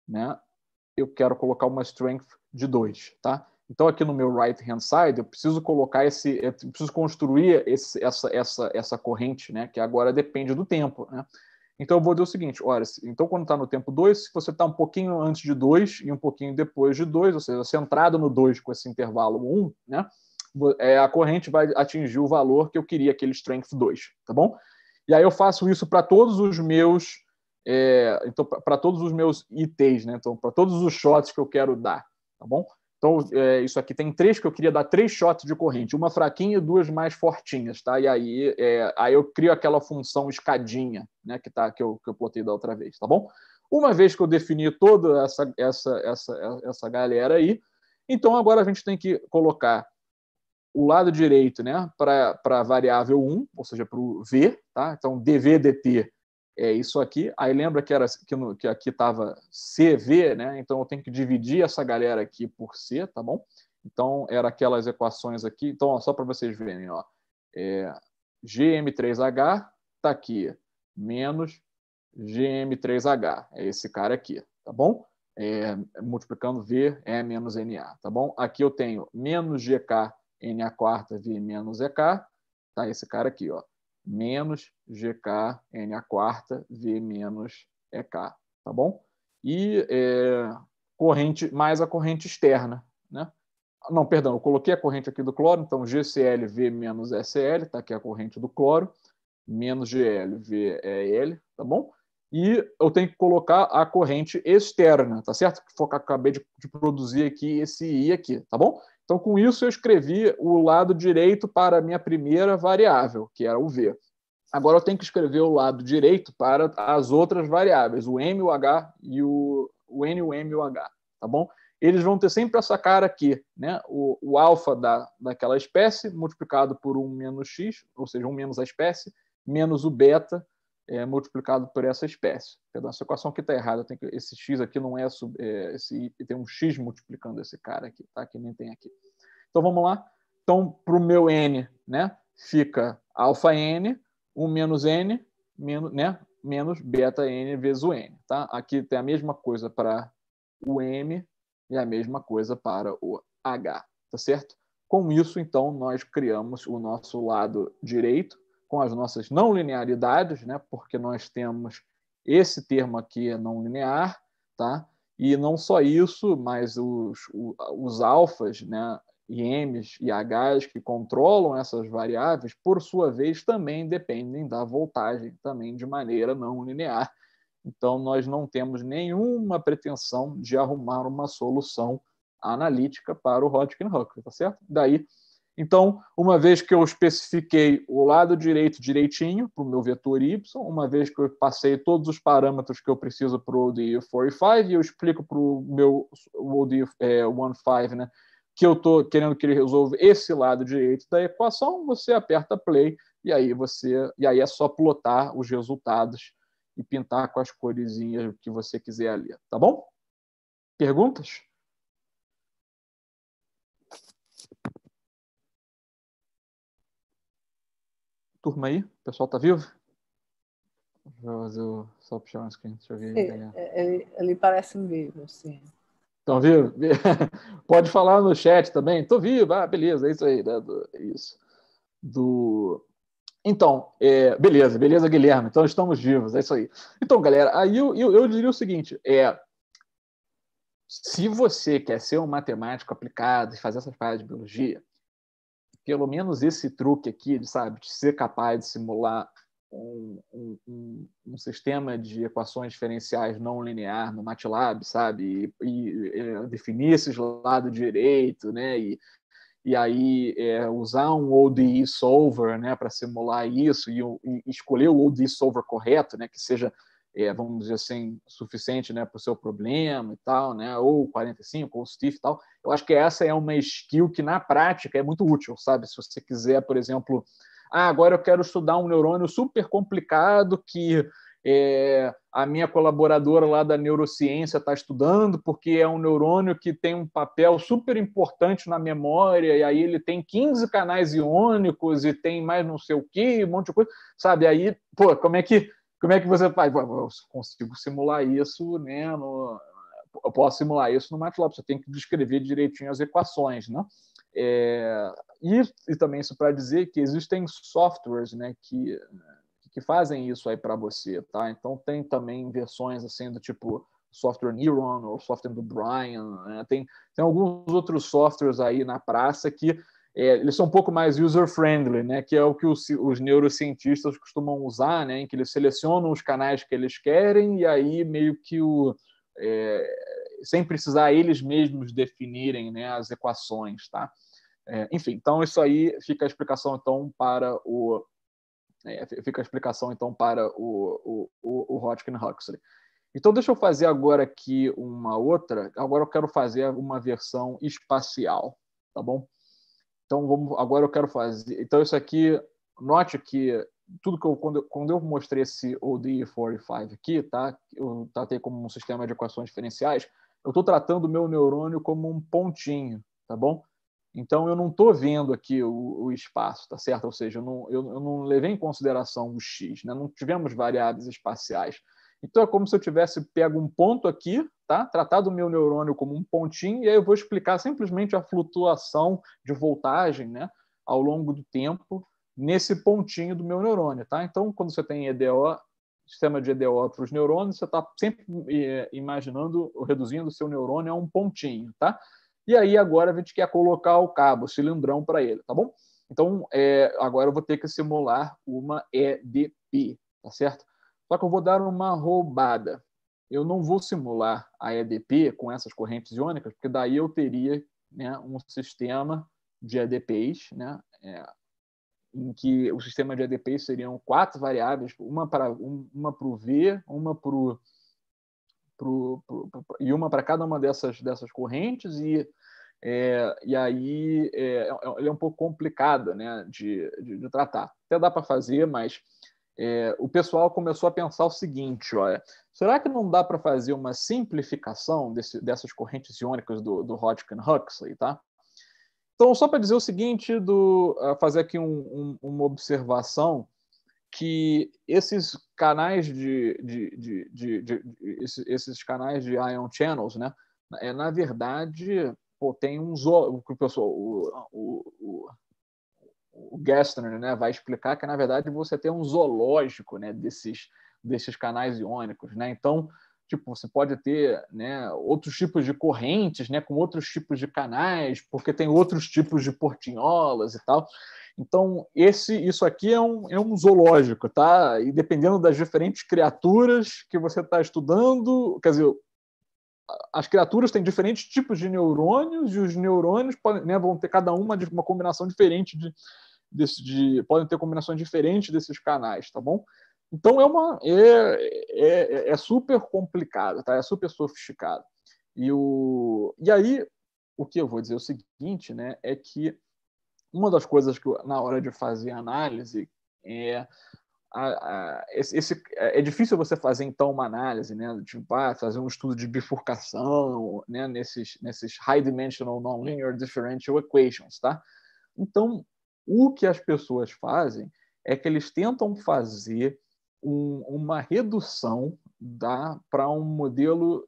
né? eu quero colocar uma strength de 2. Tá? Então, aqui no meu right hand side, eu preciso colocar esse, eu preciso construir esse, essa, essa, essa corrente, né? que agora depende do tempo. Né? Então eu vou dizer o seguinte, olha, então quando está no tempo 2, se você está um pouquinho antes de 2 e um pouquinho depois de 2, ou seja, centrado no 2 com esse intervalo 1, um, né, é, a corrente vai atingir o valor que eu queria, aquele strength 2, tá bom? E aí eu faço isso para todos os meus, é, então para todos os meus ITs, né? Então para todos os shots que eu quero dar, tá bom? Então, é, isso aqui tem três que eu queria dar três shots de corrente, uma fraquinha e duas mais fortinhas, tá? E aí, é, aí eu crio aquela função escadinha, né? Que, tá, que, eu, que eu plotei da outra vez, tá bom? Uma vez que eu defini toda essa, essa, essa, essa galera aí, então agora a gente tem que colocar o lado direito né, para a variável 1, ou seja, para o V, tá? Então, dv dt é isso aqui. Aí lembra que era que, no, que aqui estava CV, né? Então eu tenho que dividir essa galera aqui por C, tá bom? Então era aquelas equações aqui. Então ó, só para vocês verem, ó, é, GM3H está aqui menos GM3H, é esse cara aqui, tá bom? É, multiplicando V é menos NA, tá bom? Aqui eu tenho menos GK NA quarta V menos EK, tá esse cara aqui, ó menos GK, N a quarta, V menos EK, tá bom? E é, corrente mais a corrente externa, né? Não, perdão, eu coloquei a corrente aqui do cloro, então gcl v menos SL, tá aqui a corrente do cloro, menos gl v L, tá bom? E eu tenho que colocar a corrente externa, tá certo? Que acabei de, de produzir aqui esse I aqui, tá bom? Então, com isso, eu escrevi o lado direito para a minha primeira variável, que era o V. Agora eu tenho que escrever o lado direito para as outras variáveis, o M, o H e o, o N, o M e o H, tá bom? Eles vão ter sempre essa cara aqui, né? O, o alfa da, daquela espécie multiplicado por 1 menos x, ou seja, 1 menos a espécie, menos o beta é, multiplicado por essa espécie. Essa equação aqui está errada, que, esse x aqui não é, sub, é esse, tem um x multiplicando esse cara aqui, tá? que nem tem aqui. Então vamos lá. Então para o meu n, né, fica alfa n, 1 menos n, menos, né, menos beta n vezes o n. Tá? Aqui tem a mesma coisa para o m e a mesma coisa para o h, tá certo? Com isso, então, nós criamos o nosso lado direito, com as nossas não linearidades, né? porque nós temos esse termo aqui não linear, tá? e não só isso, mas os, os alfas, né? IMs e Hs que controlam essas variáveis, por sua vez, também dependem da voltagem, também de maneira não linear. Então, nós não temos nenhuma pretensão de arrumar uma solução analítica para o Hodgkin-Huckley, tá certo? Daí, então, uma vez que eu especifiquei o lado direito direitinho para o meu vetor y, uma vez que eu passei todos os parâmetros que eu preciso para o ODE 45, e eu explico para o meu ODE é, 15, né, que eu estou querendo que ele resolva esse lado direito da equação, você aperta play e aí você e aí é só plotar os resultados e pintar com as cores que você quiser ali, tá bom? Perguntas? turma aí? O pessoal tá vivo? Vou só puxar um screen, deixa eu ver. É, ele, ele, é, é, ele parece vivo, sim. Estão vivo? [LAUGHS] Pode falar no chat também. Estou vivo, ah, beleza, é isso aí. Né? Do, isso. Do... Então, é, beleza, beleza, Guilherme. Então, estamos vivos, é isso aí. Então, galera, aí eu, eu, eu diria o seguinte: é, se você quer ser um matemático aplicado e fazer essas paradas de biologia, pelo menos esse truque aqui, de, sabe, de ser capaz de simular um, um, um, sistema de equações diferenciais não linear no MATLAB, sabe, e, e é, definir esses lado direito, né, e, e aí é, usar um ODE solver, né, para simular isso e, e escolher o ODE solver correto, né, que seja é, vamos dizer assim, suficiente né, para o seu problema e tal, né, ou 45, ou stiff e tal. Eu acho que essa é uma skill que, na prática, é muito útil, sabe? Se você quiser, por exemplo, ah, agora eu quero estudar um neurônio super complicado que é, a minha colaboradora lá da neurociência está estudando, porque é um neurônio que tem um papel super importante na memória, e aí ele tem 15 canais iônicos e tem mais não sei o que, um monte de coisa, sabe? Aí, pô, como é que como é que você faz? Eu consigo simular isso, né? No, eu posso simular isso no MATLAB, você tem que descrever direitinho as equações, né? É, e, e também isso para dizer que existem softwares, né, que que fazem isso aí para você, tá? Então tem também versões assim do tipo software Neuron ou software do Brian, né? tem, tem alguns outros softwares aí na praça que é, eles são um pouco mais user-friendly, né? que é o que os, os, neurocientistas costumam usar, né? em que eles selecionam os canais que eles querem e aí meio que o. É, sem precisar eles mesmos definirem né, as equações. Tá? É, enfim, então isso aí fica a explicação então para o. É, fica a explicação então para o, o, o Hodgkin Huxley. Então, deixa eu fazer agora aqui uma outra. Agora eu quero fazer uma versão espacial, tá bom? Então vamos, agora eu quero fazer. Então isso aqui, note que tudo que eu quando, eu, quando eu mostrei esse ODE45 aqui, tá? Eu tratei como um sistema de equações diferenciais. Eu estou tratando o meu neurônio como um pontinho, tá bom? Então eu não estou vendo aqui o, o, espaço, tá certo? Ou seja, eu não, eu, eu não levei em consideração o x, né? Não tivemos variáveis espaciais. Então é como se eu tivesse pego um ponto aqui, tá? Tratado o meu neurônio como um pontinho e aí eu vou explicar simplesmente a flutuação de voltagem, né, ao longo do tempo nesse pontinho do meu neurônio, tá? Então quando você tem EDO, sistema de EDO para os neurônios, você está sempre é, imaginando reduzindo o seu neurônio a um pontinho, tá? E aí agora a gente quer colocar o cabo, o cilindrão para ele, tá bom? Então, é, agora eu vou ter que simular uma EDP, tá certo? Só que eu vou dar uma roubada. Eu não vou simular a EDP com essas correntes iônicas, porque daí eu teria né, um sistema de EDPs, né, é, em que o sistema de EDPs seriam quatro variáveis, uma para um, uma para o V, uma para o Pro, pro, pro, e uma para cada uma dessas, dessas correntes e é, e aí é, é, é um pouco complicado, né, de, de, de tratar. Até dá para fazer, mas é, o pessoal começou a pensar o seguinte: olha, será que não dá para fazer uma simplificação desse, dessas correntes iônicas do, do Hodgkin Huxley? Tá? Então, só para dizer o seguinte, do, uh, fazer aqui um, um, uma observação que esses canais de, de, de, de esses, esses, canais de ion channels, né, é na verdade pô, tem uns o que o pessoal o, o, o Gastner né, vai explicar que, na verdade, você tem um zoológico né, desses, desses canais iônicos. Né? Então, tipo, você pode ter né, outros tipos de correntes né, com outros tipos de canais, porque tem outros tipos de portinholas e tal. Então, esse, isso aqui é um, é um zoológico, tá? E dependendo das diferentes criaturas que você está estudando, quer dizer, as criaturas têm diferentes tipos de neurônios e os neurônios podem, né, vão ter cada uma uma combinação diferente de, desse, de, podem ter combinações diferentes desses canais, tá bom? Então é uma é, é, é, é super complicado, tá? É super sofisticado. E, o, e aí o que eu vou dizer é o seguinte, né? É que uma das coisas que na hora de fazer análise é a, a, esse, esse, é difícil você fazer então uma análise, né? Tipo, ah, fazer um estudo de bifurcação, né? Nesses, nesses high dimensional nonlinear differential equations, tá? Então, o que as pessoas fazem é que eles tentam fazer um, uma redução para um modelo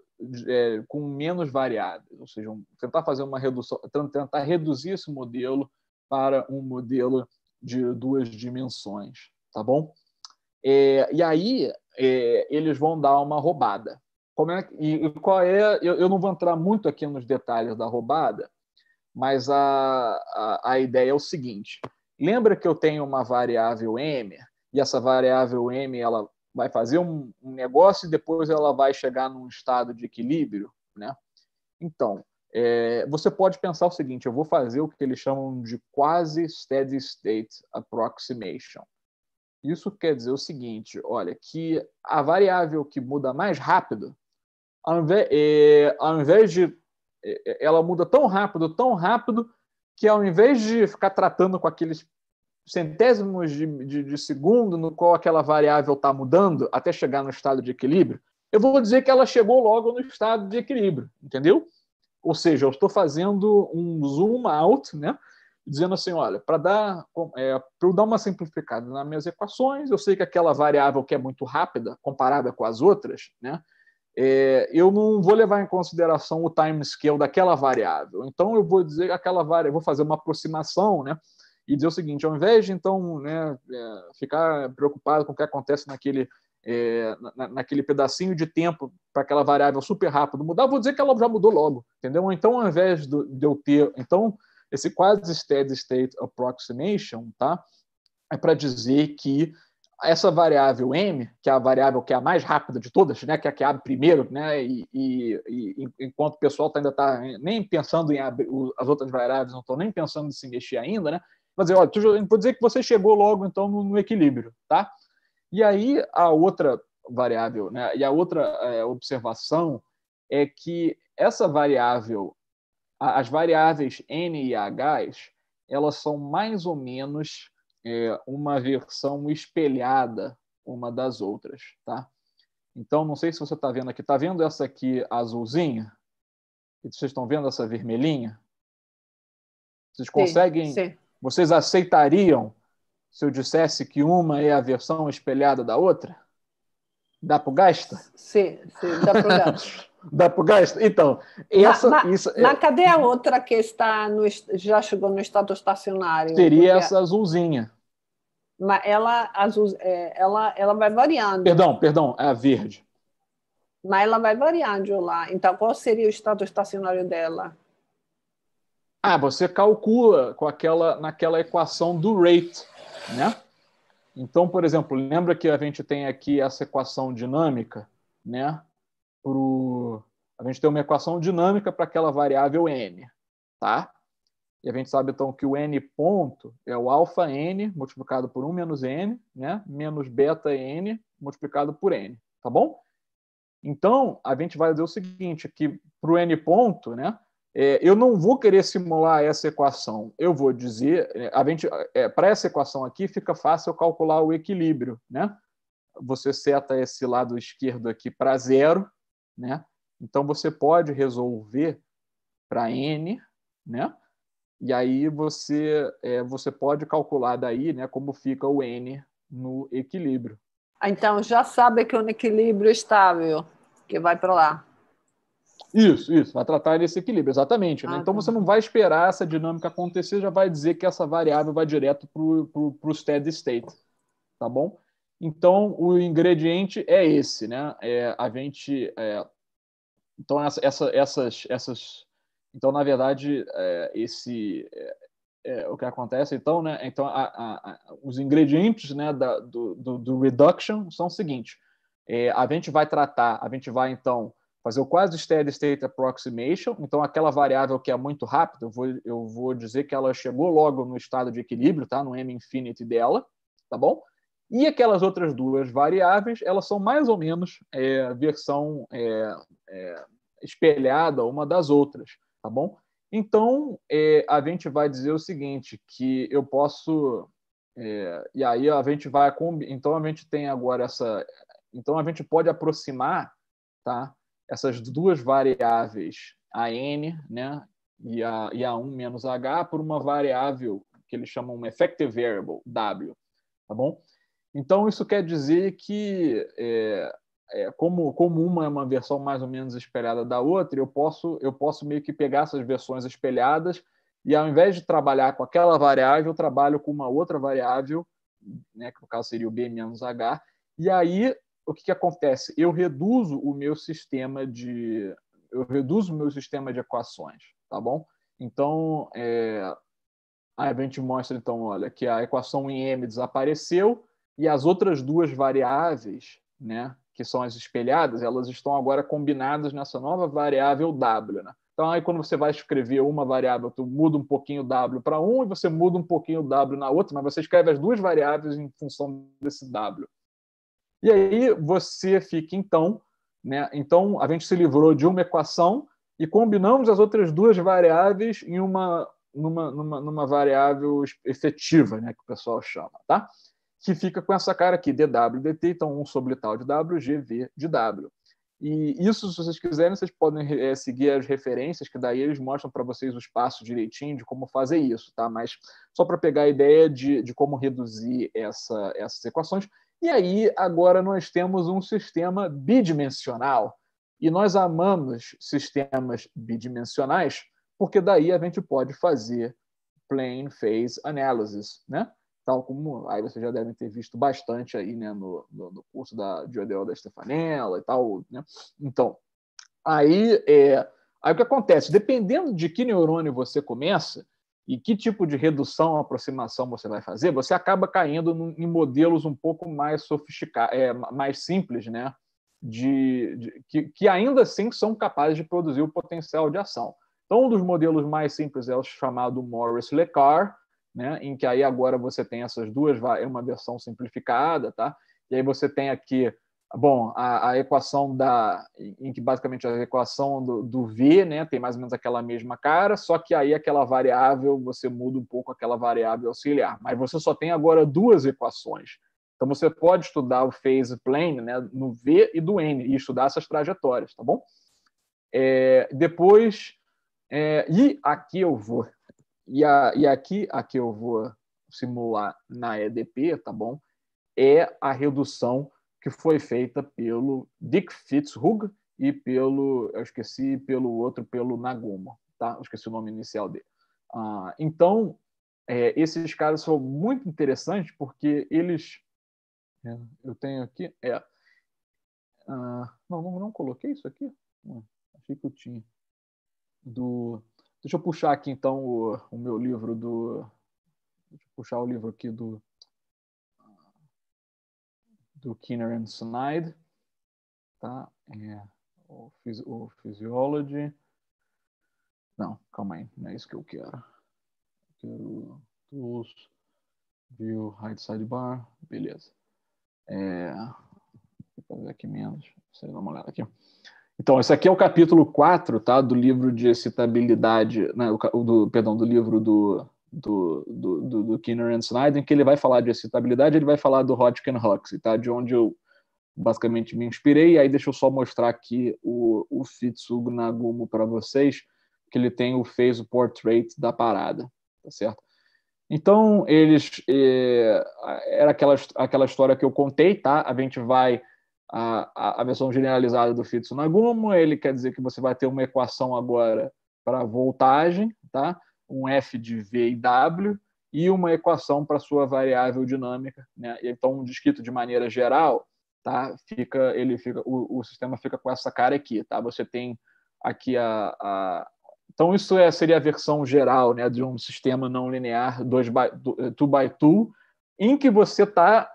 é, com menos variáveis, ou seja, um, tentar fazer uma redução, tentar reduzir esse modelo para um modelo de duas dimensões, tá bom? É, e aí é, eles vão dar uma roubada. Como é, e, e qual é? Eu, eu não vou entrar muito aqui nos detalhes da roubada, mas a, a, a ideia é o seguinte: lembra que eu tenho uma variável m e essa variável m ela vai fazer um, um negócio e depois ela vai chegar num estado de equilíbrio, né? Então, é, você pode pensar o seguinte: eu vou fazer o que eles chamam de quase steady state approximation. Isso quer dizer o seguinte: olha, que a variável que muda mais rápido, ao invés, é, ao invés de é, é, ela muda tão rápido, tão rápido, que ao invés de ficar tratando com aqueles centésimos de, de, de segundo no qual aquela variável está mudando até chegar no estado de equilíbrio, eu vou dizer que ela chegou logo no estado de equilíbrio, entendeu? Ou seja, eu estou fazendo um zoom out, né? dizendo assim, olha, para dar, é, eu dar uma simplificada nas minhas equações, eu sei que aquela variável que é muito rápida, comparada com as outras, né? é, eu não vou levar em consideração o time scale daquela variável. Então, eu vou dizer aquela variável, vou fazer uma aproximação, né? E dizer o seguinte: ao invés de então né, é, ficar preocupado com o que acontece naquele, é, na, naquele pedacinho de tempo para aquela variável super rápido mudar, eu vou dizer que ela já mudou logo, entendeu? Então, ao invés do, de eu ter. Então, esse quase steady state approximation, tá? É para dizer que essa variável m, que é a variável que é a mais rápida de todas, né, que é a que abre primeiro, né, e, e enquanto o pessoal tá ainda está nem pensando em abrir as outras variáveis, não estão nem pensando em se mexer ainda, né, vou dizer, olha, vou dizer que você chegou logo então no, no equilíbrio, tá? E aí a outra variável, né, e a outra é, observação é que essa variável, as variáveis n e h, elas são mais ou menos é, uma versão espelhada uma das outras, tá? Então, não sei se você está vendo aqui. Está vendo essa aqui azulzinha? E vocês estão vendo essa vermelhinha? Vocês conseguem? Sim, sim. Vocês aceitariam se eu dissesse que uma é a versão espelhada da outra? Dá para gasta? Sim, sim dá o gasto. [LAUGHS] dá o gasto? Então, essa. Na, isso, é na é... cadê a outra que está no, já chegou no estado estacionário? Seria essa azulzinha mas ela, azul, é, ela, ela vai variando. Perdão, perdão, é a verde. Mas ela vai variando lá. Então, qual seria o estado estacionário dela? Ah, você calcula com aquela, naquela equação do rate, né? Então, por exemplo, lembra que a gente tem aqui essa equação dinâmica, né? Pro... A gente tem uma equação dinâmica para aquela variável n, tá? E a gente sabe, então, que o n ponto é o alfa n multiplicado por 1 menos n, né? menos beta n multiplicado por n, tá bom? Então, a gente vai dizer o seguinte, que para o n ponto, né, é, eu não vou querer simular essa equação. Eu vou dizer, é, a gente, é, para essa equação aqui, fica fácil calcular o equilíbrio. Né? Você seta esse lado esquerdo aqui para zero, né? então você pode resolver para n, né? E aí você, é, você pode calcular daí né, como fica o N no equilíbrio. Ah, então, já sabe que é um equilíbrio estável, que vai para lá. Isso, isso, vai tratar desse equilíbrio, exatamente. Né? Ah, então tá. você não vai esperar essa dinâmica acontecer, já vai dizer que essa variável vai direto para o steady state, tá bom? Então o ingrediente é esse, né? É, a gente, é, então essa, essa, essas, essas então, na verdade, é, esse é, é, o que acontece, então, né? Então, a, a, a, os ingredientes, né, da, do, do, do, reduction são o seguinte: é, a gente vai tratar, a gente vai então fazer o quase steady state approximation. Então, aquela variável que é muito rápida, eu vou, eu vou dizer que ela chegou logo no estado de equilíbrio, tá? No M infinity dela, tá bom? E aquelas outras duas variáveis, elas são mais ou menos é, versão é, é, espelhada uma das outras tá bom? Então, é, a gente vai dizer o seguinte, que eu posso... É, e aí a gente vai... Então, a gente tem agora essa... Então, a gente pode aproximar tá, essas duas variáveis, a n né, e, a, e a 1 menos h, por uma variável que eles chamam de effective variable, w, tá bom? Então, isso quer dizer que é, é, como, como uma é uma versão mais ou menos espelhada da outra, eu posso, eu posso meio que pegar essas versões espelhadas e, ao invés de trabalhar com aquela variável, eu trabalho com uma outra variável, né, que no caso seria o B menos H, e aí o que, que acontece? Eu reduzo o meu sistema de. Eu reduzo o meu sistema de equações, tá bom? Então, é, a gente mostra, então, olha, que a equação em M desapareceu e as outras duas variáveis, né, que são as espelhadas, elas estão agora combinadas nessa nova variável W. Né? Então, aí, quando você vai escrever uma variável, tu muda um pouquinho W para um e você muda um pouquinho W na outra, mas você escreve as duas variáveis em função desse W. E aí você fica, então, né? então a gente se livrou de uma equação e combinamos as outras duas variáveis em uma numa, numa, numa variável efetiva, né, que o pessoal chama, tá? que fica com essa cara aqui, dWdt, então 1 sobre tal de W, GV de W. E isso, se vocês quiserem, vocês podem é, seguir as referências, que daí eles mostram para vocês o espaço direitinho de como fazer isso, tá? Mas só para pegar a ideia de, de como reduzir essa, essas equações. E aí, agora nós temos um sistema bidimensional. E nós amamos sistemas bidimensionais, porque daí a gente pode fazer plane phase analysis, né? tal como aí vocês já devem ter visto bastante aí né, no, no, no curso da, de Odeol da Stefanella e tal. Né? Então, aí, é, aí o que acontece? Dependendo de que neurônio você começa e que tipo de redução ou aproximação você vai fazer, você acaba caindo em modelos um pouco mais sofisticados, é, mais simples, né? De, de que, que ainda assim são capazes de produzir o potencial de ação. Então, um dos modelos mais simples é o chamado Morris-Lecar, né? em que aí agora você tem essas duas, é uma versão simplificada, tá? e aí você tem aqui, bom, a, a equação da, em que basicamente é a equação do, do, V né? tem mais ou menos aquela mesma cara, só que aí aquela variável, você muda um pouco aquela variável auxiliar, mas você só tem agora duas equações, então você pode estudar o phase plane né, no V e do N e estudar essas trajetórias, tá bom? É, depois, é, e aqui eu vou e, a, e aqui a que eu vou simular na EDP, tá bom? É a redução que foi feita pelo Dick Fitzhugh e pelo, eu esqueci, pelo outro, pelo Nagumo, tá? Eu esqueci o nome inicial dele. Ah, então, é, esses caras são muito interessantes porque eles, é, eu tenho aqui, é, ah, não, não, não coloquei isso aqui, acho hum, achei que eu tinha do Deixa eu puxar aqui então o, o meu livro do. Deixa eu puxar o livro aqui do. Do Kinner and Snide. Tá? É, o, Phys o Physiology. Não, calma aí, não é isso que eu quero. Eu quero Tools, View, Hide Sidebar, beleza. É, vou fazer aqui menos, vou dar uma olhada aqui. Então, esse aqui é o capítulo 4 tá, do livro de excitabilidade, né, do, perdão, do livro do, do, do, do, do Kinner and Snyder, em que ele vai falar de excitabilidade, ele vai falar do Hodgkin Huxley, tá, de onde eu basicamente me inspirei. E aí deixa eu só mostrar aqui o, o Fitsugo Nagumo para vocês, que ele tem o fez o portrait da parada, tá certo? Então, eles. Eh, era aquela, aquela história que eu contei, tá? A gente vai a, a versão generalizada do Fitsu Nagumo, ele quer dizer que você vai ter uma equação agora para voltagem, tá? um F de V e W, e uma equação para sua variável dinâmica. Né? Então, descrito de maneira geral, tá? fica, ele fica, o, o sistema fica com essa cara aqui. Tá? Você tem aqui a, a... então, isso é, seria a versão geral né, de um sistema não linear 2 by 2, em que você está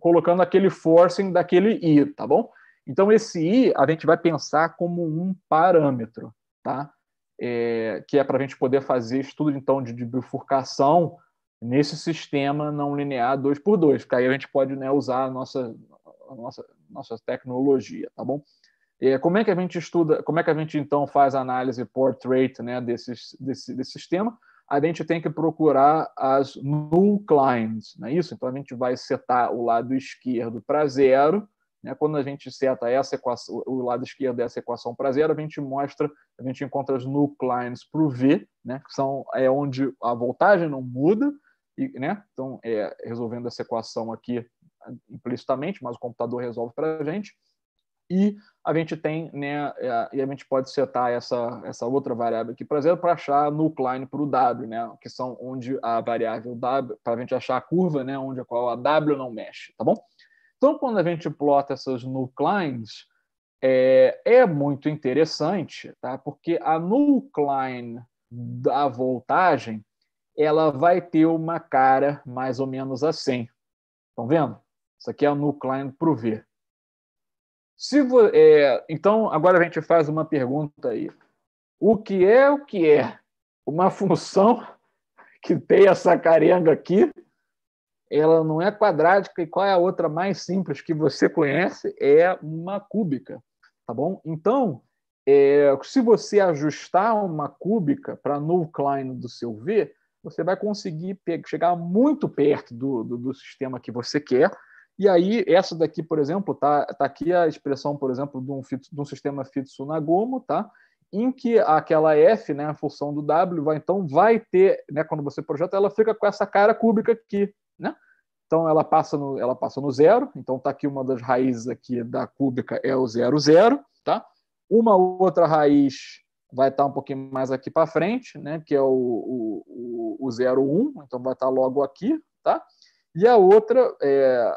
colocando aquele forcing daquele i, tá bom? Então, esse i a gente vai pensar como um parâmetro, tá? É, que é para a gente poder fazer estudo, então, de, de, bifurcação nesse sistema não linear 2 por 2 porque aí a gente pode né, usar a nossa, a nossa, nossa tecnologia, tá bom? É, como é que a gente estuda, como é que a gente, então, faz a análise portrait né, desses, desse, desse sistema? a gente tem que procurar as null clients, não é isso? Então a gente vai setar o lado esquerdo para zero. Né? Quando a gente seta essa equação, o lado esquerdo dessa equação para zero, a gente mostra, a gente encontra as null para o V, né? que são é onde a voltagem não muda. E, né? Então, é, resolvendo essa equação aqui ah, implicitamente, mas o computador resolve para a gente e a gente tem, né, é, e a gente pode setar essa, essa outra variável aqui, por exemplo, para achar nucline para o W, né, que são onde a variável W, para a gente achar a curva, né, onde a qual a W não mexe, tá bom? Então, quando a gente plota essas nuclines, é, é muito interessante, tá? Porque a nucline da voltagem, ela vai ter uma cara mais ou menos assim. Estão vendo? Isso aqui é a nucline para o V. Se vo... é, então, agora a gente faz uma pergunta aí. O que é o que é? Uma [LAUGHS] função que tem essa carenga aqui, ela não é quadrática, e qual é a outra mais simples que você conhece? É uma cúbica, tá bom? Então, é, se você ajustar uma cúbica para no Klein do seu V, você vai conseguir pegar, chegar muito perto do, do, do sistema que você quer, e aí, essa daqui, por exemplo, tá, tá aqui a expressão, por exemplo, de um, fito, de um sistema Fitsunagomo, tá? em que aquela F, né, a função do W, vai, então vai ter, né, quando você projeta, ela fica com essa cara cúbica aqui, né? Então ela passa no, ela passa no zero, então está aqui uma das raízes aqui da cúbica é o zero zero, tá? Uma outra raiz vai estar tá um pouquinho mais aqui para frente, né, que é o, o, o, o então vai estar tá logo aqui, tá? E a outra, é,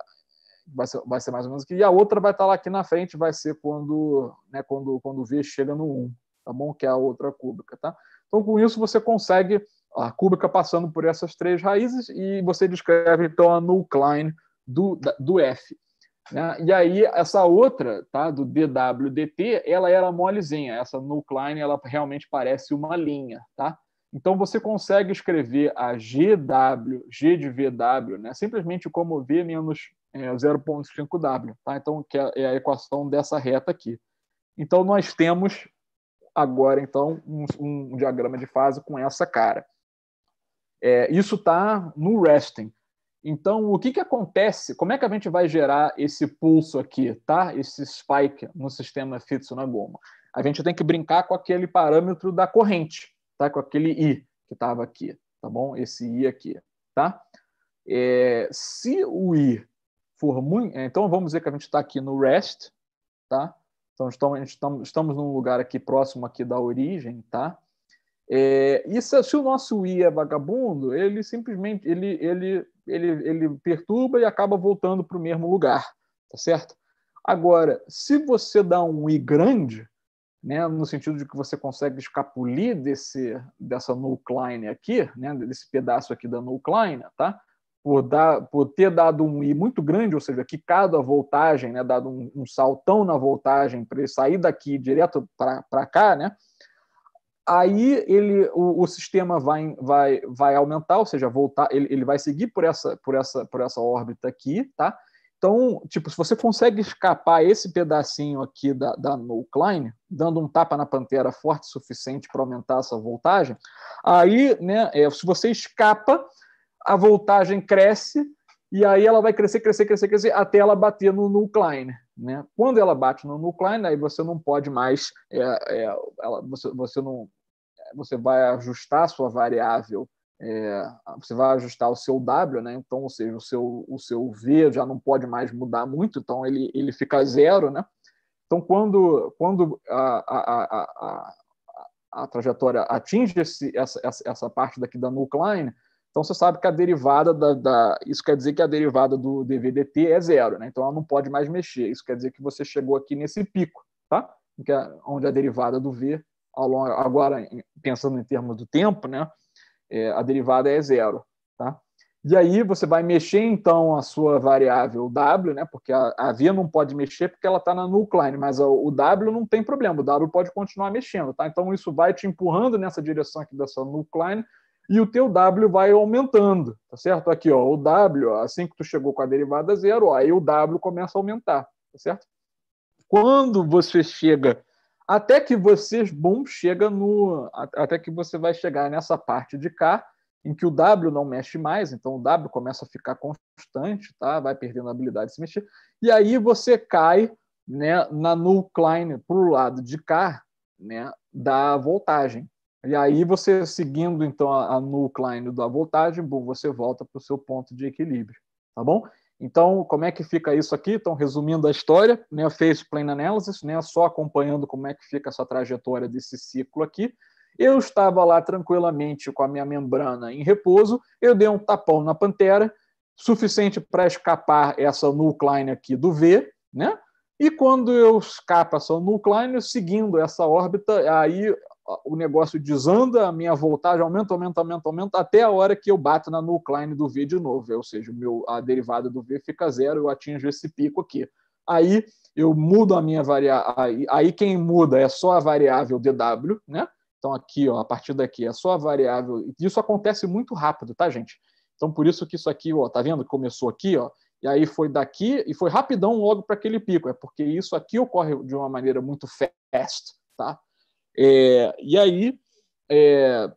vai ser, vai ser mais ou menos aqui. E a outra vai estar tá lá aqui na frente, vai ser quando, né, quando, quando o V chega no 1, tá bom? Que é a outra cúbica, tá? Então, com isso, você consegue a cúbica passando por essas três raízes e você descreve, então, a null do, do F. Né? E aí, essa outra, tá, do DWDT, ela era molezinha. Essa null ela realmente parece uma linha, tá? Então, você consegue escrever a GW, G de VW, né? simplesmente como V menos é, 0,5W, tá? Então, que é, é a equação dessa reta aqui. Então, nós temos agora, então, um, um diagrama de fase com essa cara. É, isso está no resting. Então, o que, que acontece? Como é que a gente vai gerar esse pulso aqui, tá? Esse spike no sistema fixo na goma? A gente tem que brincar com aquele parâmetro da corrente, tá? Com aquele I que estava aqui, tá bom? Esse I aqui, tá? É, se o I for muito. É, então vamos dizer que a gente está aqui no REST, tá? Então estamos, num lugar aqui próximo aqui da origem, tá? É, e se, se, o nosso i é vagabundo, ele simplesmente ele, ele, ele, ele perturba e acaba voltando para o mesmo lugar, tá certo? Agora, se você dá um i grande, né, no sentido de que você consegue escapulir desse, dessa null aqui, né, desse pedaço aqui da null tá? por, dar, por ter dado um I muito grande, ou seja, quicado a voltagem, né, dado um, um saltão na voltagem para ele sair daqui direto para cá, né, aí ele, o, o, sistema vai, vai, vai aumentar, ou seja, voltar, ele, ele vai seguir por essa, por, essa, por essa órbita aqui, tá? Então, tipo, se você consegue escapar esse pedacinho aqui da, da no Klein, dando um tapa na pantera forte o suficiente para aumentar essa voltagem, aí, né, é, se você escapa, a voltagem cresce e aí ela vai crescer, crescer, crescer, crescer até ela bater no null Né? Quando ela bate no null aí você não pode mais, é, é, ela, você, você não, você vai ajustar a sua variável, é, você vai ajustar o seu W, né? Então, ou seja, o seu, o seu V já não pode mais mudar muito, então ele, ele fica zero, né? Então, quando, quando a, a, a, a, trajetória atinge esse, essa, essa, parte daqui da null então você sabe que a derivada da, da, isso quer dizer que a derivada do DVDT é zero, né? Então ela não pode mais mexer. Isso quer dizer que você chegou aqui nesse pico, tá? É onde a derivada do v ao longo, agora pensando em termos do tempo, né? É, a derivada é zero, tá? E aí você vai mexer então a sua variável w, né? Porque a, a v não pode mexer porque ela está na nucline, mas o w não tem problema. O w pode continuar mexendo, tá? Então isso vai te empurrando nessa direção aqui dessa nucline e o teu W vai aumentando, tá certo? Aqui, ó, o W, assim que tu chegou com a derivada zero, aí o W começa a aumentar, tá certo? Quando você chega, até que você, bom, chega no, até que você vai chegar nessa parte de cá, em que o W não mexe mais, então o W começa a ficar constante, tá? vai perdendo a habilidade de se mexer, e aí você cai né, na null para o lado de cá né, da voltagem, e aí você seguindo então a, a da voltagem, bom, você volta para o seu ponto de equilíbrio, tá bom? Então, como é que fica isso aqui? Então, resumindo a história, né, fez plane analysis, né, só acompanhando como é que fica essa trajetória desse ciclo aqui. Eu estava lá tranquilamente com a minha membrana em repouso, eu dei um tapão na pantera, suficiente para escapar essa nucline aqui do V, né? E quando eu escapo essa eu seguindo essa órbita, aí o negócio desanda, a minha voltagem aumenta, aumenta, aumenta, aumenta, até a hora que eu bato na nucline do V de novo, ou seja, meu, a derivada do V fica zero, eu atinjo esse pico aqui. Aí eu mudo a minha variável, aí, aí quem muda é só a variável DW, né? Então aqui, ó, a partir daqui é só a variável, isso acontece muito rápido, tá, gente? Então por isso que isso aqui, ó, tá vendo? Começou aqui, ó, e aí foi daqui e foi rapidão logo para aquele pico, é porque isso aqui ocorre de uma maneira muito fast, tá? É, e aí, é,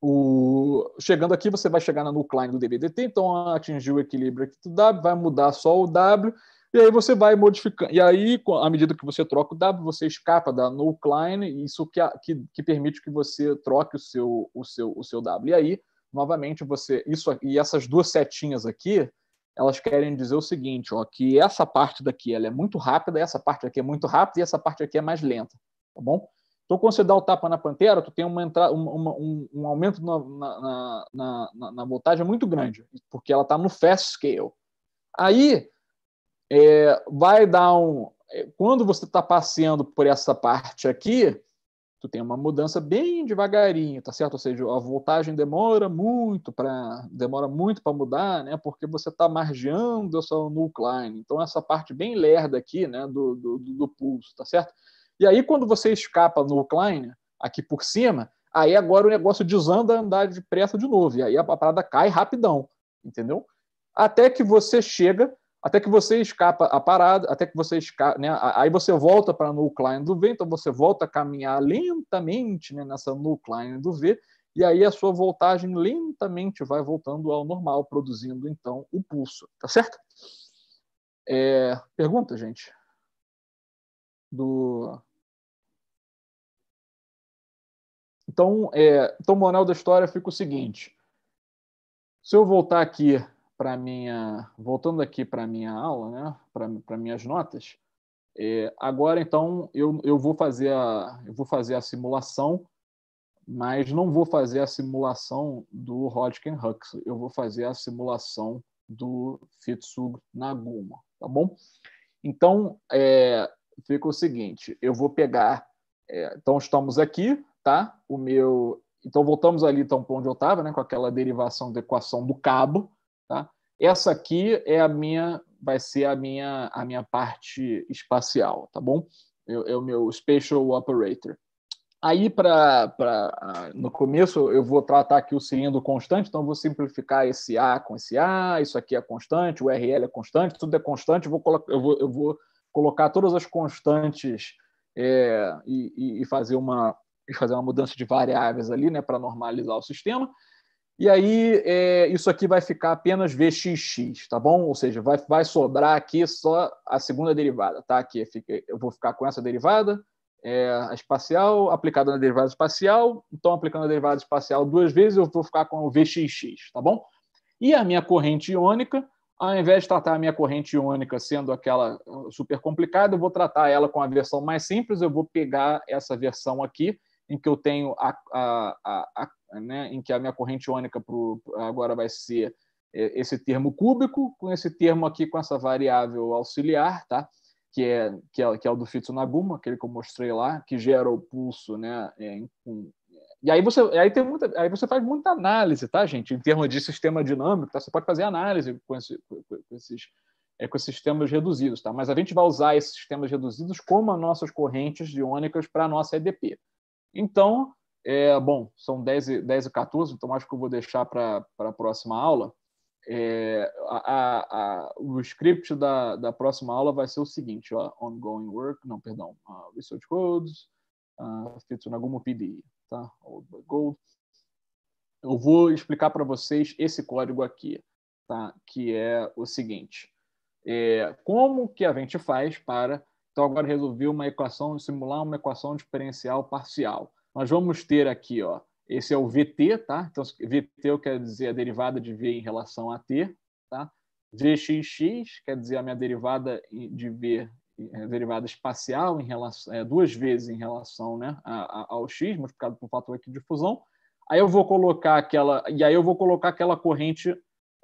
o, chegando aqui, você vai chegar na nucline do dBdt, então atingiu o equilíbrio aqui do W, vai mudar só o W, e aí você vai modificando. E aí, à medida que você troca o W, você escapa da nucline, isso que, que, que permite que você troque o seu, o, seu, o seu W. E aí, novamente, você. Isso, e essas duas setinhas aqui, elas querem dizer o seguinte: ó, que essa parte daqui ela é muito rápida, essa parte aqui é muito rápida e essa parte aqui é mais lenta. Tá bom? Então, quando você dá o tapa na pantera, tu tem uma entrada, uma, um, um, aumento na, na, na, na, voltagem muito grande, porque ela está no fast scale. Aí, é, vai dar um. É, quando você está passeando por essa parte aqui, tu tem uma mudança bem devagarinho, tá certo? Ou seja, a voltagem demora muito para demora muito para mudar, né? Porque você está margeando essa nucline. Então essa parte bem lerda aqui, né, do, do, do pulso, tá certo? E aí, quando você escapa no Klein, aqui por cima, aí agora o negócio desanda andar depressa de novo. E aí a parada cai rapidão, entendeu? Até que você chega, até que você escapa a parada, até que você escapa, né? Aí você volta para no nucline do V, então você volta a caminhar lentamente né, nessa nucline do V, e aí a sua voltagem lentamente vai voltando ao normal, produzindo então o pulso, tá certo? É... Pergunta, gente? Do Então, é, então, moral da história fica o seguinte: se eu voltar aqui para minha, voltando aqui para minha aula, né, para minhas notas, é, agora então eu, eu vou fazer a, eu vou fazer a simulação, mas não vou fazer a simulação do Hodgkin Huxley, eu vou fazer a simulação do Fitsug Naguma, tá bom? Então é, fica o seguinte: eu vou pegar, é, então estamos aqui tá? O meu, então voltamos ali então para onde eu estava, né, com aquela derivação da equação do cabo, tá? Essa aqui é a minha vai ser a minha a minha parte espacial, tá bom? É, é o meu spatial operator. Aí, para no começo, eu vou tratar aqui o cilindro constante, então vou simplificar esse A com esse A, isso aqui é constante, o RL é constante, tudo é constante, eu vou, eu vou, eu vou colocar todas as constantes é, e, e, fazer uma, fazer uma mudança de variáveis ali, né, para normalizar o sistema. E aí, é, isso aqui vai ficar apenas Vxx, tá bom? Ou seja, vai, vai sobrar aqui só a segunda derivada, tá? Aqui eu vou ficar com essa derivada, é, a espacial, aplicada na derivada espacial. Então, aplicando a derivada espacial duas vezes, eu vou ficar com o Vxx, tá bom? E a minha corrente iônica, ao invés de tratar a minha corrente iônica sendo aquela uh, super complicada, eu vou tratar ela com a versão mais simples, eu vou pegar essa versão aqui, em que eu tenho a, a, a, a né, em que a minha corrente iônica pro, agora vai ser é, esse termo cúbico com esse termo aqui com essa variável auxiliar, tá? Que é que é, que é o do Fitsunaguma, aquele que eu mostrei lá, que gera o pulso, né? É, com, e aí você aí tem muita aí você faz muita análise, tá, gente? Em termos de sistema dinâmico, tá? Você pode fazer análise com, esse, com, com esses é com esses sistemas reduzidos, tá? Mas a gente vai usar esses sistemas reduzidos como as nossas correntes iônicas para a nossa EDP. Então, é, bom, são 10, 10 e 14, então acho que eu vou deixar para a próxima aula. É, a, a, o script da, da próxima aula vai ser o seguinte: ó, ongoing work, não, perdão, uh, research codes, uh, ah, Fitsunagumo PDI, tá? Old by Gold. Eu vou explicar para vocês esse código aqui, tá? Que é o seguinte: é, como que a gente faz para então, agora resolvi uma equação, simular uma equação diferencial parcial. Nós vamos ter aqui, ó, esse é o VT, tá? Então, VT quer dizer a derivada de V em relação a T, tá? VXX quer dizer a minha derivada de V, derivada espacial em relação, é, duas vezes em relação né, ao X, multiplicado por um fator aqui de fusão. Aí eu vou colocar aquela, e aí eu vou colocar aquela corrente,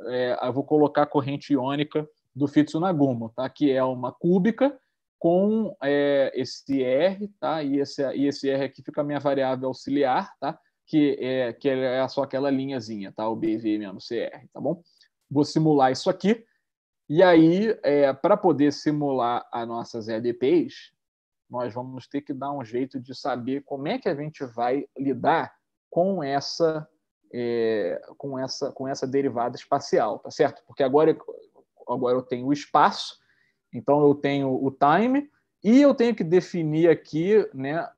é, eu vou colocar a corrente iônica do Fitsunagumo, tá? que é uma cúbica, com é, esse R, tá? E esse, e esse R aqui fica a minha variável auxiliar, tá? Que é, que é, é só aquela linhazinha, tá? O BV menos CR, tá bom? Vou simular isso aqui. E aí, é, para poder simular as nossas EDPs, nós vamos ter que dar um jeito de saber como é que a gente vai lidar com essa é, com essa com essa derivada espacial, tá certo? Porque agora agora eu tenho o espaço então eu tenho o time e eu tenho que definir aqui né,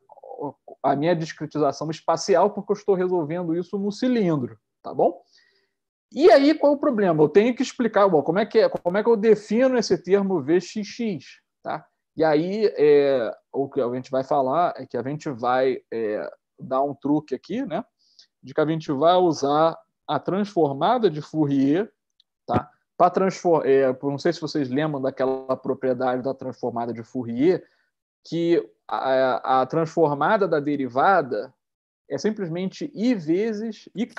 a minha discretização espacial, porque eu estou resolvendo isso no cilindro, tá bom? E aí qual é o problema? Eu tenho que explicar bom, como, é que é, como é que eu defino esse termo VXX, tá? E aí é, o que a gente vai falar é que a gente vai é, dar um truque aqui, né? De que a gente vai usar a transformada de Fourier para transformar, é, não sei se vocês lembram daquela propriedade da transformada de Fourier, que a, a transformada da derivada é simplesmente i vezes ik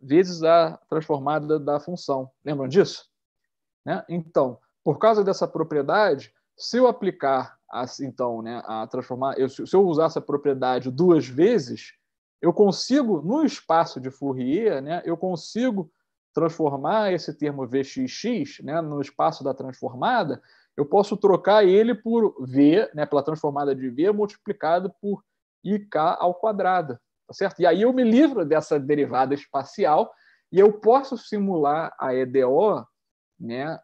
vezes a transformada da função. Lembram disso? Né? Então, por causa dessa propriedade, se eu aplicar então, né, a transformar, eu, se eu usar essa propriedade duas vezes, eu consigo no espaço de Fourier, né, eu consigo transformar esse termo VXX né, no espaço da transformada, eu posso trocar ele por V, né, pela transformada de V multiplicado por IK ao quadrado, tá certo? E aí eu me livro dessa derivada espacial e eu posso simular a EDO né,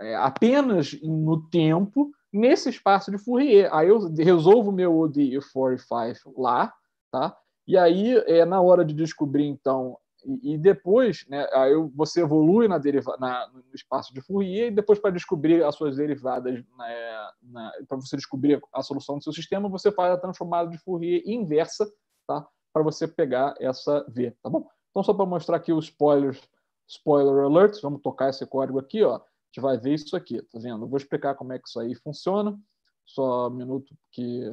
é, apenas no tempo nesse espaço de Fourier. Aí eu resolvo meu ODE 45 lá, tá? E aí, é, na hora de descobrir, então, e, depois, né, aí você evolui na deriva, na, no espaço de Fourier e depois para descobrir as suas derivadas, né, para você descobrir a solução do seu sistema, você faz a transformada de Fourier inversa, tá? Para você pegar essa V, tá bom? Então só para mostrar aqui os spoilers, spoiler alert, vamos tocar esse código aqui, ó. A gente vai ver isso aqui, tá vendo? Eu vou explicar como é que isso aí funciona. Só um minuto que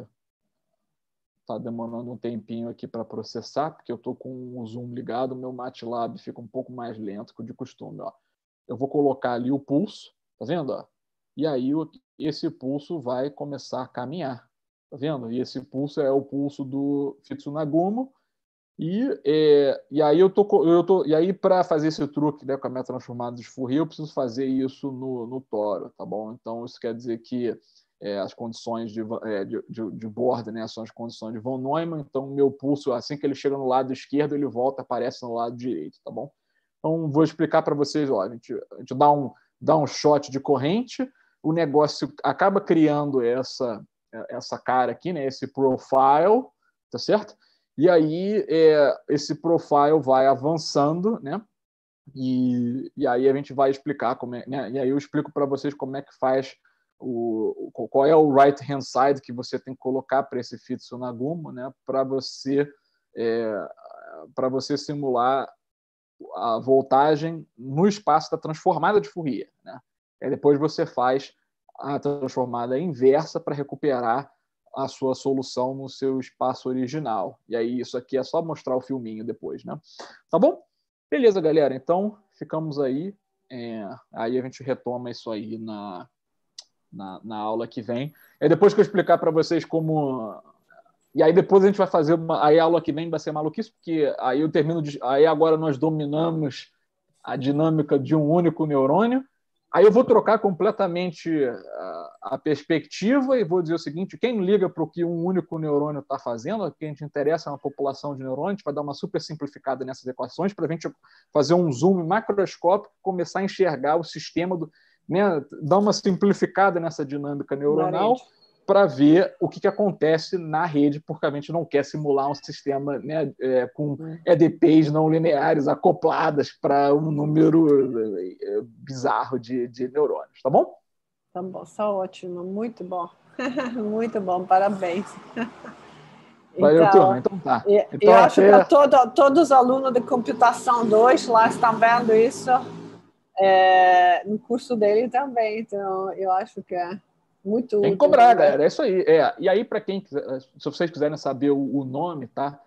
está demorando um tempinho aqui para processar, porque eu estou com o Zoom ligado, o meu MATLAB fica um pouco mais lento que o de costume. Ó. Eu vou colocar ali o pulso, tá vendo? Ó? E aí esse pulso vai começar a caminhar, tá vendo? E esse pulso é o pulso do Fitsunagumo, e, é, e aí eu tô, eu tô e aí para fazer esse truque né, com a minha transformada de Fourier, eu preciso fazer isso no, no toro, tá bom? Então isso quer dizer que é, as condições de, é, de, de, de borda, né? são as condições de Von Neumann, então meu pulso, assim que ele chega no lado esquerdo, ele volta, aparece no lado direito, tá bom? Então, vou explicar para vocês, ó, a gente, a gente dá, um, dá um shot de corrente, o negócio acaba criando essa, é, essa cara aqui, né? esse profile, tá certo? E aí, é, esse profile vai avançando, né? E, e aí a gente vai explicar como é, né? E aí eu explico para vocês como é que faz o, qual é o right hand side que você tem que colocar para esse na Nagumo, né, para você é, para você simular a voltagem no espaço da transformada de Fourier, né? E depois você faz a transformada inversa para recuperar a sua solução no seu espaço original. E aí isso aqui é só mostrar o filminho depois, né? Tá bom? Beleza, galera. Então ficamos aí. É, aí a gente retoma isso aí na na, na aula que vem. E depois que eu explicar para vocês como. E aí depois a gente vai fazer uma. Aí a aula que vem vai ser maluquice, porque aí eu termino de... Aí agora nós dominamos a dinâmica de um único neurônio. Aí eu vou trocar completamente a, perspectiva e vou dizer o seguinte: quem liga para o que um único neurônio está fazendo, o que a gente interessa é uma população de neurônios, a gente vai dar uma super simplificada nessas equações para a gente fazer um zoom macroscópico, começar a enxergar o sistema do, né, dar uma simplificada nessa dinâmica neuronal para ver o que, que acontece na rede, porque a gente não quer simular um sistema né, é, com né. EDPs não lineares acopladas para um número é, é, bizarro de, de neurônios, tá bom? Tá bom, só tá ótimo, muito bom. [LAUGHS] muito bom, parabéns. [LAUGHS] Valeu, então, turma. Então tá. então, eu acho até... que todo, todos os alunos de computação 2 lá estão vendo isso é, no curso dele também. Então, eu acho que é muito. Tem que cobrar, né? galera. É isso aí. É, e aí, para quem quiser, se vocês quiserem saber o, o nome, tá?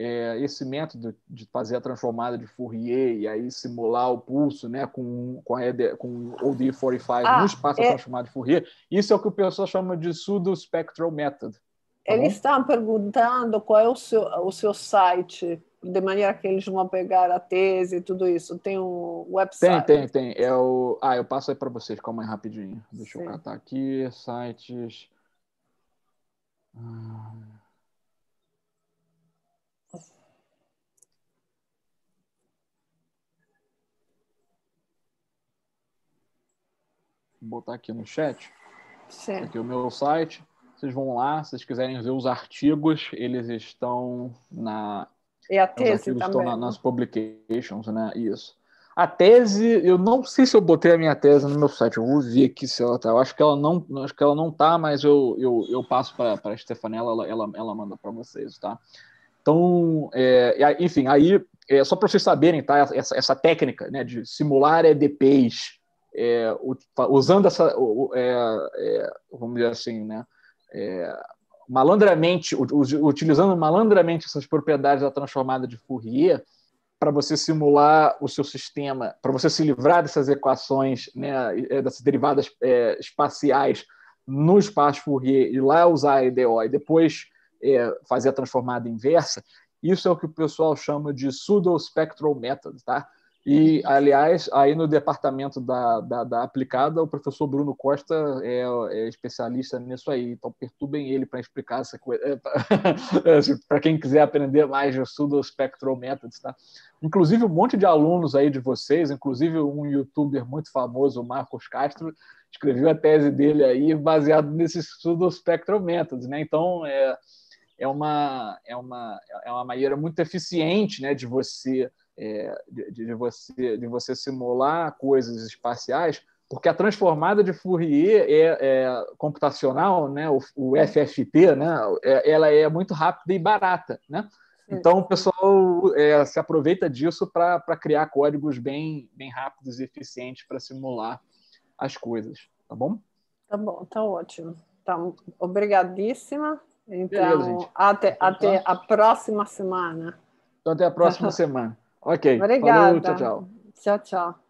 É, esse método de fazer a transformada de Fourier e aí simular o pulso né, com, com, a ED, com o OD45 ah, no espaço é... transformado de Fourier, isso é o que o pessoal chama de pseudo spectral method. Tá Eles estão perguntando qual é o seu, o seu site de maneira que eles vão pegar a tese e tudo isso? Tem um website? Tem, tem, tem. É o... Ah, eu passo aí para vocês, calma aí rapidinho. Deixa Sim. eu catar aqui, sites... Vou botar aqui no chat. Certo. Aqui é o meu site. Vocês vão lá, se vocês quiserem ver os artigos, eles estão na e a tese Os artigos também. estão né? nas publications, né? Isso. A tese, eu não sei se eu botei a minha tese no meu site, eu vou ver aqui se ela tá. Eu acho que ela não, acho que ela não tá, mas eu, eu, eu passo para a Stefanella, ela, ela, ela manda para vocês, tá? Então, é, enfim, aí, é, só para vocês saberem, tá? Essa, essa, técnica né, de simular EDPs, é, usando essa, é, é, vamos dizer assim, né? É, malandramente, utilizando malandramente essas propriedades da transformada de Fourier para você simular o seu sistema, para você se livrar dessas equações, né, eh, dessas derivadas é, espaciais no espaço Fourier e lá usar a EDO e depois é, fazer a transformada inversa, isso é o que o pessoal chama de pseudo-spectral method, tá? E, aliás, aí no departamento da, da, da aplicada, o professor Bruno Costa é, é, especialista nisso aí. Então, perturbem ele para explicar essa coisa. É, para [LAUGHS] quem quiser aprender mais sobre o Spectral Methods, tá? Inclusive, um monte de alunos aí de vocês, inclusive um youtuber muito famoso, o Marcos Castro, escreveu a tese dele aí baseado nesse estudo Spectral Methods, né? Então, é, é, uma, é, uma, é uma maneira muito eficiente né, de você é, de, de, você, de você simular coisas espaciais, porque a transformada de Fourier é, é computacional, né? o, o FFT, né? É, ela é muito rápida e barata. Né? Então, o pessoal é, se aproveita disso para criar códigos bem, bem rápidos e eficientes para simular as coisas. Tá bom? Tá bom, tá ótimo. Tá, obrigadíssima. Então, Beleza, até, então, até tá. a próxima semana. Então, até a próxima [LAUGHS] semana. Ok. Obrigada. Falou, tchau, tchau. Tchau, tchau.